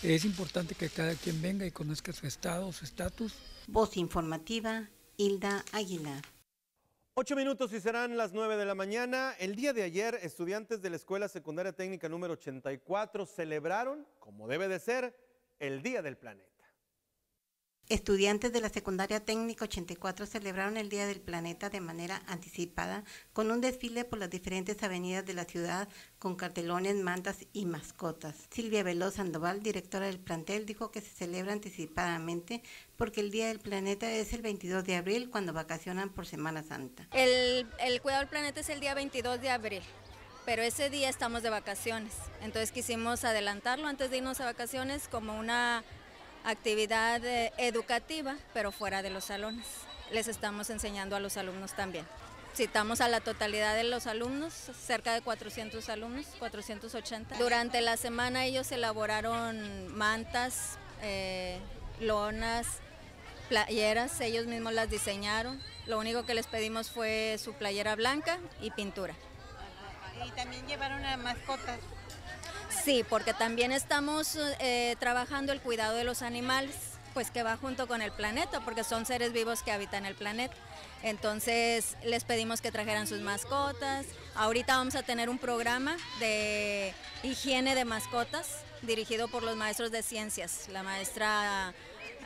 es importante que cada quien venga y conozca su estado, su estatus. Voz informativa, Hilda Aguilar. Ocho minutos y serán las nueve de la mañana. El día de ayer, estudiantes de la Escuela Secundaria Técnica número 84 celebraron, como debe de ser, el Día del Planeta. Estudiantes de la Secundaria Técnica 84 celebraron el Día del Planeta de manera anticipada con un desfile por las diferentes avenidas de la ciudad con cartelones, mantas y mascotas. Silvia Veloz Sandoval, directora del plantel, dijo que se celebra anticipadamente porque el Día del Planeta es el 22 de abril cuando vacacionan por Semana Santa. El, el Cuidado del Planeta es el día 22 de abril pero ese día estamos de vacaciones. Entonces quisimos adelantarlo antes de irnos a vacaciones como una actividad eh, educativa, pero fuera de los salones. Les estamos enseñando a los alumnos también. Citamos a la totalidad de los alumnos, cerca de 400 alumnos, 480. Durante la semana ellos elaboraron mantas, eh, lonas, playeras, ellos mismos las diseñaron. Lo único que les pedimos fue su playera blanca y pintura. Y también llevaron a mascotas. Sí, porque también estamos eh, trabajando el cuidado de los animales, pues que va junto con el planeta, porque son seres vivos que habitan el planeta. Entonces les pedimos que trajeran sus mascotas. Ahorita vamos a tener un programa de higiene de mascotas dirigido por los maestros de ciencias, la maestra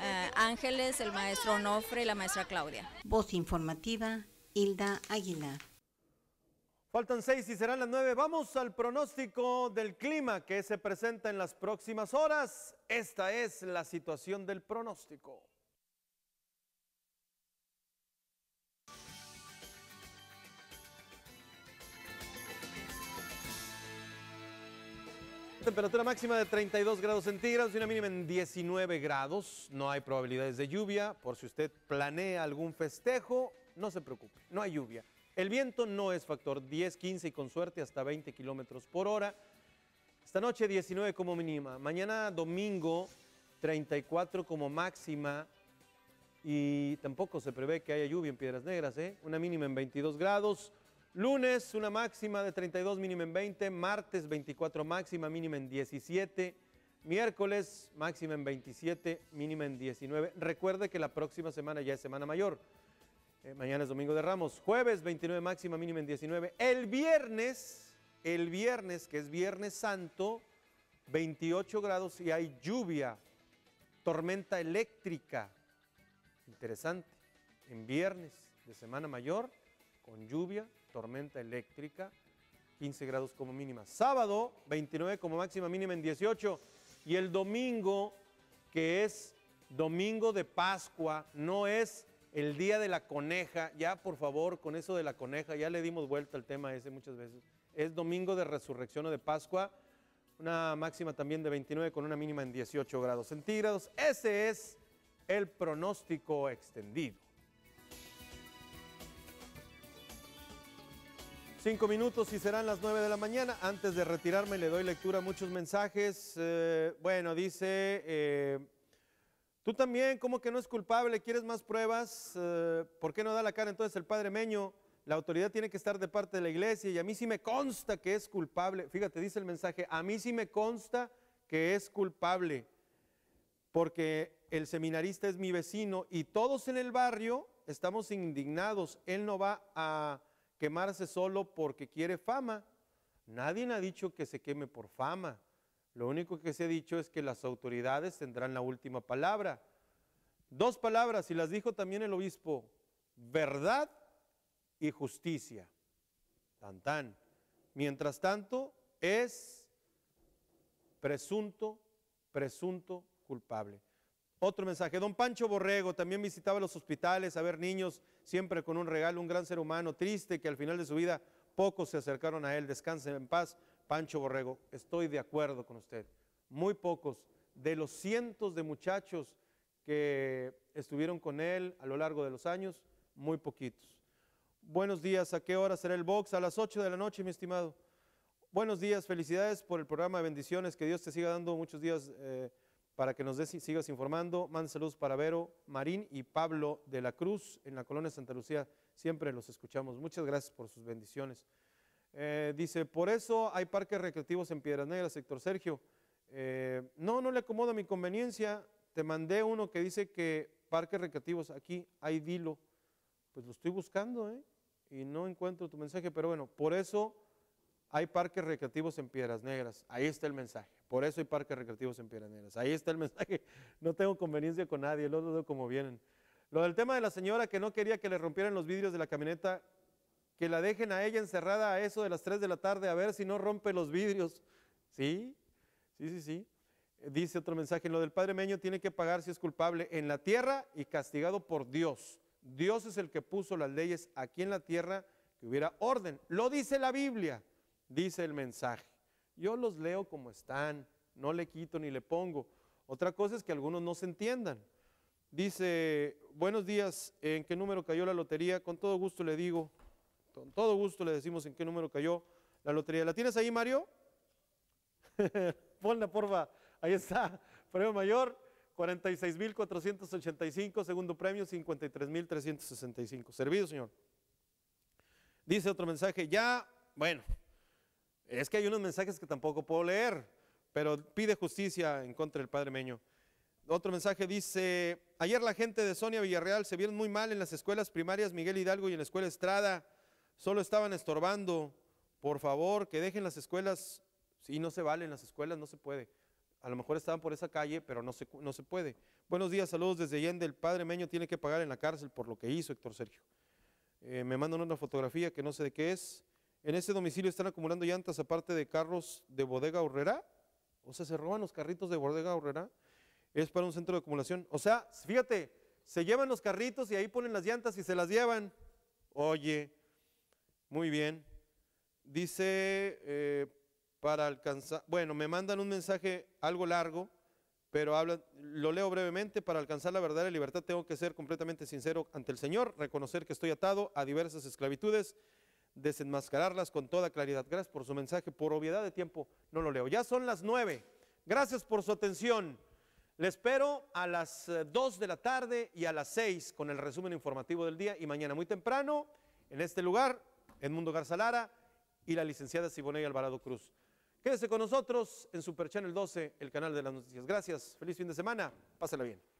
eh, Ángeles, el maestro Onofre y la maestra Claudia. Voz informativa, Hilda Aguilar. Faltan seis y serán las nueve. Vamos al pronóstico del clima que se presenta en las próximas horas. Esta es la situación del pronóstico. Temperatura máxima de 32 grados centígrados y una mínima en 19 grados. No hay probabilidades de lluvia. Por si usted planea algún festejo, no se preocupe, no hay lluvia. El viento no es factor 10, 15 y con suerte hasta 20 kilómetros por hora. Esta noche 19 como mínima. Mañana domingo 34 como máxima. Y tampoco se prevé que haya lluvia en Piedras Negras, ¿eh? Una mínima en 22 grados. Lunes una máxima de 32, mínima en 20. Martes 24 máxima, mínima en 17. Miércoles máxima en 27, mínima en 19. Recuerde que la próxima semana ya es semana mayor. Eh, mañana es domingo de Ramos. Jueves 29 máxima, mínima en 19. El viernes, el viernes, que es Viernes Santo, 28 grados y hay lluvia, tormenta eléctrica. Interesante. En viernes de Semana Mayor, con lluvia, tormenta eléctrica, 15 grados como mínima. Sábado, 29 como máxima, mínima en 18. Y el domingo, que es domingo de Pascua, no es el día de la coneja, ya por favor, con eso de la coneja, ya le dimos vuelta al tema ese muchas veces. Es domingo de resurrección o de Pascua, una máxima también de 29 con una mínima en 18 grados centígrados. Ese es el pronóstico extendido. Cinco minutos y serán las nueve de la mañana. Antes de retirarme le doy lectura a muchos mensajes. Eh, bueno, dice... Eh, Tú también, cómo que no es culpable? ¿Quieres más pruebas? Eh, ¿Por qué no da la cara entonces el padre Meño? La autoridad tiene que estar de parte de la iglesia y a mí sí me consta que es culpable. Fíjate, dice el mensaje, a mí sí me consta que es culpable porque el seminarista es mi vecino y todos en el barrio estamos indignados. Él no va a quemarse solo porque quiere fama. Nadie ha dicho que se queme por fama. Lo único que se ha dicho es que las autoridades tendrán la última palabra. Dos palabras, y las dijo también el obispo, verdad y justicia. Tan tan. Mientras tanto, es presunto, presunto culpable. Otro mensaje. Don Pancho Borrego también visitaba los hospitales a ver niños, siempre con un regalo, un gran ser humano, triste que al final de su vida pocos se acercaron a él. Descansen en paz. Pancho Borrego, estoy de acuerdo con usted. Muy pocos de los cientos de muchachos que estuvieron con él a lo largo de los años, muy poquitos. Buenos días, ¿a qué hora será el box? A las 8 de la noche, mi estimado. Buenos días, felicidades por el programa de bendiciones, que Dios te siga dando muchos días eh, para que nos sigas informando. Mande saludos para Vero Marín y Pablo de la Cruz en la colonia Santa Lucía. Siempre los escuchamos. Muchas gracias por sus bendiciones. Eh, dice, por eso hay parques recreativos en Piedras Negras, sector Sergio. Eh, no, no le acomoda mi conveniencia. Te mandé uno que dice que parques recreativos aquí hay dilo. Pues lo estoy buscando, ¿eh? Y no encuentro tu mensaje, pero bueno, por eso hay parques recreativos en Piedras Negras. Ahí está el mensaje. Por eso hay parques recreativos en Piedras Negras. Ahí está el mensaje. No tengo conveniencia con nadie, lo dudo como vienen. Lo del tema de la señora que no quería que le rompieran los vidrios de la camioneta que la dejen a ella encerrada a eso de las 3 de la tarde a ver si no rompe los vidrios. Sí, sí, sí, sí. Dice otro mensaje, lo del padre Meño tiene que pagar si es culpable en la tierra y castigado por Dios. Dios es el que puso las leyes aquí en la tierra que hubiera orden. Lo dice la Biblia, dice el mensaje. Yo los leo como están, no le quito ni le pongo. Otra cosa es que algunos no se entiendan. Dice, buenos días, ¿en qué número cayó la lotería? Con todo gusto le digo, con todo gusto le decimos en qué número cayó la lotería. ¿La tienes ahí, Mario? la porfa. Ahí está. Premio mayor, 46.485. Segundo premio, 53.365. Servido, señor. Dice otro mensaje. Ya, bueno, es que hay unos mensajes que tampoco puedo leer, pero pide justicia en contra del padre Meño. Otro mensaje dice, ayer la gente de Sonia Villarreal se vio muy mal en las escuelas primarias Miguel Hidalgo y en la escuela Estrada solo estaban estorbando. Por favor, que dejen las escuelas. Si no se valen las escuelas, no se puede. A lo mejor estaban por esa calle, pero no se, no se puede. Buenos días, saludos desde Allende. El padre Meño tiene que pagar en la cárcel por lo que hizo Héctor Sergio. Eh, me mandan una fotografía que no sé de qué es. En ese domicilio están acumulando llantas aparte de carros de bodega horrera. O sea, se roban los carritos de bodega horrera. Es para un centro de acumulación. O sea, fíjate, se llevan los carritos y ahí ponen las llantas y se las llevan. Oye, muy bien. Dice, eh, para alcanzar, bueno, me mandan un mensaje algo largo, pero lo leo brevemente, para alcanzar la verdadera libertad tengo que ser completamente sincero ante el Señor, reconocer que estoy atado a diversas esclavitudes, desenmascararlas con toda claridad. Gracias por su mensaje, por obviedad de tiempo no lo leo. Ya son las nueve. Gracias por su atención. Le espero a las eh, dos de la tarde y a las seis con el resumen informativo del día y mañana muy temprano en este lugar Edmundo Garzalara y la licenciada Siboney Alvarado Cruz. Quédese con nosotros en Super Channel 12, el canal de las noticias. Gracias, feliz fin de semana, Pásala bien.